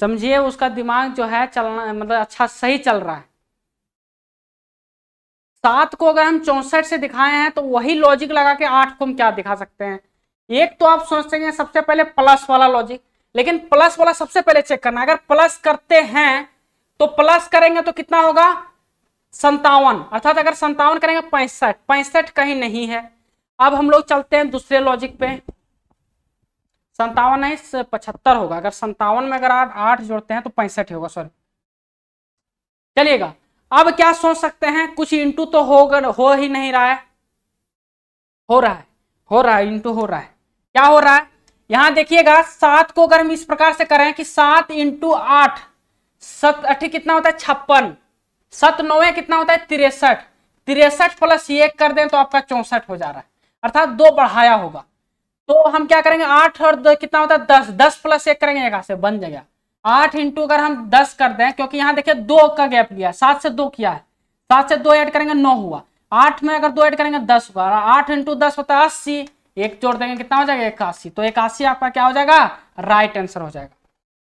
समझिए उसका दिमाग जो है चलना मतलब अच्छा सही चल रहा है सात को अगर हम चौसठ से दिखाए हैं तो वही लॉजिक लगा के आठ को हम क्या दिखा सकते हैं एक तो आप सोचते हैं सबसे पहले प्लस वाला लॉजिक लेकिन प्लस वाला सबसे पहले चेक करना अगर प्लस करते हैं तो प्लस करेंगे तो कितना होगा संतावन अर्थात अगर संतावन करेंगे पैंसठ पैंसठ कहीं नहीं है अब हम लोग चलते हैं दूसरे लॉजिक पे संतावन नाइस पचहत्तर होगा अगर संतावन में अगर आठ आठ जोड़ते हैं तो पैंसठ होगा सॉरी चलिएगा अब क्या सोच सकते हैं कुछ इंटू तो हो हो ही नहीं रहा है हो रहा है हो रहा है इंटू हो रहा है क्या हो रहा है यहां देखिएगा सात को अगर हम इस प्रकार से करें कि सात इंटू आठ सत अठी कितना होता है छप्पन सत नौवे कितना होता है तिरसठ तिरसठ प्लस एक कर दें तो आपका चौसठ हो जा रहा है अर्थात दो बढ़ाया होगा तो हम क्या करेंगे आठ और दो कितना होता है दस दस प्लस एक करेंगे एक से बन जाएगा आठ इंटू अगर हम दस कर दें क्योंकि यहाँ देखिए दो का गैप लिया सात से दो किया है सात से दो ऐड करेंगे नौ हुआ आठ में अगर दो ऐड करेंगे दस हुआ आठ इंटू दस होता है अस्सी एक जोड़ देंगे कितना हो जाएगा इक्यासी तो एक आपका क्या हो जाएगा राइट आंसर हो जाएगा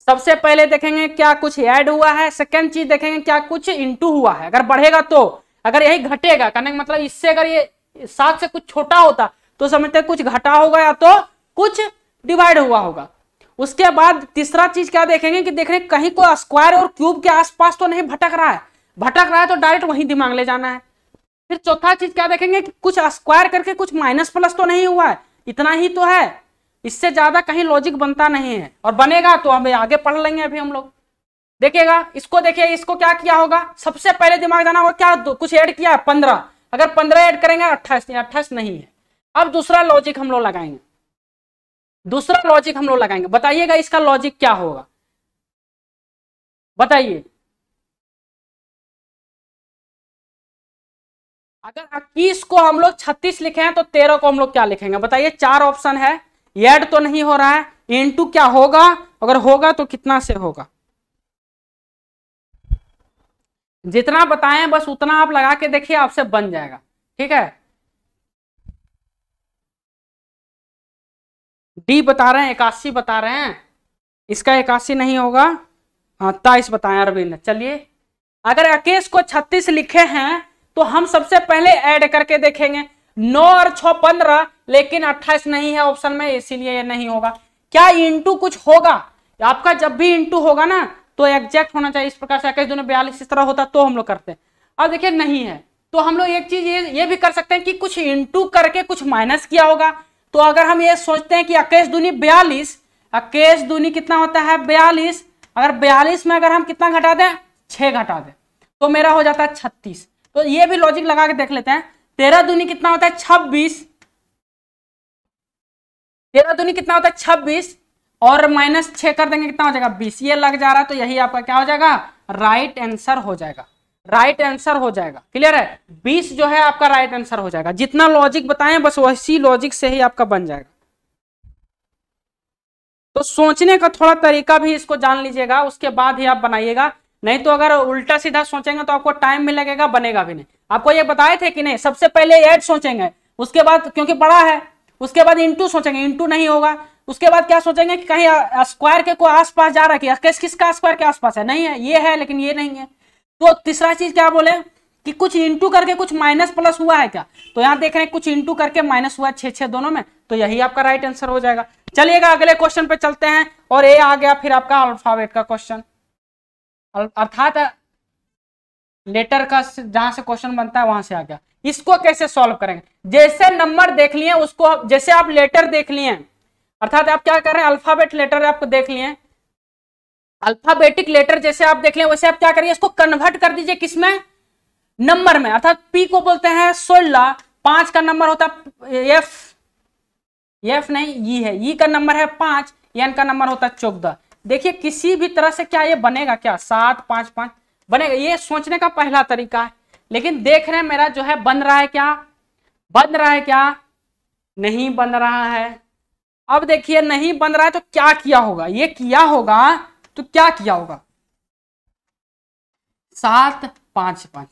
सबसे पहले देखेंगे क्या कुछ ऐड हुआ है सेकेंड चीज देखेंगे क्या कुछ इंटू हुआ है अगर बढ़ेगा तो अगर यही घटेगा कहने का मतलब इससे अगर ये सात से कुछ छोटा होता तो समझते हैं कुछ घटा होगा या तो कुछ डिवाइड हुआ होगा उसके बाद तीसरा चीज क्या देखेंगे कि देख रहे कहीं को स्क्वायर और क्यूब के आसपास तो नहीं भटक रहा है भटक रहा है तो डायरेक्ट वहीं दिमाग ले जाना है फिर चौथा चीज क्या देखेंगे कि कुछ स्क्वायर करके कुछ माइनस प्लस तो नहीं हुआ है इतना ही तो है इससे ज्यादा कहीं लॉजिक बनता नहीं है और बनेगा तो हमें आगे पढ़ लेंगे अभी हम लोग देखिएगा इसको देखिए इसको क्या किया होगा सबसे पहले दिमाग जाना होगा क्या कुछ ऐड किया है पंद्रह अगर पंद्रह ऐड करेंगे अट्ठाईस अट्ठाईस नहीं है अब दूसरा लॉजिक हम लोग लगाएंगे दूसरा लॉजिक हम लोग लगाएंगे बताइएगा इसका लॉजिक क्या होगा बताइए अगर इक्कीस को हम लोग छत्तीस लिखे हैं तो तेरह को हम लोग क्या लिखेंगे बताइए चार ऑप्शन है एड तो नहीं हो रहा है इनटू क्या होगा अगर होगा तो कितना से होगा जितना बताएं बस उतना आप लगा के देखिए आपसे बन जाएगा ठीक है डी बता रहे हैं इक्यासी बता रहे हैं इसका इक्यासी नहीं होगा हाँ बताएं अरविंद चलिए अगर अकेश को छत्तीस लिखे हैं तो हम सबसे पहले ऐड करके देखेंगे नौ और छ पंद्रह लेकिन अट्ठाईस नहीं है ऑप्शन में इसीलिए ये नहीं होगा क्या इंटू कुछ होगा आपका जब भी इंटू होगा ना तो एग्जैक्ट होना चाहिए इस प्रकार से अकेश दोनों बयालीस इस तरह होता तो हम लोग करते हैं अब देखिए नहीं है तो हम लोग एक चीज ये ये भी कर सकते हैं कि कुछ इंटू करके कुछ माइनस किया होगा तो अगर हम ये सोचते हैं कि अकेश दूनी बयालीस अकेश दूनी कितना होता है बयालीस अगर बयालीस में अगर हम कितना घटा दें छः घटा दें तो मेरा हो जाता है छत्तीस तो ये भी लॉजिक लगा के देख लेते हैं तेरह दूनी कितना होता है छब्बीस तेरह दूनी कितना होता है छब्बीस और माइनस छ कर देंगे कितना हो जाएगा बीस ये लग जा रहा है तो यही आपका क्या हो जाएगा राइट आंसर हो जाएगा राइट आंसर हो जाएगा क्लियर है बीस जो है आपका राइट आंसर हो जाएगा जितना लॉजिक बताएं बस वैसी लॉजिक से ही आपका बन जाएगा तो सोचने का थोड़ा तरीका भी इसको जान लीजिएगा उसके बाद ही आप बनाइएगा नहीं तो अगर उल्टा सीधा सोचेंगे तो आपको टाइम भी लगेगा बनेगा भी नहीं आपको ये बताए थे कि नहीं सबसे पहले एड सोचेंगे उसके बाद क्योंकि बड़ा है उसके बाद इंटू सोचेंगे इंटू नहीं होगा उसके बाद क्या सोचेंगे कि कहीं स्क्वायर के को आसपास जा रहा है कि किस किसका स्क्वायर के आसपास है नहीं है ये है लेकिन ये नहीं है तो तीसरा चीज क्या बोले कि कुछ इंटू करके कुछ माइनस प्लस हुआ है क्या तो यहां देख रहे हैं कुछ इंटू करके माइनस हुआ छे छे दोनों में तो यही आपका राइट आंसर हो जाएगा चलिएगा अगले क्वेश्चन पे चलते हैं और ए आ गया फिर आपका अल्फाबेट का क्वेश्चन अर्थात लेटर का जहां से क्वेश्चन बनता है वहां से आ गया इसको कैसे सॉल्व करेंगे जैसे नंबर देख लिए उसको जैसे आप लेटर देख लिए अर्थात आप क्या कर रहे हैं अल्फाबेट लेटर आपको देख लिए अल्फाबेटिक लेटर जैसे आप देख लें वैसे आप क्या करिए इसको कन्वर्ट कर दीजिए किसमें नंबर में अर्थात पी को बोलते हैं सोलह पांच का नंबर होता है एफ एफ नहीं ई e है ई e का नंबर है पांच एन का नंबर होता है चौदह देखिए किसी भी तरह से क्या ये बनेगा क्या सात पांच पांच बनेगा ये सोचने का पहला तरीका है लेकिन देख रहे हैं मेरा जो है बन रहा है क्या बन रहा है क्या नहीं बन रहा है अब देखिए नहीं बन रहा है तो क्या किया होगा ये किया होगा तो क्या किया होगा सात पांच पांच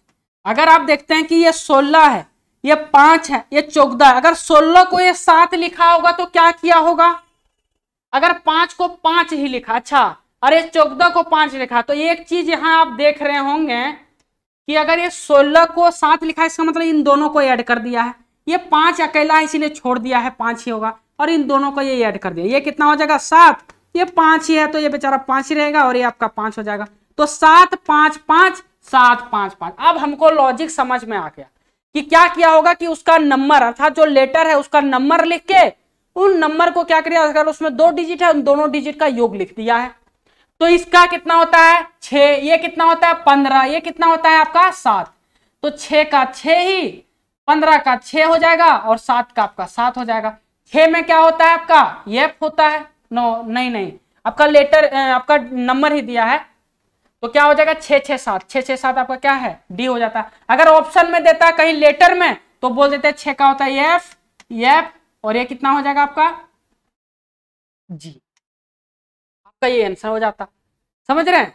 अगर आप देखते हैं कि ये सोलह है ये पांच है ये चौदह है अगर सोलह को ये सात लिखा होगा तो क्या किया होगा अगर पांच को पांच ही लिखा अच्छा अरे चौदह को पांच लिखा तो एक चीज यहां आप देख रहे होंगे कि अगर ये सोलह को सात लिखा इसका मतलब इन दोनों को ऐड कर दिया है ये पांच अकेला है इसीलिए छोड़ दिया है पांच ही होगा और इन दोनों को ये ऐड कर दिया ये कितना हो जाएगा सात ये पांच ही है तो ये बेचारा पांच ही रहेगा और ये आपका पांच हो जाएगा तो सात पांच पांच सात पांच पांच अब हमको लॉजिक समझ में आ गया कि क्या किया होगा कि उसका नंबर अर्थात जो लेटर है उसका नंबर लिख के उन नंबर को क्या करिए अगर उसमें दो डिजिट है उन दोनों डिजिट का योग लिख दिया है तो इसका कितना होता है छ ये कितना होता है पंद्रह ये कितना होता है आपका सात तो छ का छ ही पंद्रह का छ हो जाएगा और सात का आपका सात हो जाएगा छ में क्या होता है आपका एफ होता है नो नहीं नहीं आपका लेटर आपका नंबर ही दिया है तो क्या हो जाएगा छ छ सात छः छः सात आपका क्या है डी हो जाता है अगर ऑप्शन में देता कहीं लेटर में तो बोल देते छ का होता है एफ एफ और ये कितना हो जाएगा आपका जी आपका ये आंसर हो जाता समझ रहे हैं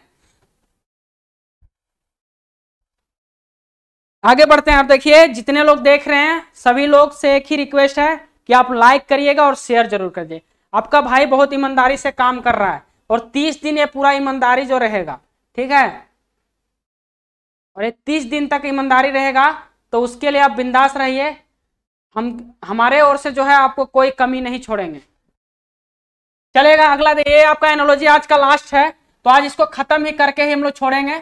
आगे बढ़ते हैं आप देखिए जितने लोग देख रहे हैं सभी लोग से एक ही रिक्वेस्ट है कि आप लाइक करिएगा और शेयर जरूर करिए आपका भाई बहुत ईमानदारी से काम कर रहा है और तीस दिन ये पूरा ईमानदारी जो रहेगा ठीक है और ये तीस दिन तक ईमानदारी रहेगा तो उसके लिए आप बिंदास रहिए हम हमारे ओर से जो है आपको कोई कमी नहीं छोड़ेंगे चलेगा अगला ये आपका एनोलॉजी आज का लास्ट है तो आज इसको खत्म ही करके ही हम लोग छोड़ेंगे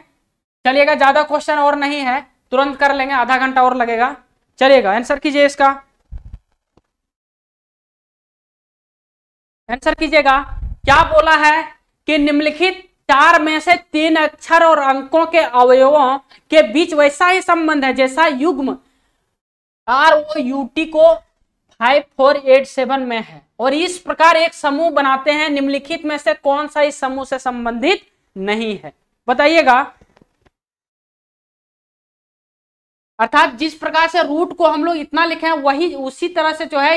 चलिएगा ज्यादा क्वेश्चन और नहीं है तुरंत कर लेंगे आधा घंटा और लगेगा चलिएगा आंसर कीजिए इसका आंसर कीजिएगा क्या बोला है कि निम्नलिखित चार में से तीन अक्षर और अंकों के अवयवों के बीच वैसा ही संबंध है जैसा युग्म आर ओ यू टी को फाइव फोर एट सेवन में है और इस प्रकार एक समूह बनाते हैं निम्नलिखित में से कौन सा इस समूह से संबंधित नहीं है बताइएगा अर्थात जिस प्रकार से रूट को हम लोग इतना लिखे हैं वही उसी तरह से जो है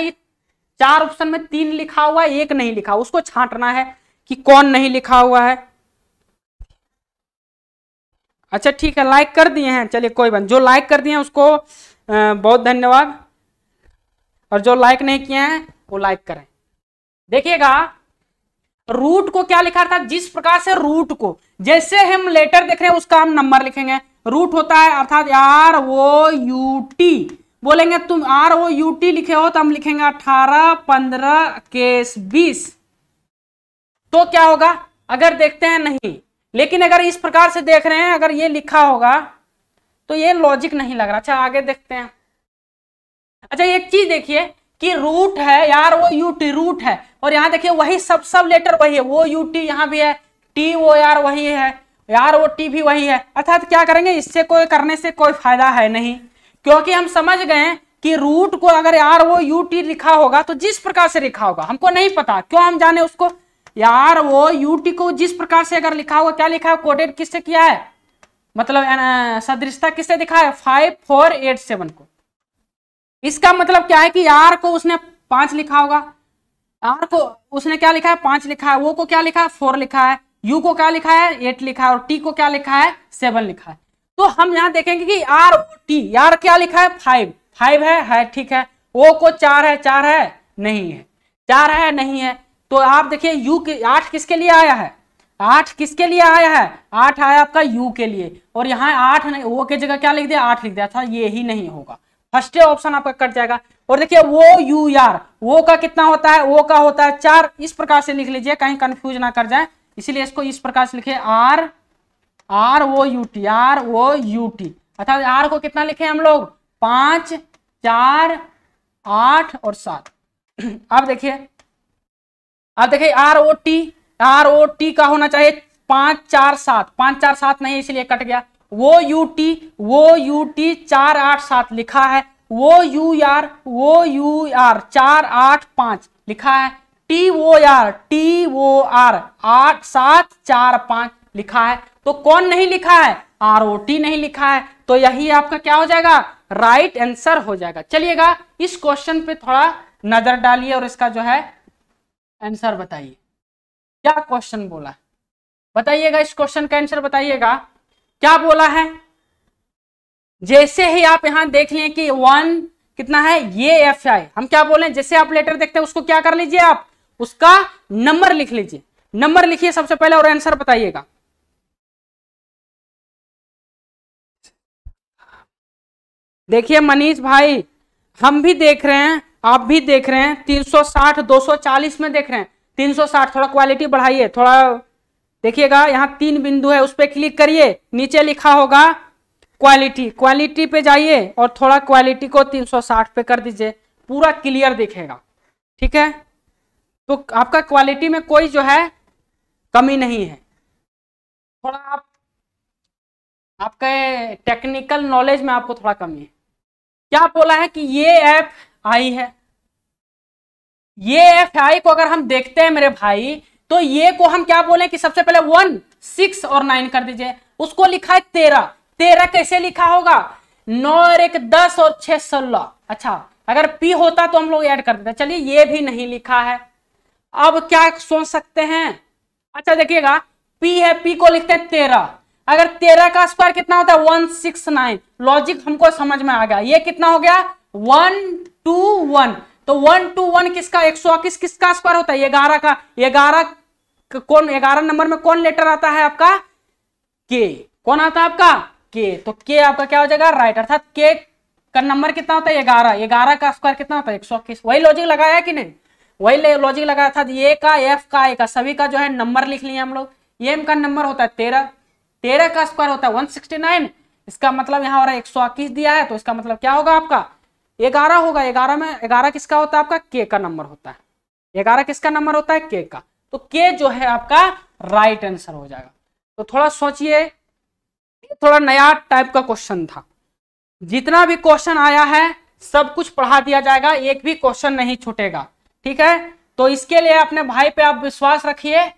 चार ऑप्शन में तीन लिखा हुआ है एक नहीं लिखा उसको छांटना है कि कौन नहीं लिखा हुआ है अच्छा ठीक है लाइक कर दिए हैं चलिए कोई बात जो लाइक कर दिए उसको बहुत धन्यवाद और जो लाइक नहीं किए हैं वो लाइक करें देखिएगा रूट को क्या लिखा था जिस प्रकार से रूट को जैसे हम लेटर देख रहे हैं उसका हम नंबर लिखेंगे रूट होता है अर्थात यार वो यू टी बोलेंगे तुम आर ओ यू टी लिखे हो तो हम लिखेंगे अठारह पंद्रह केस बीस तो क्या होगा अगर देखते हैं नहीं लेकिन अगर इस प्रकार से देख रहे हैं अगर ये लिखा होगा तो ये लॉजिक नहीं लग रहा अच्छा आगे देखते हैं अच्छा एक चीज देखिए कि रूट है यार वो यू टी रूट है और यहां देखिए वही सब सब लेटर वही है वो यू टी भी है टी वो यार वही है यार वो टी भी वही है अर्थात क्या करेंगे इससे कोई करने से कोई फायदा है नहीं क्योंकि हम समझ गए कि रूट को अगर आर वो यू टी लिखा होगा तो जिस प्रकार से लिखा होगा हमको नहीं पता क्यों हम जाने उसको यार वो यू टी को जिस प्रकार से अगर लिखा होगा क्या लिखा है कोडेड किससे किया है मतलब सदृशता किससे दिखा है फाइव फोर एट सेवन को इसका मतलब क्या है कि आर को उसने पांच लिखा होगा आर को उसने क्या लिखा है पांच लिखा है वो को क्या लिखा है फोर लिखा है यू को क्या लिखा है एट लिखा है और टी को क्या लिखा है सेवन लिखा है तो हम यहाँ देखेंगे कि आर टी यार क्या लिखा है फाइव फाइव है है ठीक है ओ को चार है चार है नहीं है चार है नहीं है तो आप देखिए यू के आठ किसके लिए आया है आठ किसके लिए आया है आठ आया आपका यू के लिए और यहाँ आठ नहीं ओ के जगह क्या लिख दिया आठ लिख दिया था ये ही नहीं होगा फर्स्ट ऑप्शन आपका कट जाएगा और देखिए वो यू यार वो का कितना होता है वो का होता है चार इस प्रकार से लिख लीजिए कहीं कंफ्यूज ना कर जाए इसीलिए इसको इस प्रकार से लिखिए R R O U T R O U T अर्थात आर को कितना लिखे हम लोग पांच चार आठ और सात अब देखिए अब देखिए R O T R O T का होना चाहिए पांच चार सात पांच चार सात नहीं इसलिए कट गया वो यू टी वो यू टी चार आठ सात लिखा है वो यू आर वो यू आर चार आठ पांच लिखा है टी वो आर टी वो आर आठ सात चार पांच लिखा है तो कौन नहीं लिखा है टी नहीं लिखा है तो यही आपका क्या हो जाएगा राइट right आंसर हो जाएगा चलिएगा इस क्वेश्चन पे थोड़ा नजर डालिए और इसका जो है आंसर बताइए क्या क्वेश्चन बोला है बताइएगा इस क्वेश्चन का आंसर बताइएगा क्या बोला है जैसे ही आप यहां देख लें कि वन कितना है ये एफ आई हम क्या बोले जैसे आप लेटर देखते हैं उसको क्या कर लीजिए आप उसका नंबर लिख लीजिए नंबर लिखिए सबसे पहले और आंसर बताइएगा देखिए मनीष भाई हम भी देख रहे हैं आप भी देख रहे हैं 360 240 में देख रहे हैं 360 थोड़ा क्वालिटी बढ़ाइए थोड़ा देखिएगा यहाँ तीन बिंदु है उस पर क्लिक करिए नीचे लिखा होगा क्वालिटी क्वालिटी पे जाइए और थोड़ा क्वालिटी को 360 पे कर दीजिए पूरा क्लियर दिखेगा ठीक है तो आपका क्वालिटी में कोई जो है कमी नहीं है थोड़ा आप आपके टेक्निकल नॉलेज में आपको थोड़ा कमी है क्या बोला है कि ये एफ आई है ये एफ आई को अगर हम देखते हैं मेरे भाई तो ये को हम क्या बोले कि सबसे पहले वन सिक्स और नाइन कर दीजिए उसको लिखा है तेरह तेरह कैसे लिखा होगा नौ और एक दस और छह सोलह अच्छा अगर पी होता तो हम लोग ऐड कर देते चलिए ये भी नहीं लिखा है अब क्या सोच सकते हैं अच्छा देखिएगा पी है पी को लिखते हैं तेरह अगर तेरह का स्क्वायर कितना होता है वन सिक्स नाइन लॉजिक हमको समझ में आ गया ये कितना हो गया वन टू वन तो वन टू वन किसका एक सौ किस किसका स्क्वायर होता है ग्यारह का ग्यारह कौन ग्यारह नंबर में कौन लेटर आता है आपका के कौन आता है आपका के तो के आपका क्या हो जाएगा राइट अर्थात के का नंबर कितना होता है ग्यारह ग्यारह का स्क्वायर कितना होता है एक सौ इक्कीस वही लॉजिक लगाया कि नहीं वही लॉजिक लगाया था ए का एफ का ए का सभी का जो है नंबर लिख लिया हम लोग एम का नंबर होता है तेरह तेरह का स्क्वायर होता है वन सिक्सटी नाइन इसका मतलब यहाँ हो रहा है एक सौ इक्कीस दिया है तो इसका मतलब क्या होगा आपका ग्यारह होगा ग्यारह में ग्यारह किसका होता है आपका के का नंबर होता है ग्यारह किसका नंबर होता है के का तो के जो है आपका राइट आंसर हो जाएगा तो थोड़ा सोचिए थोड़ा नया टाइप का क्वेश्चन था जितना भी क्वेश्चन आया है सब कुछ पढ़ा दिया जाएगा एक भी क्वेश्चन नहीं छूटेगा ठीक है तो इसके लिए अपने भाई पे आप विश्वास रखिए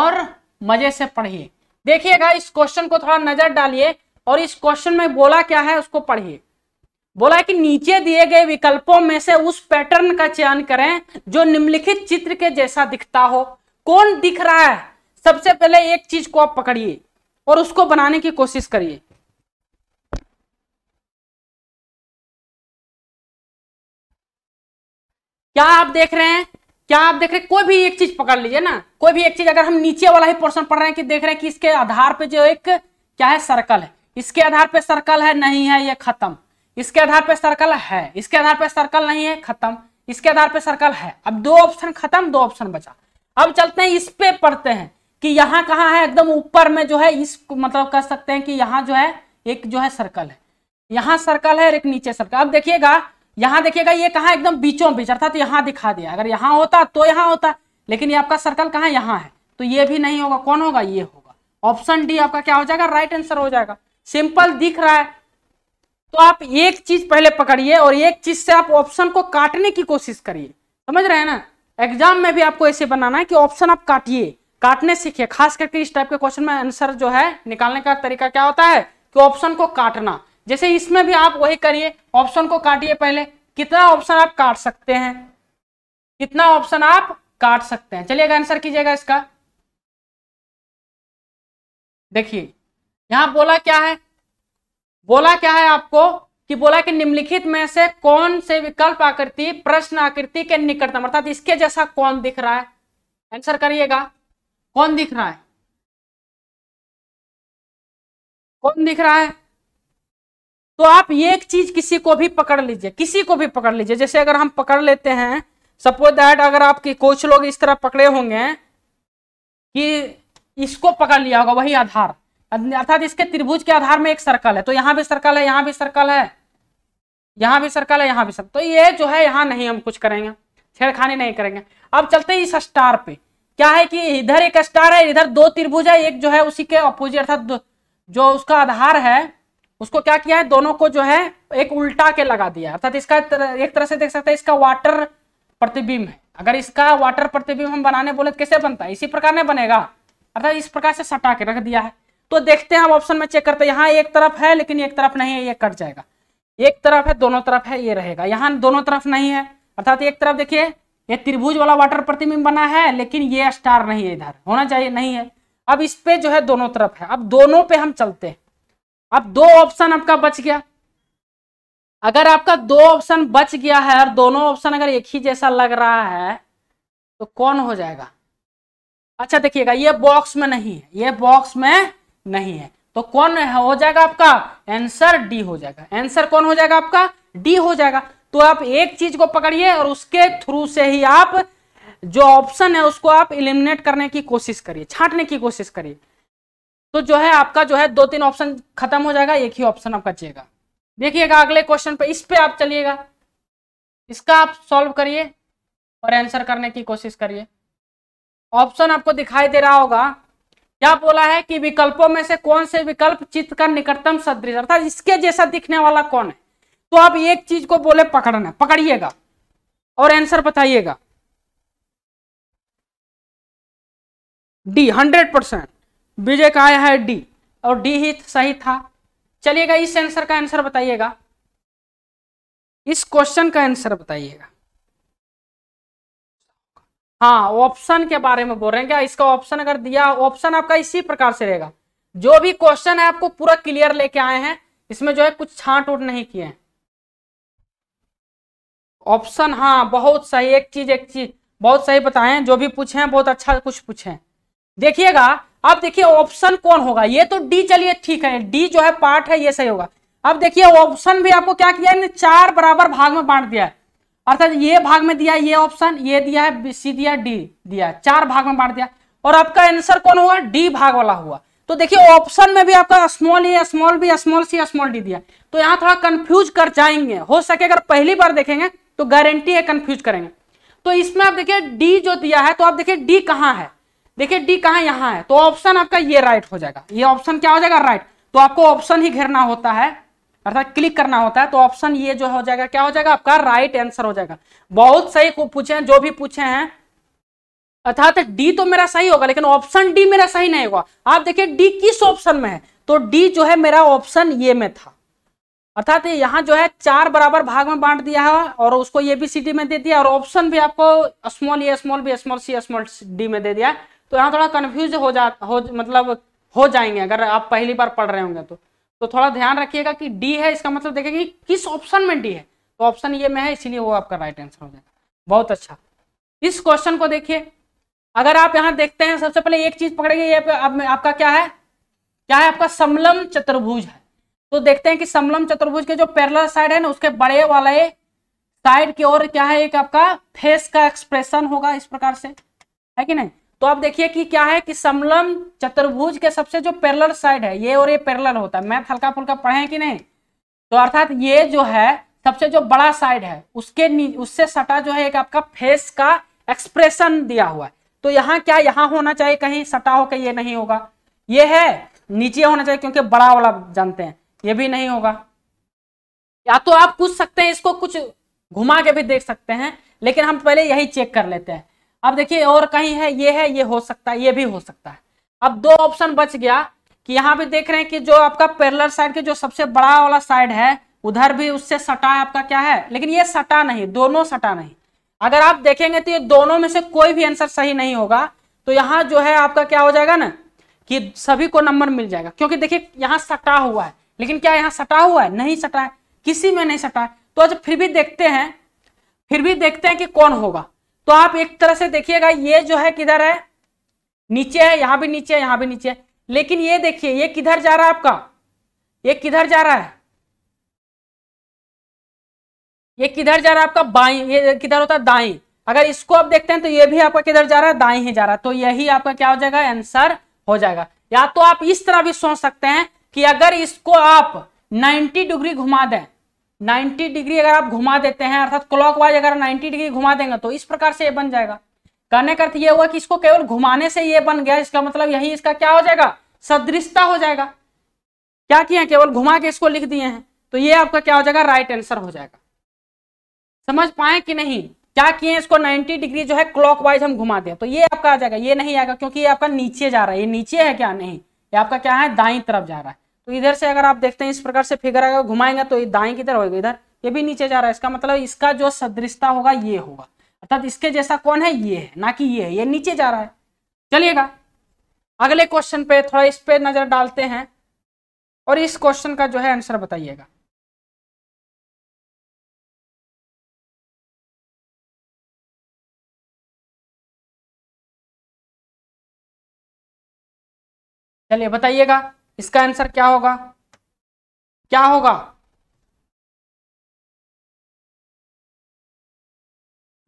और मजे से पढ़िए देखिएगा इस क्वेश्चन को थोड़ा नजर डालिए और इस क्वेश्चन में बोला क्या है उसको पढ़िए बोला है कि नीचे दिए गए विकल्पों में से उस पैटर्न का चयन करें जो निम्नलिखित चित्र के जैसा दिखता हो कौन दिख रहा है सबसे पहले एक चीज को आप पकड़िए और उसको बनाने की कोशिश करिए क्या आप देख रहे हैं क्या आप देख रहे कोई भी एक चीज पकड़ लीजिए ना कोई भी एक चीज अगर हम नीचे वाला ही पोर्सन पढ़ रहे हैं कि देख रहे हैं कि इसके आधार पे जो एक क्या है सर्कल है इसके आधार पे सर्कल है नहीं है ये खत्म इसके आधार पे सर्कल है इसके आधार पे सर्कल नहीं है खत्म इसके आधार पे सर्कल है अब दो ऑप्शन खत्म दो ऑप्शन बचा अब चलते हैं इस पे पढ़ते हैं कि यहाँ कहाँ है एकदम ऊपर में जो है इस मतलब कह सकते हैं कि यहाँ जो है एक जो है सर्कल है यहाँ सर्कल है और एक नीचे सर्कल अब देखिएगा यहां देखिएगा ये कहा एकदम बीचों बीच अर्थात यहां दिखा दिया अगर यहां होता तो यहां होता लेकिन ये आपका सर्कल कहा यहां है तो ये भी नहीं होगा कौन होगा ये होगा ऑप्शन डी आपका क्या हो जाएगा राइट आंसर हो जाएगा सिंपल दिख रहा है तो आप एक चीज पहले पकड़िए और एक चीज से आप ऑप्शन को काटने की कोशिश करिए समझ रहे हैं ना एग्जाम में भी आपको ऐसे बनाना है कि ऑप्शन आप काटिए काटने सीखिए खास करके इस टाइप के क्वेश्चन में आंसर जो है निकालने का तरीका क्या होता है कि ऑप्शन को काटना जैसे इसमें भी आप वही करिए ऑप्शन को काटिए पहले कितना ऑप्शन आप काट सकते हैं कितना ऑप्शन आप काट सकते हैं चलिएगा आंसर कीजिएगा इसका देखिए यहां बोला क्या है बोला क्या है आपको कि बोला कि निम्नलिखित में से कौन से विकल्प आकृति प्रश्न आकृति के निकटतम अर्थात इसके जैसा कौन दिख रहा है आंसर करिएगा कौन दिख रहा है कौन दिख रहा है तो आप ये एक चीज किसी को भी पकड़ लीजिए किसी को भी पकड़ लीजिए जैसे अगर हम पकड़ लेते हैं सपोज दैट अगर आपके कोच लोग इस तरह पकड़े होंगे कि इसको पकड़ लिया होगा वही आधार अर्थात इसके त्रिभुज के आधार में एक सर्कल है तो यहां भी सर्कल है यहां भी सर्कल है यहां भी सर्कल है यहां भी सर्कल तो ये जो है यहां नहीं हम कुछ करेंगे छेड़खानी नहीं करेंगे अब चलते हैं इस स्टार पे क्या है कि इधर एक स्टार है इधर दो त्रिभुज है एक जो है उसी के अपोजिट अर्थात जो उसका आधार है उसको क्या किया है दोनों को जो है एक उल्टा के लगा दिया अर्थात इसका तर, एक तरह से देख सकते हैं इसका वाटर प्रतिबिंब है अगर इसका वाटर प्रतिबिंब हम बनाने बोले तो कैसे बनता है इसी प्रकार ने बनेगा अर्थात इस प्रकार से सटा के रख दिया है तो देखते हैं हम ऑप्शन में चेक करते हैं यहाँ एक तरफ है लेकिन एक तरफ नहीं है ये कट जाएगा एक तरफ है दोनों तरफ है ये रहेगा यहाँ दोनों तरफ नहीं है अर्थात एक तरफ देखिए ये त्रिभुज वाला वाटर प्रतिबिंब बना है लेकिन ये स्टार नहीं है इधर होना चाहिए नहीं है अब इस पे जो है दोनों तरफ है अब दोनों पे हम चलते हैं अब दो ऑप्शन आपका बच गया अगर आपका दो ऑप्शन बच गया है और दोनों ऑप्शन अगर एक ही जैसा लग रहा है तो कौन हो जाएगा अच्छा देखिएगा ये बॉक्स में नहीं है ये बॉक्स में नहीं है तो कौन हो जाएगा आपका आंसर डी हो जाएगा आंसर कौन हो जाएगा आपका डी हो जाएगा तो आप एक चीज को पकड़िए और उसके थ्रू से ही आप जो ऑप्शन है उसको आप इलिमिनेट करने की कोशिश करिए छांटने की कोशिश करिए तो जो है आपका जो है दो तीन ऑप्शन खत्म हो जाएगा एक ही ऑप्शन आप बचेगा देखिएगा अगले क्वेश्चन पर इस पर आप चलिएगा इसका आप सॉल्व करिए और आंसर करने की कोशिश करिए ऑप्शन आपको दिखाई दे रहा होगा क्या बोला है कि विकल्पों में से कौन से विकल्प चित्र का निकटतम सदृश अर्थात इसके जैसा दिखने वाला कौन है तो आप एक चीज को बोले पकड़ना पकड़िएगा और आंसर बताइएगा डी हंड्रेड परसेंट विजय का आया है डी और डी ही सही था चलिएगा इस आंसर का आंसर बताइएगा इस क्वेश्चन का आंसर बताइएगा हाँ ऑप्शन के बारे में बोल रहे हैं क्या इसका ऑप्शन अगर दिया ऑप्शन आपका इसी प्रकार से रहेगा जो भी क्वेश्चन है आपको पूरा क्लियर लेके आए हैं इसमें जो है कुछ छांट उट नहीं किए हैं ऑप्शन हाँ बहुत सही एक चीज एक चीज बहुत सही बताएं जो भी पूछे हैं बहुत अच्छा कुछ पूछे देखिएगा अब देखिए ऑप्शन कौन होगा ये तो डी चलिए ठीक है डी जो है पार्ट है ये सही होगा अब देखिए ऑप्शन भी आपको क्या किया है चार बराबर भाग में बांट दिया है अर्थात ये भाग में दिया ये ऑप्शन ये दिया है सी दिया डी दिया चार भाग में बांट दिया और आपका आंसर कौन हुआ डी भाग वाला हुआ तो देखिए ऑप्शन में भी आपका small A small B small C small D दिया तो यहाँ थोड़ा कंफ्यूज कर जाएंगे हो सके अगर पहली बार देखेंगे तो गारंटी है कंफ्यूज करेंगे तो इसमें आप देखिए डी जो दिया है तो आप देखिए डी कहाँ है देखिए डी कहां यहां है तो ऑप्शन आपका ये राइट हो जाएगा ये ऑप्शन क्या हो जाएगा राइट तो आपको ऑप्शन ही घेरना होता है अर्थात क्लिक करना होता है तो ऑप्शन ये जो हो जाएगा क्या हो जाएगा आपका राइट आंसर हो जाएगा बहुत सही पूछे हैं जो भी पूछे हैं अर्थात डी तो मेरा सही होगा लेकिन ऑप्शन डी मेरा सही नहीं होगा आप देखिए डी किस ऑप्शन में है तो डी जो है मेरा ऑप्शन ये में था अर्थात यहाँ जो है चार बराबर भाग में बांट दिया है और उसको ए बी सी डी में दे दिया और ऑप्शन भी आपको small A small B small C small D में दे दिया तो यहाँ थोड़ा कन्फ्यूज हो जा हो मतलब हो जाएंगे अगर आप पहली बार पढ़ रहे होंगे तो तो थोड़ा ध्यान रखिएगा कि डी है इसका मतलब देखेंगे कि किस ऑप्शन में डी है तो ऑप्शन ये में है इसीलिए वो आपका राइट आंसर हो जाएगा बहुत अच्छा इस क्वेश्चन को देखिए अगर आप यहाँ देखते हैं सबसे पहले एक चीज पकड़ेंगे ये आप, आपका क्या है क्या है आपका समलम चतुर्भुज है तो देखते हैं कि समलम चतुर्भुज के जो पैरल साइड है ना उसके बड़े वाले साइड की ओर क्या है एक आपका फेस का एक्सप्रेशन होगा इस प्रकार से है कि नहीं तो आप देखिए कि क्या है कि समलम चतुर्भुज के सबसे जो पैरलर साइड है ये और ये पैरलर होता है मैथ हल्का फुल्का पढ़े कि नहीं तो अर्थात ये जो है सबसे जो बड़ा साइड है उसके उससे सटा जो है एक आपका फेस का एक्सप्रेशन दिया हुआ है तो यहाँ क्या यहाँ होना चाहिए कहीं सटा होकर ये नहीं होगा ये है नीचे होना चाहिए क्योंकि बड़ा वाला जानते हैं ये भी नहीं होगा या तो आप पूछ सकते हैं इसको कुछ घुमा के भी देख सकते हैं लेकिन हम पहले यही चेक कर लेते हैं अब देखिए और कहीं है ये है ये हो सकता है ये भी हो सकता है अब दो ऑप्शन बच गया कि यहाँ भी देख रहे हैं कि जो आपका पैरलर साइड के जो सबसे बड़ा वाला साइड है उधर भी उससे सटा है आपका क्या है लेकिन ये सटा नहीं दोनों सटा नहीं अगर आप देखेंगे तो ये दोनों में से कोई भी आंसर सही नहीं होगा तो यहाँ जो है आपका क्या हो जाएगा ना कि सभी को नंबर मिल जाएगा क्योंकि देखिए यहाँ सटा हुआ है लेकिन क्या यहाँ सटा हुआ है नहीं सटा है किसी में नहीं सटा है तो आज फिर भी देखते हैं फिर भी देखते हैं कि कौन होगा तो आप एक तरह से देखिएगा ये जो है किधर है नीचे है यहां भी नीचे है यहां भी नीचे है लेकिन ये देखिए ये किधर जा रहा है आपका ये किधर जा रहा है ये किधर जा रहा है आपका बाई ये किधर होता है दाई अगर इसको आप देखते हैं तो ये भी आपका किधर जा रहा है दाई ही जा रहा है तो यही आपका क्या हो जाएगा आंसर हो जाएगा या तो आप इस तरह भी सोच सकते हैं कि अगर इसको आप 90 डिग्री घुमा दें 90 डिग्री अगर आप घुमा देते हैं अर्थात क्लॉकवाइज अगर 90 डिग्री घुमा देंगे तो इस प्रकार से ये बन जाएगा कहने का अर्थ ये हुआ कि इसको केवल घुमाने से ये बन गया इसका मतलब यही इसका क्या हो जाएगा सदृशता हो जाएगा क्या किया केवल घुमा के इसको लिख दिए हैं तो ये आपका क्या हो जाएगा राइट आंसर हो जाएगा समझ पाए कि नहीं क्या किए इसको 90 डिग्री जो है क्लॉकवाइज हम घुमा दिया तो ये आपका आ जाएगा ये नहीं आएगा क्योंकि ये आपका नीचे जा रहा है ये नीचे है क्या नहीं ये आपका क्या है दाई तरफ जा रहा है तो इधर से अगर आप देखते हैं इस प्रकार से फिगर अगर घुमाएंगे तो दाएं की होगा इधर ये भी नीचे जा रहा है इसका मतलब इसका जो सदृशता होगा ये होगा अर्थात इसके जैसा कौन है ये है ना कि ये है ये नीचे जा रहा है चलिएगा अगले क्वेश्चन पे थोड़ा इस पे नजर डालते हैं और इस क्वेश्चन का जो है आंसर बताइएगा चलिए बताइएगा इसका आंसर क्या होगा क्या होगा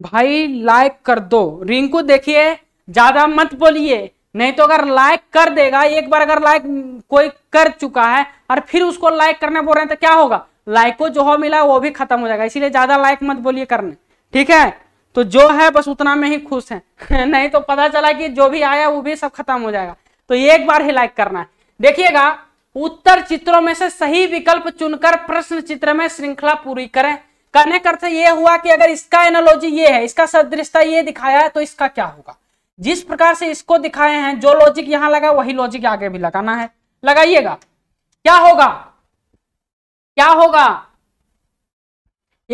भाई लाइक कर दो रिंकू देखिए ज्यादा मत बोलिए नहीं तो अगर लाइक कर देगा एक बार अगर लाइक कोई कर चुका है और फिर उसको लाइक करने बोल रहे हैं तो क्या होगा लाइक को जो हो मिला वो भी खत्म हो जाएगा इसीलिए ज्यादा लाइक मत बोलिए करने ठीक है तो जो है बस उतना में ही खुश है नहीं तो पता चला कि जो भी आया वो भी सब खत्म हो जाएगा तो एक बार ही लाइक करना है देखिएगा उत्तर चित्रों में से सही विकल्प चुनकर प्रश्न चित्र में श्रृंखला पूरी करें करने करते ये यह हुआ कि अगर इसका एनोलॉजी ये है इसका सदृशता ये दिखाया है तो इसका क्या होगा जिस प्रकार से इसको दिखाए हैं जो लॉजिक यहां लगा वही लॉजिक आगे भी लगाना है लगाइएगा क्या होगा क्या होगा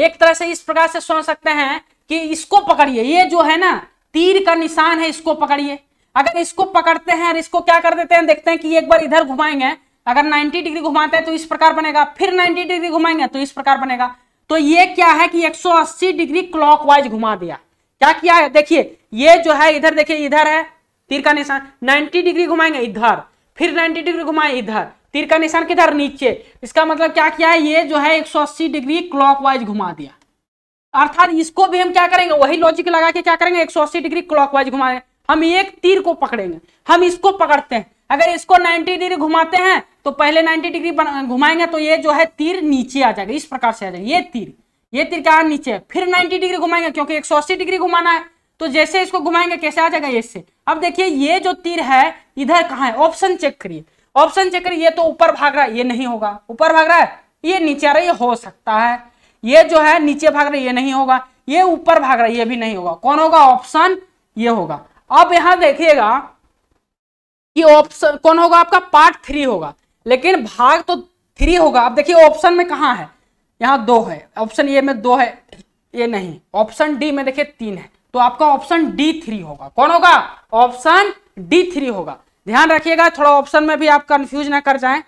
एक तरह से इस प्रकार से सुन सकते हैं कि इसको पकड़िए ये जो है ना तीर का निशान है इसको पकड़िए अगर इसको पकड़ते हैं और इसको क्या कर देते हैं देखते हैं कि एक बार इधर घुमाएंगे अगर 90 डिग्री घुमाते हैं तो इस प्रकार बनेगा फिर 90 डिग्री घुमाएंगे तो इस प्रकार बनेगा तो ये क्या है कि 180 डिग्री क्लॉकवाइज घुमा दिया क्या किया है देखिए ये जो है इधर देखिए इधर है तीर का निशान 90 डिग्री घुमाएंगे इधर फिर 90 डिग्री घुमाए इधर तीर का निशान किधर नीचे इसका मतलब क्या किया है ये जो है एक डिग्री क्लॉक घुमा दिया अर्थात इसको भी हम क्या करेंगे वही लॉजिक लगा के क्या करेंगे एक डिग्री क्लॉक घुमाएंगे हम एक तीर को पकड़ेंगे हम इसको पकड़ते हैं अगर इसको 90 डिग्री घुमाते हैं तो पहले 90 डिग्री घुमाएंगे तो ये जो है तीर नीचे आ जाएगा इस प्रकार से आ जाएगा ये तीर ये तीर क्या नीचे फिर 90 डिग्री घुमाएंगे क्योंकि 180 डिग्री घुमाना है तो जैसे इसको घुमाएंगे कैसे आ जाएगा इससे अब देखिए ये जो तीर है इधर कहाँ है ऑप्शन चेक करिए ऑप्शन चेक करिए तो ऊपर भाग रहा है ये नहीं होगा ऊपर भाग रहा है ये नीचे आ रहा है हो सकता है ये जो है नीचे भाग रहा है ये नहीं होगा ये ऊपर भाग रहा है ये भी नहीं होगा कौन होगा ऑप्शन ये होगा अब यहां देखिएगा कि ऑप्शन कौन होगा आपका पार्ट थ्री होगा लेकिन भाग तो थ्री होगा आप देखिए ऑप्शन में कहा है यहां दो है ऑप्शन ए में दो है ये नहीं ऑप्शन डी में देखिए तीन है तो आपका ऑप्शन डी थ्री होगा कौन होगा ऑप्शन डी थ्री होगा ध्यान रखिएगा थोड़ा ऑप्शन में भी आप कंफ्यूज ना कर जाए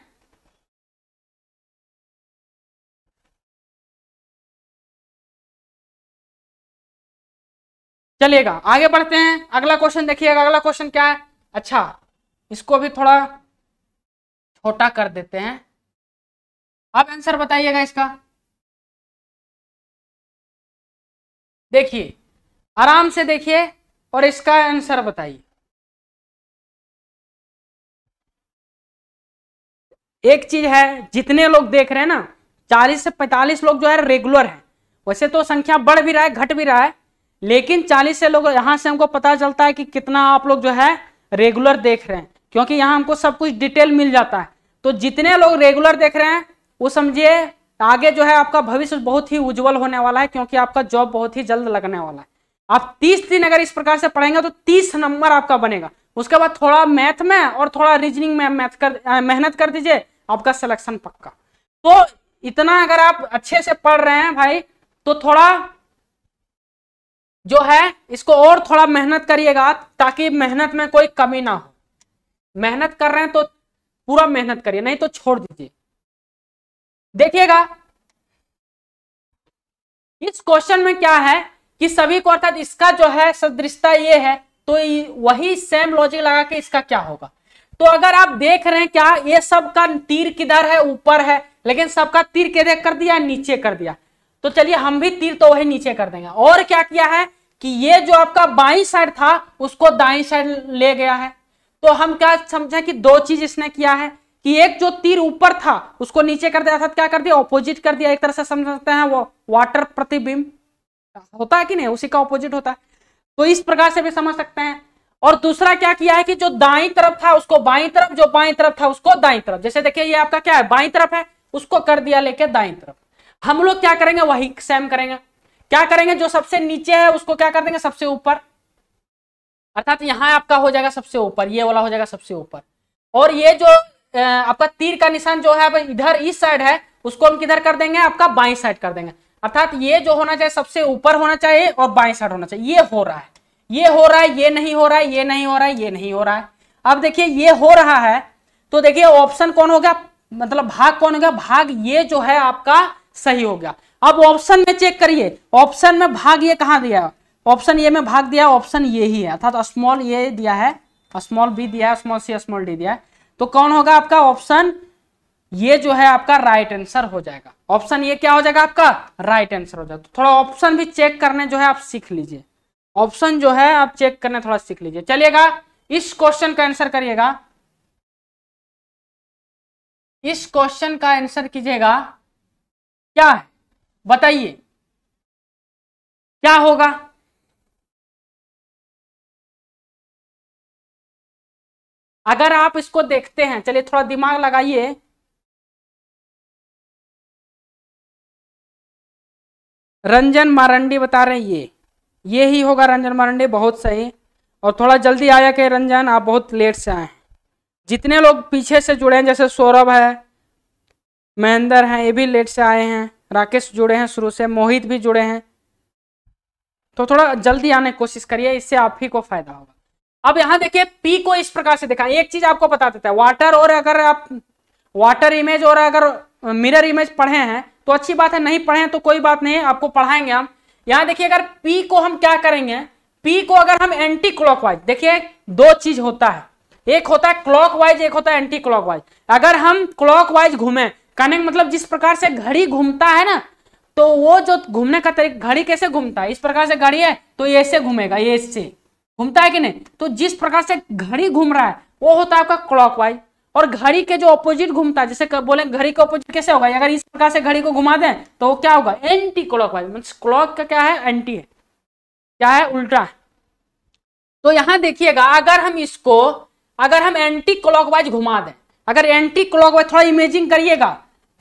चलिएगा आगे बढ़ते हैं अगला क्वेश्चन देखिएगा अगला क्वेश्चन क्या है अच्छा इसको भी थोड़ा छोटा कर देते हैं आप आंसर बताइएगा इसका देखिए आराम से देखिए और इसका आंसर बताइए एक चीज है जितने लोग देख रहे हैं ना 40 से 45 लोग जो है रेगुलर हैं वैसे तो संख्या बढ़ भी रहा है घट भी रहा है लेकिन चालीस से लोग यहाँ से हमको पता चलता है कि कितना आप लोग जो है रेगुलर देख रहे हैं क्योंकि यहाँ हमको सब कुछ डिटेल मिल जाता है तो जितने लोग रेगुलर देख रहे हैं वो समझिए आगे जो है आपका भविष्य बहुत ही उज्जवल होने वाला है क्योंकि आपका जॉब बहुत ही जल्द लगने वाला है आप 30 दिन अगर इस प्रकार से पढ़ेंगे तो 30 नंबर आपका बनेगा उसके बाद थोड़ा मैथ में और थोड़ा रीजनिंग में मैथ कर मेहनत कर दीजिए आपका सिलेक्शन पक्का तो इतना अगर आप अच्छे से पढ़ रहे हैं भाई तो थोड़ा जो है इसको और थोड़ा मेहनत करिएगा ताकि मेहनत में कोई कमी ना हो मेहनत कर रहे हैं तो पूरा मेहनत करिए नहीं तो छोड़ दीजिए देखिएगा इस क्वेश्चन में क्या है कि सभी को अर्थात इसका जो है सदृशता ये है तो वही सेम लॉजिक लगा के इसका क्या होगा तो अगर आप देख रहे हैं क्या ये सबका तीर किधर है ऊपर है लेकिन सबका तीर किधर कर दिया नीचे कर दिया तो चलिए हम भी तीर तो वही नीचे कर देंगे और क्या किया है कि ये जो आपका बाई साइड था उसको दाई साइड ले गया है तो हम क्या समझे कि दो चीज इसने किया है कि एक जो तीर ऊपर था उसको नीचे कर दिया था क्या कर दिया ऑपोजिट कर दिया एक तरह से समझ सकते हैं वो वाटर प्रतिबिंब होता है कि नहीं उसी का ऑपोजिट होता है तो इस प्रकार से भी समझ सकते हैं और दूसरा क्या किया है कि जो दाई तरफ था उसको बाई तरफ जो बाई तरफ था उसको दाई तरफ जैसे देखिए ये आपका क्या है बाई तरफ है उसको कर दिया लेके दाई तरफ हम लोग क्या करेंगे वही सेम करेंगे क्या करेंगे जो सबसे नीचे है उसको क्या कर देंगे सबसे ऊपर अर्थात यहां आपका हो जाएगा सबसे ऊपर ये वाला हो जाएगा सबसे ऊपर और ये जो आपका तीर का निशान जो है इधर इस साइड है उसको हम किधर कर देंगे आपका बाई साइड कर देंगे अर्थात ये जो होना चाहिए सबसे ऊपर होना चाहिए और बाई साइड होना चाहिए ये हो रहा है ये हो रहा है ये नहीं हो रहा है ये नहीं हो रहा है ये नहीं हो रहा है अब देखिए ये हो रहा है तो देखिए ऑप्शन कौन हो गया मतलब भाग कौन हो गया भाग ये जो है आपका सही हो गया अब ऑप्शन में चेक करिए ऑप्शन में भाग ये कहाँ दिया ऑप्शन ए में भाग दिया ऑप्शन ये ही है अर्थात तो स्मॉल ए दिया है स्मॉल बी दिया है स्मॉल सी स्मॉल डी दिया है तो कौन होगा आपका ऑप्शन ये जो है आपका राइट आंसर हो जाएगा ऑप्शन ये क्या हो जाएगा आपका राइट आंसर हो जाएगा तो थोड़ा ऑप्शन भी चेक करने जो है आप सीख लीजिए ऑप्शन जो है आप चेक करने थोड़ा सीख लीजिए चलिएगा इस क्वेश्चन का आंसर करिएगा इस क्वेश्चन का आंसर कीजिएगा क्या है बताइए क्या होगा अगर आप इसको देखते हैं चलिए थोड़ा दिमाग लगाइए रंजन मारंडी बता रहे हैं ये ये ही होगा रंजन मारंडी बहुत सही और थोड़ा जल्दी आया कि रंजन आप बहुत लेट से आए हैं जितने लोग पीछे से जुड़े हैं जैसे सौरभ है महेंद्र हैं ये भी लेट से आए हैं राकेश जुड़े हैं शुरू से मोहित भी जुड़े हैं तो थोड़ा जल्दी आने की कोशिश करिए इससे आप ही को फायदा होगा अब यहां देखिए पी को इस प्रकार से देखा एक चीज आपको बता देता है वाटर और अगर आप वाटर इमेज और अगर मिरर इमेज पढ़े हैं तो अच्छी बात है नहीं पढ़े तो कोई बात नहीं आपको पढ़ाएंगे हम यहाँ देखिए अगर पी को हम क्या करेंगे पी को अगर हम एंटी क्लॉक देखिए दो चीज होता है एक होता है क्लॉक एक होता है एंटी क्लॉक अगर हम क्लॉक घूमें कहने का मतलब जिस प्रकार से घड़ी घूमता है ना तो वो जो घूमने का तरीका घड़ी कैसे घूमता है इस प्रकार से घड़ी है तो ये ऐसे घूमेगा ये ऐसे घूमता है कि नहीं तो जिस प्रकार से घड़ी घूम रहा है वो होता है आपका क्लॉक और घड़ी के जो ऑपोजिट घूमता है जैसे बोले घड़ी के ऑपोजिट कैसे होगा अगर इस प्रकार से घड़ी को घुमा दें तो क्या होगा एंटी क्लॉक वाइज क्लॉक का क्या है एंटी है क्या है उल्टा तो यहां देखिएगा अगर हम इसको अगर हम एंटी क्लॉकवाइज घुमा दें अगर एंटी क्लॉकवाइज थोड़ा इमेजिंग करिएगा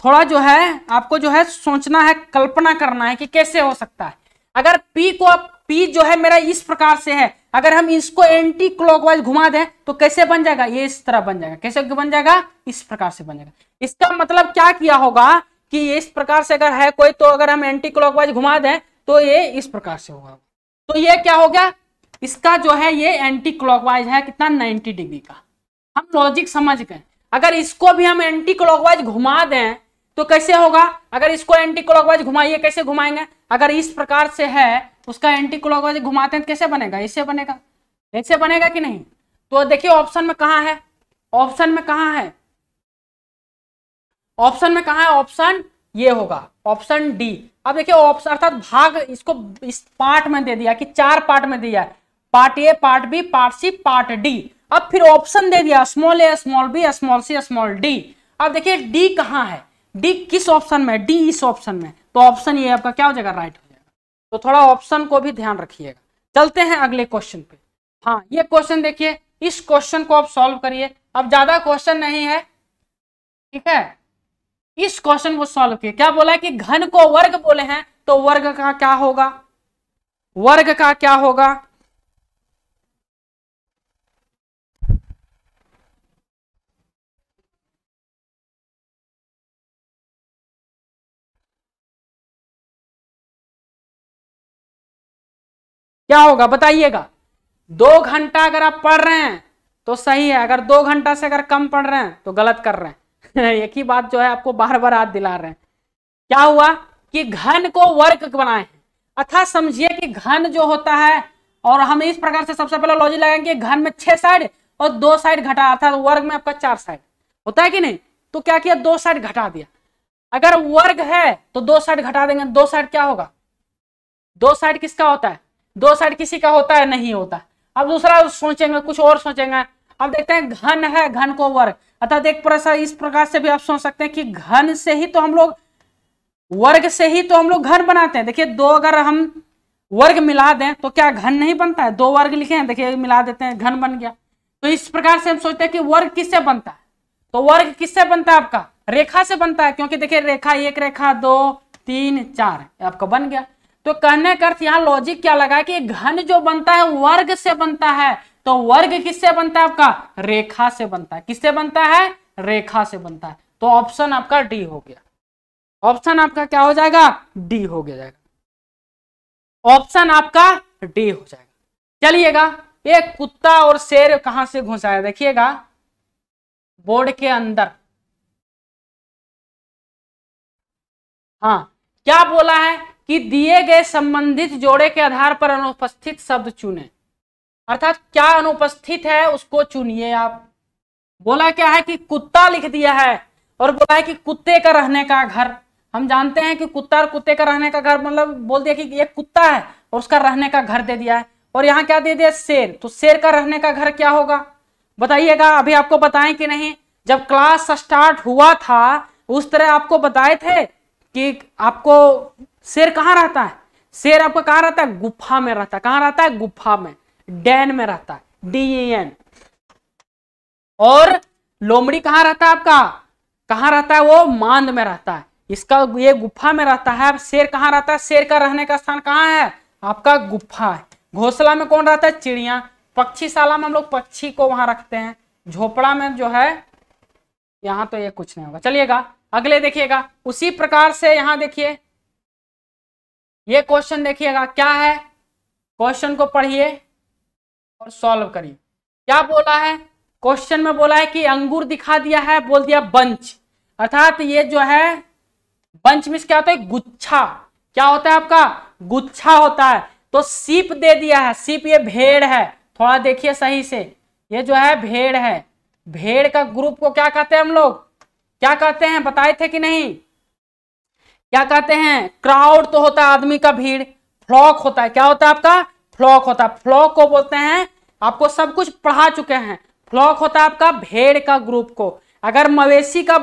थोड़ा जो है आपको जो है सोचना है कल्पना करना है कि कैसे हो सकता है अगर पी को पी जो है मेरा इस प्रकार से है अगर हम इसको एंटी क्लॉकवाइज घुमा दें तो कैसे बन जाएगा ये इस तरह बन जाएगा कैसे बन जाएगा इस प्रकार से बन जाएगा इसका मतलब क्या किया होगा कि इस प्रकार से अगर है कोई तो अगर हम एंटी क्लॉकवाइज घुमा दें तो ये इस प्रकार से होगा तो ये क्या हो गया इसका जो है ये एंटी क्लॉकवाइज है कितना 90 डिग्री का हम लॉजिक समझ गए अगर इसको भी हम एंटी क्लॉकवाइज घुमा दें तो कैसे होगा अगर इसको एंटी क्लॉकवाइज घुमाइए कैसे घुमाएंगे अगर इस प्रकार से है उसका एंटी क्लॉकवाइज घुमाते हैं तो कैसे बनेगा इससे बनेगा इससे बनेगा कि नहीं तो देखिए ऑप्शन में कहा है ऑप्शन में कहा है ऑप्शन में कहा है ऑप्शन ये होगा ऑप्शन डी अब देखिए ऑप्शन अर्थात भाग इसको इस पार्ट में दे दिया कि चार पार्ट में दिया है part A part B part C part D अब फिर ऑप्शन दे दिया small A small B small C small D अब देखिए डी कहाँ है डी किस ऑप्शन में डी इस ऑप्शन में तो ऑप्शन ये आपका क्या हो जाएगा राइट हो जाएगा तो थोड़ा ऑप्शन को भी ध्यान रखिएगा चलते हैं अगले क्वेश्चन पे हाँ ये क्वेश्चन देखिए इस क्वेश्चन को आप सॉल्व करिए अब ज्यादा क्वेश्चन नहीं है ठीक है इस क्वेश्चन को सॉल्व किए क्या बोला है कि घन को वर्ग बोले हैं तो वर्ग का क्या होगा वर्ग का क्या होगा क्या होगा बताइएगा दो घंटा अगर आप पढ़ रहे हैं तो सही है अगर दो घंटा से अगर कम पढ़ रहे हैं तो गलत कर रहे हैं एक ही बात जो है आपको बार बार याद दिला रहे हैं क्या हुआ कि घन को वर्ग बनाए अथा समझिए कि घन जो होता है और हम इस प्रकार से सबसे पहले लॉजिक लगाएंगे घन में छह साइड और दो साइड घटा अर्थात वर्ग में आपका चार साइड होता है कि नहीं तो क्या किया दो साइड घटा दिया अगर वर्ग है तो दो साइड घटा देंगे दो साइड क्या होगा दो साइड किसका होता है दो साइड किसी का होता है नहीं होता अब दूसरा सोचेंगे कुछ और सोचेंगे अब देखते हैं घन है घन को वर्ग अर्थात एक प्रश्न इस प्रकार से भी आप सोच सकते हैं कि घन से ही तो हम लोग वर्ग से ही तो हम लोग घन बनाते हैं देखिए दो अगर हम वर्ग मिला दें तो क्या घन नहीं बनता है दो वर्ग लिखे हैं देखिए मिला देते हैं घन बन गया तो इस प्रकार से हम सोचते हैं कि वर्ग किससे बनता है तो वर्ग किससे बनता है आपका रेखा से बनता है क्योंकि देखिए रेखा एक रेखा दो तीन चार आपका बन गया तो कहने का अर्थ यहाँ लॉजिक क्या लगा कि घन जो बनता है वर्ग से बनता है तो वर्ग किससे बनता है आपका रेखा से बनता है किससे बनता है रेखा से बनता है तो ऑप्शन आपका डी हो गया ऑप्शन आपका क्या हो जाएगा डी हो गया जाएगा ऑप्शन आपका डी हो जाएगा चलिएगा एक कुत्ता और शेर कहां से घुसाया देखिएगा बोर्ड के अंदर हाँ क्या बोला है कि दिए गए संबंधित जोड़े के आधार पर अनुपस्थित शब्द चुने अर्थात क्या अनुपस्थित है उसको चुनिए आप बोला क्या है कि कुत्ता लिख दिया है और बोला है कि कुत्ते का रहने का घर हम जानते हैं कि कुत्ता और कुत्ते का रहने का घर मतलब बोल दिया कि एक कुत्ता है और उसका रहने का घर दे दिया है और यहाँ क्या दे दिया शेर तो शेर का रहने का घर क्या होगा बताइएगा अभी आपको बताएं कि नहीं जब क्लास स्टार्ट हुआ था उस तरह आपको बताए थे कि आपको शेर कहाँ रहता है शेर आपका कहाँ रहता है गुफा में रहता है कहां रहता है गुफा में डैन में रहता है एन और लोमड़ी कहां रहता है आपका कहां रहता है वो मांद में रहता है इसका ये गुफा में रहता है शेर कहां रहता है शेर का रहने का स्थान कहां है आपका गुफा है घोसला में कौन रहता है चिड़िया पक्षीशाला में हम लोग पक्षी को वहां रखते हैं झोपड़ा में जो है यहां तो ये कुछ नहीं होगा चलिएगा अगले देखिएगा उसी प्रकार से यहां देखिए ये क्वेश्चन देखिएगा क्या है क्वेश्चन को पढ़िए और सॉल्व करिए क्या बोला है क्वेश्चन में बोला है कि अंगूर दिखा दिया है बोल दिया बंच अर्थात ये जो है बंच मिस क्या होता है गुच्छा क्या होता है आपका गुच्छा होता है तो सीप दे दिया है सीप ये भेड़ है थोड़ा देखिए सही से ये जो है भेड़ है भेड़ का ग्रुप को क्या कहते हैं हम लोग क्या कहते हैं बताए थे कि नहीं क्या कहते हैं क्राउड तो होता है आदमी का भीड़ फ्लॉक होता है क्या होता है आपका फ्लॉक होता है फ्लॉक को बोलते हैं आपको सब कुछ पढ़ा चुके हैं फ्लॉक होता है आपका भेड़ का ग्रुप को अगर मवेशी का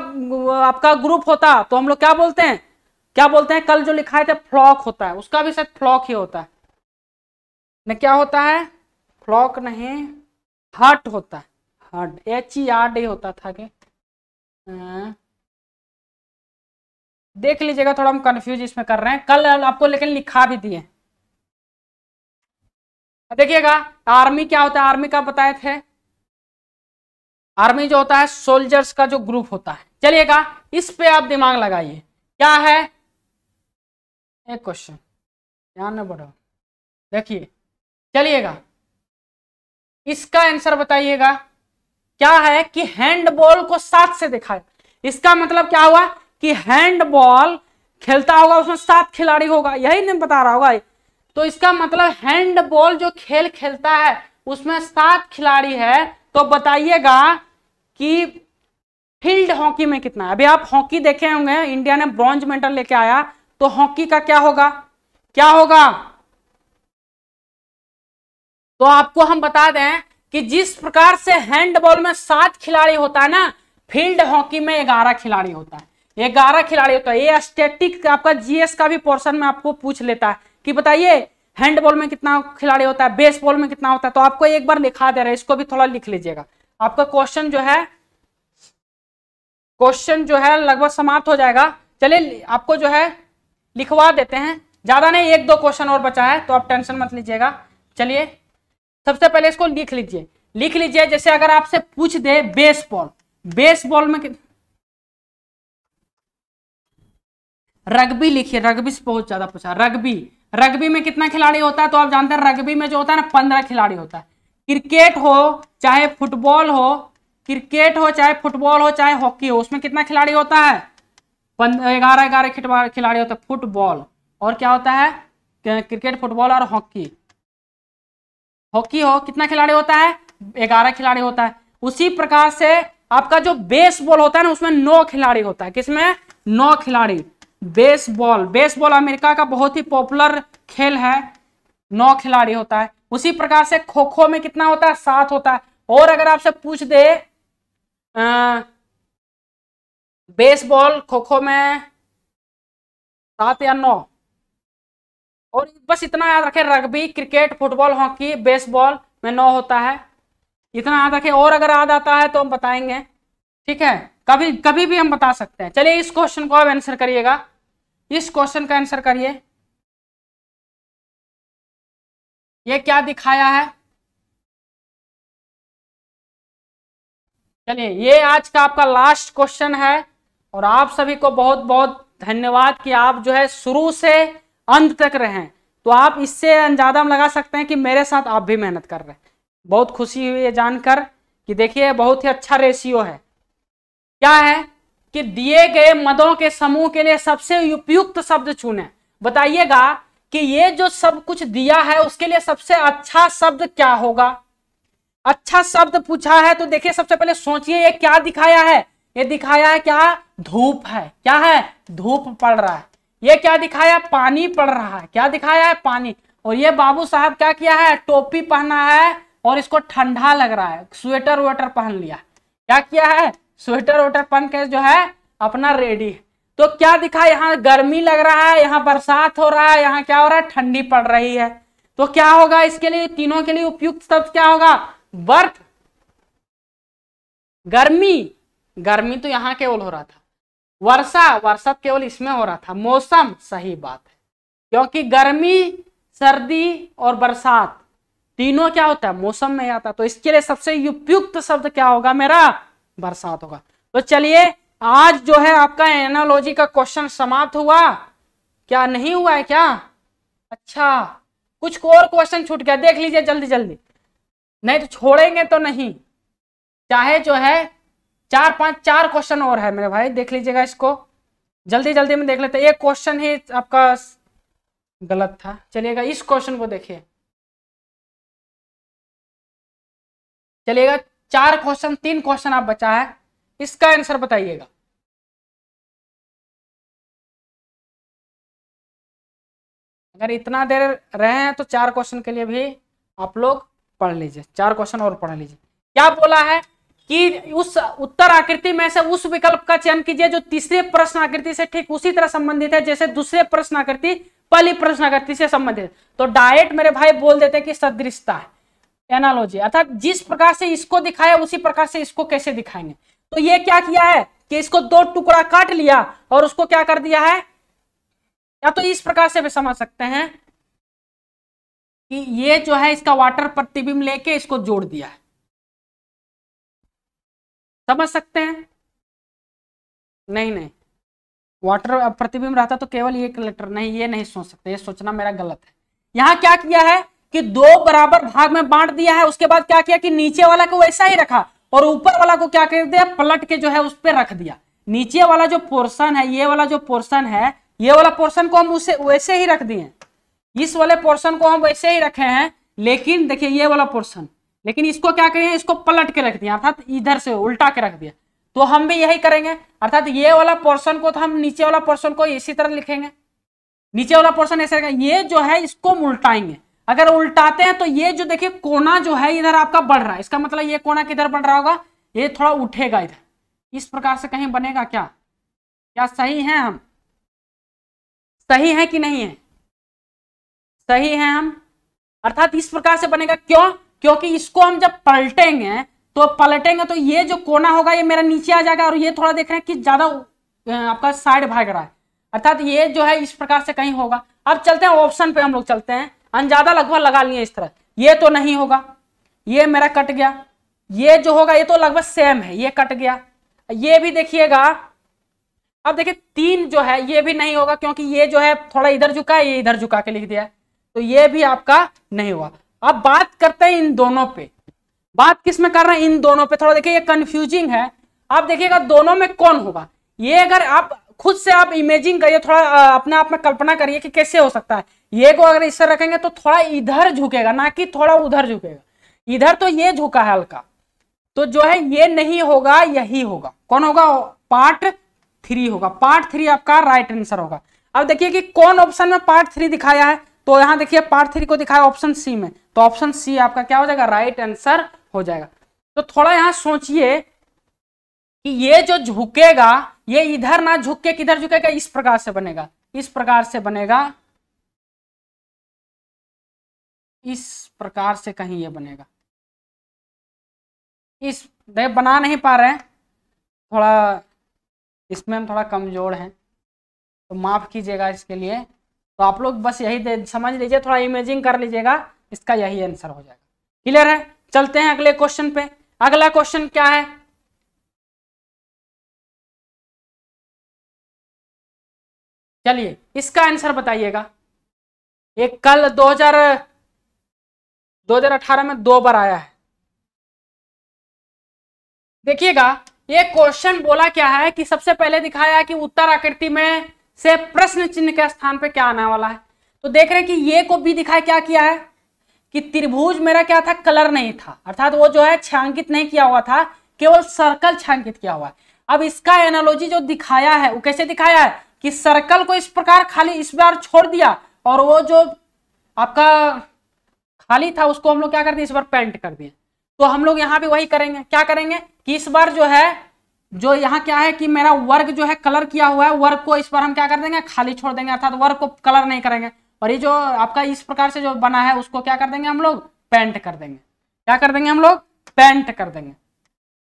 आपका ग्रुप होता तो हम लोग क्या बोलते हैं क्या बोलते हैं कल जो लिखा है फ्लॉक होता है उसका भी शायद फ्लॉक ही होता है न क्या होता है फ्लॉक नहीं हट होता है हट एच ई आर डी होता था कि हाँ। देख लीजिएगा थोड़ा हम कंफ्यूज इसमें कर रहे हैं कल आपको लेकिन लिखा भी दिए देखिएगा आर्मी क्या होता है आर्मी का बताए थे आर्मी जो होता है सोल्जर्स का जो ग्रुप होता है चलिएगा इस पे आप दिमाग लगाइए क्या है एक क्वेश्चन ध्यान न बढ़ो देखिए चलिएगा इसका आंसर बताइएगा क्या है कि हैंडबॉल को सात से दिखाए इसका मतलब क्या हुआ कि हैंडबॉल खेलता होगा उसमें सात खिलाड़ी होगा यही नहीं बता रहा होगा तो इसका मतलब हैंडबॉल जो खेल खेलता है उसमें सात खिलाड़ी है तो बताइएगा कि फील्ड हॉकी में कितना है अभी आप हॉकी देखे होंगे इंडिया ने ब्रॉन्ज मेडल लेके आया तो हॉकी का क्या होगा क्या होगा तो आपको हम बता दें कि जिस प्रकार से हैंडबॉल में सात खिलाड़ी होता है ना फील्ड हॉकी में ग्यारह खिलाड़ी होता है ये ग्यारह खिलाड़ी होता है ये स्टेटिक आपका जीएस का भी पोर्शन में आपको पूछ लेता है कि बताइए हैंडबॉल में कितना खिलाड़ी होता है बेसबॉल में कितना होता है तो आपको एक बार लिखा दे रहा है इसको भी थोड़ा लिख लीजिएगा आपका क्वेश्चन जो है क्वेश्चन जो है लगभग समाप्त हो जाएगा चलिए आपको जो है लिखवा देते हैं ज्यादा नहीं एक दो क्वेश्चन और बचा है तो आप टेंशन मत लीजिएगा चलिए सबसे पहले इसको लिख लीजिए लिख लीजिए जैसे अगर आपसे पूछ दे बेसबॉल बेसबॉल में रग्बी लिखिए रग्बी से बहुत ज्यादा पूछा रग्बी रग्बी में कितना खिलाड़ी होता है तो आप जानते हैं रग्बी में जो होता है ना पंद्रह खिलाड़ी होता है क्रिकेट हो चाहे फुटबॉल हो क्रिकेट हो चाहे फुटबॉल हो चाहे हॉकी हो उसमें कितना खिलाड़ी होता है ग्यारह ग्यारह खिलाड़ी होता है फुटबॉल और क्या होता है क्रिकेट फुटबॉल और हॉकी हॉकी हो कितना खिलाड़ी होता है ग्यारह खिलाड़ी होता है उसी प्रकार से आपका जो बेसबॉल होता है ना उसमें नौ खिलाड़ी होता है किसमें नौ खिलाड़ी बेसबॉल बेसबॉल अमेरिका का बहुत ही पॉपुलर खेल है नौ खिलाड़ी होता है उसी प्रकार से खो खो में कितना होता है सात होता है और अगर आपसे पूछ दे बेसबॉल खो खो में सात या नौ और बस इतना याद रखें rugby cricket football hockey baseball में नौ होता है इतना याद रखें और अगर याद आता है तो हम बताएंगे ठीक है कभी कभी भी हम बता सकते हैं चलिए इस क्वेश्चन को आप आंसर करिएगा इस क्वेश्चन का आंसर करिए ये क्या दिखाया है चलिए ये आज का आपका लास्ट क्वेश्चन है और आप सभी को बहुत बहुत धन्यवाद कि आप जो है शुरू से अंत तक रहें तो आप इससे अंदाजा लगा सकते हैं कि मेरे साथ आप भी मेहनत कर रहे हैं बहुत खुशी हुई है जानकर कि देखिए बहुत ही अच्छा रेशियो है क्या है कि दिए गए मदों के समूह के लिए सबसे उपयुक्त शब्द चुने बताइएगा कि ये जो सब कुछ दिया है उसके लिए सबसे अच्छा शब्द क्या होगा अच्छा शब्द पूछा है तो देखिए सबसे पहले सोचिए ये क्या दिखाया है ये दिखाया है क्या धूप है क्या है धूप पड़ रहा है ये क्या दिखाया पानी पड़ रहा है क्या दिखाया है पानी और ये बाबू साहब क्या किया है टोपी पहना है और इसको ठंडा लग रहा है स्वेटर वेटर पहन लिया क्या किया है स्वेटर वेटर पहन के जो है अपना रेडी तो क्या दिखा यहाँ गर्मी लग रहा है यहाँ बरसात हो रहा है यहाँ क्या हो रहा है ठंडी पड़ रही है तो क्या होगा इसके लिए तीनों के लिए उपयुक्त शब्द क्या होगा बर्फ गर्मी गर्मी तो यहाँ केवल हो रहा था वर्षा वर्षा तो केवल इसमें हो रहा था मौसम सही बात है क्योंकि गर्मी सर्दी और बरसात तीनों क्या होता है मौसम में आता तो इसके लिए सबसे उपयुक्त शब्द क्या होगा मेरा बरसात होगा तो चलिए आज जो है आपका एनालॉजी का क्वेश्चन समाप्त हुआ क्या नहीं हुआ है क्या अच्छा कुछ और क्वेश्चन छूट गया देख लीजिए जल्दी जल्दी नहीं तो छोड़ेंगे तो नहीं चाहे जो है चार पांच चार क्वेश्चन और है मेरे भाई देख लीजिएगा इसको जल्दी जल्दी में देख लेते एक क्वेश्चन ही आपका गलत था चलिएगा इस क्वेश्चन को देखिए चलिएगा चार क्वेश्चन तीन क्वेश्चन आप बचा है इसका आंसर बताइएगा अगर इतना देर रहे हैं तो चार क्वेश्चन के लिए भी आप लोग पढ़ लीजिए चार क्वेश्चन और पढ़ लीजिए क्या बोला है कि उस उत्तर आकृति में से उस विकल्प का चयन कीजिए जो तीसरे प्रश्न आकृति से ठीक उसी तरह संबंधित है जैसे दूसरे प्रश्न आकृति पहली प्रश्न आकृति से संबंधित तो डायरेक्ट मेरे भाई बोल देते कि सदृशता है एनालॉजी अर्थात जिस प्रकार से इसको दिखाया उसी प्रकार से इसको कैसे दिखाएंगे तो ये क्या किया है कि इसको दो टुकड़ा काट लिया और उसको क्या कर दिया है या तो इस प्रकार से भी समझ सकते हैं कि ये जो है इसका वाटर प्रतिबिंब लेके इसको जोड़ दिया है समझ सकते हैं नहीं नहीं वाटर प्रतिबिंब रहता तो केवल एक लेटर नहीं ये नहीं सोच सकते ये सोचना मेरा गलत है यहां क्या किया है कि दो बराबर भाग में बांट दिया है उसके बाद क्या किया कि नीचे वाला को वैसा ही रखा और ऊपर वाला को क्या कर दिया पलट के जो है उस पर रख दिया नीचे वाला जो पोर्शन है ये वाला जो पोर्शन है ये वाला पोर्शन को हम उसे वैसे ही रख दिए इस वाले पोर्शन को हम वैसे ही रखे हैं लेकिन देखिए ये वाला पोर्शन लेकिन इसको क्या करें इसको पलट के रख दिया अर्थात इधर से उल्टा के रख दिया तो हम भी यही करेंगे अर्थात ये वाला पोर्शन को तो हम नीचे वाला पोर्शन को इसी तरह लिखेंगे नीचे वाला पोर्शन ऐसे रखेंगे ये जो है इसको उल्टाएंगे अगर उल्टाते हैं तो ये जो देखिए कोना जो है इधर आपका बढ़ रहा है इसका मतलब ये कोना किधर बढ़ रहा होगा ये थोड़ा उठेगा इधर इस प्रकार से कहीं बनेगा क्या क्या सही है हम सही है कि नहीं है सही है हम अर्थात इस प्रकार से बनेगा क्यों क्योंकि इसको हम जब पलटेंगे तो पलटेंगे तो ये जो कोना होगा ये मेरा नीचे आ जाएगा और ये थोड़ा देख रहे हैं कि ज्यादा आपका साइड भाग रहा है अर्थात ये जो है इस प्रकार से कहीं होगा अब चलते हैं ऑप्शन पे हम लोग चलते हैं अनजादा लगभग लगा लिए इस तरह ये तो नहीं होगा ये मेरा कट गया ये जो होगा ये तो लगभग सेम है ये कट गया ये भी देखिएगा अब देखिए तीन जो है ये भी नहीं होगा क्योंकि ये जो है थोड़ा इधर झुका है ये इधर झुका के लिख दिया है तो ये भी आपका नहीं हुआ अब बात करते हैं इन दोनों पे बात किस में कर रहे हैं इन दोनों पे थोड़ा देखिए ये कंफ्यूजिंग है आप देखिएगा दोनों में कौन होगा ये अगर आप खुद से आप इमेजिंग करिए थोड़ा अपने आप में कल्पना करिए कि कैसे हो सकता है ये को अगर इससे रखेंगे तो थोड़ा इधर झुकेगा ना कि थोड़ा उधर झुकेगा इधर तो ये झुका है हल्का तो जो है ये नहीं होगा यही होगा कौन होगा पार्ट थ्री होगा पार्ट थ्री आपका राइट आंसर होगा अब देखिए कि कौन ऑप्शन में पार्ट थ्री दिखाया है तो यहां देखिए पार्ट थ्री को दिखाया ऑप्शन सी में तो ऑप्शन सी आपका क्या हो जाएगा राइट आंसर हो जाएगा तो थोड़ा यहां सोचिए कि ये जो झुकेगा ये इधर ना झुक के किधर झुकेगा इस प्रकार से बनेगा इस प्रकार से बनेगा इस प्रकार से कहीं ये बनेगा इस देव बना नहीं पा रहे हैं थोड़ा इसमें हम थोड़ा कमज़ोर हैं तो माफ़ कीजिएगा इसके लिए तो आप लोग बस यही दे समझ लीजिए थोड़ा इमेजिंग कर लीजिएगा इसका यही आंसर हो जाएगा क्लियर है चलते हैं अगले क्वेश्चन पे अगला क्वेश्चन क्या है चलिए इसका आंसर बताइएगा ये कल 2000 2018 में दो बार आया है देखिएगा ये क्वेश्चन बोला क्या है कि सबसे पहले दिखाया कि उत्तर आकृति में से प्रश्न चिन्ह के स्थान पर क्या आने वाला है तो देख रहे हैं कि ये को भी दिखाया क्या किया है कि त्रिभुज मेरा क्या था कलर नहीं था अर्थात वो जो है छांकित नहीं किया हुआ था केवल सर्कल छांकित किया हुआ है अब इसका एनालॉजी जो दिखाया है वो कैसे दिखाया है कि सर्कल को इस प्रकार खाली इस बार छोड़ दिया और वो जो आपका खाली था उसको हम लोग क्या कर दिए इस बार पेंट कर दिए तो हम लोग यहाँ पे वही करेंगे क्या करेंगे कि इस बार जो है जो यहाँ क्या है कि मेरा वर्ग जो है कलर किया हुआ है वर्ग को इस बार हम क्या कर देंगे खाली छोड़ देंगे अर्थात तो वर्ग को कलर नहीं करेंगे और ये जो आपका इस प्रकार से जो बना है उसको क्या कर देंगे हम लोग पेंट कर देंगे क्या कर देंगे हम लोग पेंट कर देंगे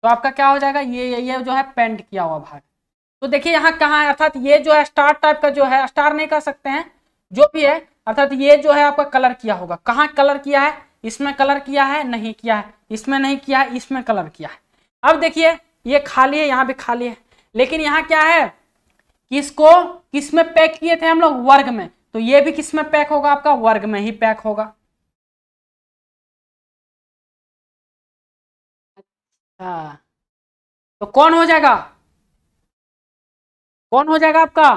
तो आपका क्या हो जाएगा ये, ये जो है पेंट किया हुआ भाग तो देखिए यहाँ कहाँ है अर्थात ये जो है स्टार टाइप का जो है स्टार नहीं कह सकते हैं जो भी है अर्थात ये जो है आपका कलर किया होगा कहाँ कलर किया है इसमें कलर किया है नहीं किया है इसमें नहीं किया है इसमें कलर किया है अब देखिए ये खाली है यहाँ भी खाली है लेकिन यहाँ क्या है किसको किस में पैक किए थे हम लोग वर्ग में तो ये भी किस में पैक होगा आपका वर्ग में ही पैक होगा अच्छा तो कौन हो जाएगा कौन हो जाएगा आपका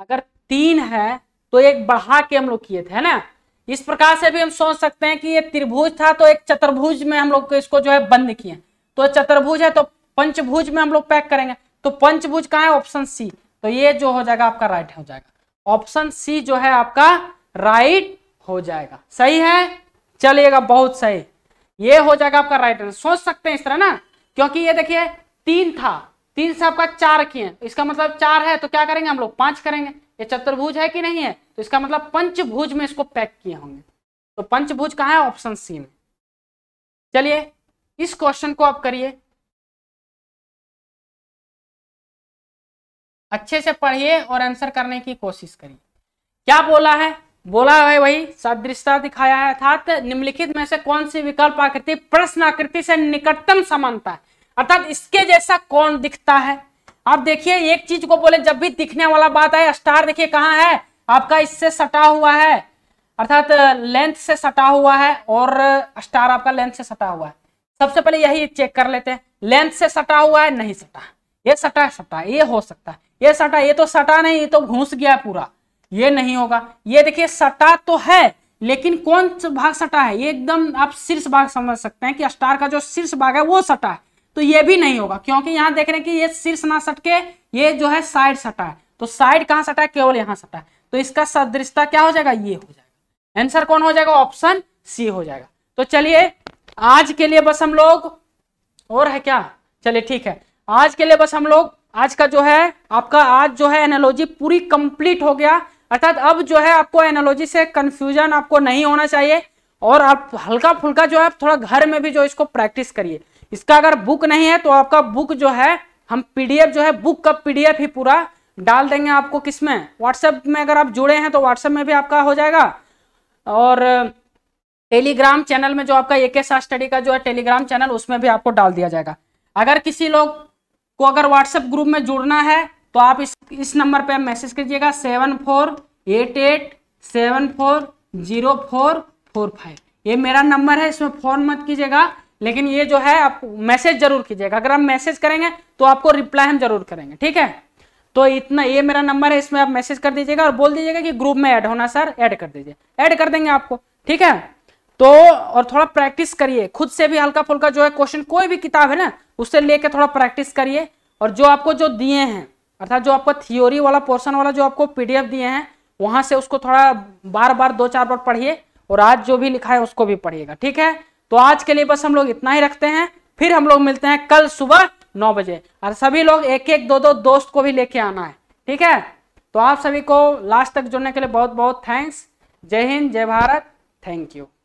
अगर तीन है तो एक बढ़ा के हम लोग किए थे है ना इस प्रकार से भी हम सोच सकते हैं कि ये त्रिभुज था तो एक चतुर्भुज में हम लोग इसको जो है बंद किए तो चतुर्भुज है तो पंचभुज में हम लोग पैक करेंगे तो पंचभुज कहा है ऑप्शन सी तो ये जो हो जाएगा आपका राइट हो जाएगा ऑप्शन सी जो है आपका राइट हो जाएगा सही है चलिएगा बहुत सही ये हो जाएगा आपका राइट सोच सकते हैं इस तरह ना क्योंकि ये देखिए तीन था तीन से आपका चार रखी है इसका मतलब चार है तो क्या करेंगे हम लोग पांच करेंगे ये चतुर्भुज है कि नहीं है तो इसका मतलब पंचभुज में इसको पैक किए होंगे तो पंचभुज कहा है ऑप्शन सी में चलिए इस क्वेश्चन को आप करिए अच्छे से पढ़िए और आंसर करने की कोशिश करिए क्या बोला है बोला है वही सदृशता दिखाया है अर्थात निम्नलिखित में से कौन सी विकल्प आकृति प्रश्न आकृति से निकटतम समानता है अर्थात इसके जैसा कौन दिखता है आप देखिए एक चीज को बोले जब भी दिखने वाला बात है स्टार देखिए कहाँ है आपका इससे सटा हुआ है अर्थात लेंथ से सटा हुआ है और स्टार आपका लेंथ से सटा हुआ है सबसे पहले यही चेक कर लेते हैं लेंथ से सटा हुआ है नहीं सटा ये सटा सटा ये हो सकता है ये सटा ये तो सटा नहीं ये तो घुस गया पूरा ये नहीं होगा ये देखिए सटा तो है लेकिन कौन भाग सटा है ये एकदम आप शीर्ष भाग समझ सकते हैं कि स्टार का जो शीर्ष भाग है वो सटा है तो ये भी नहीं होगा क्योंकि यहां देख रहे हैं कि ये शीर्ष ना सटके ये जो है साइड सटा है तो साइड कहां सटा है केवल यहां सटा है तो इसका सदृशता क्या हो जाएगा ये हो जाएगा आंसर कौन हो जाएगा ऑप्शन सी हो जाएगा तो चलिए आज के लिए बस हम लोग और है क्या चलिए ठीक है आज के लिए बस हम लोग आज का जो है आपका आज जो है एनालॉजी पूरी कंप्लीट हो गया अर्थात अब जो है आपको एनालॉजी से कंफ्यूजन आपको नहीं होना चाहिए और आप हल्का फुल्का जो है थोड़ा घर में भी जो इसको प्रैक्टिस करिए इसका अगर बुक नहीं है तो आपका बुक जो है हम पीडीएफ जो है बुक का पीडीएफ ही पूरा डाल देंगे आपको किसमें व्हाट्सएप में अगर आप जुड़े हैं तो व्हाट्सएप में भी आपका हो जाएगा और टेलीग्राम चैनल में जो आपका एक साथ स्टडी का जो है टेलीग्राम चैनल उसमें भी आपको डाल दिया जाएगा अगर किसी लोग को अगर व्हाट्सएप ग्रुप में जुड़ना है तो आप इस इस नंबर पे मैसेज कीजिएगा seven four eight eight seven four zero four four five ये मेरा नंबर है इसमें फ़ोन मत कीजिएगा लेकिन ये जो है आप मैसेज जरूर कीजिएगा अगर आप मैसेज करेंगे तो आपको रिप्लाई हम जरूर करेंगे ठीक है तो इतना ये मेरा नंबर है इसमें आप मैसेज कर दीजिएगा और बोल दीजिएगा कि ग्रुप में ऐड होना सर ऐड कर दीजिए ऐड कर देंगे आपको ठीक है तो और थोड़ा प्रैक्टिस करिए खुद से भी हल्का फुल्का जो है क्वेश्चन कोई भी किताब है ना उससे लेके थोड़ा प्रैक्टिस करिए और जो आपको जो दिए हैं अर्थात जो आपका थियोरी वाला पोर्सन वाला जो आपको पीडीएफ दिए हैं वहां से उसको थोड़ा बार बार दो चार बार पढ़िए और आज जो भी लिखा है उसको भी पढ़िएगा ठीक है तो आज के लिए बस हम लोग इतना ही रखते हैं फिर हम लोग मिलते हैं कल सुबह नौ बजे और सभी लोग एक एक दो दो दोस्त को भी लेके आना है ठीक है तो आप सभी को लास्ट तक जुड़ने के लिए बहुत बहुत थैंक्स जय हिंद जय भारत थैंक यू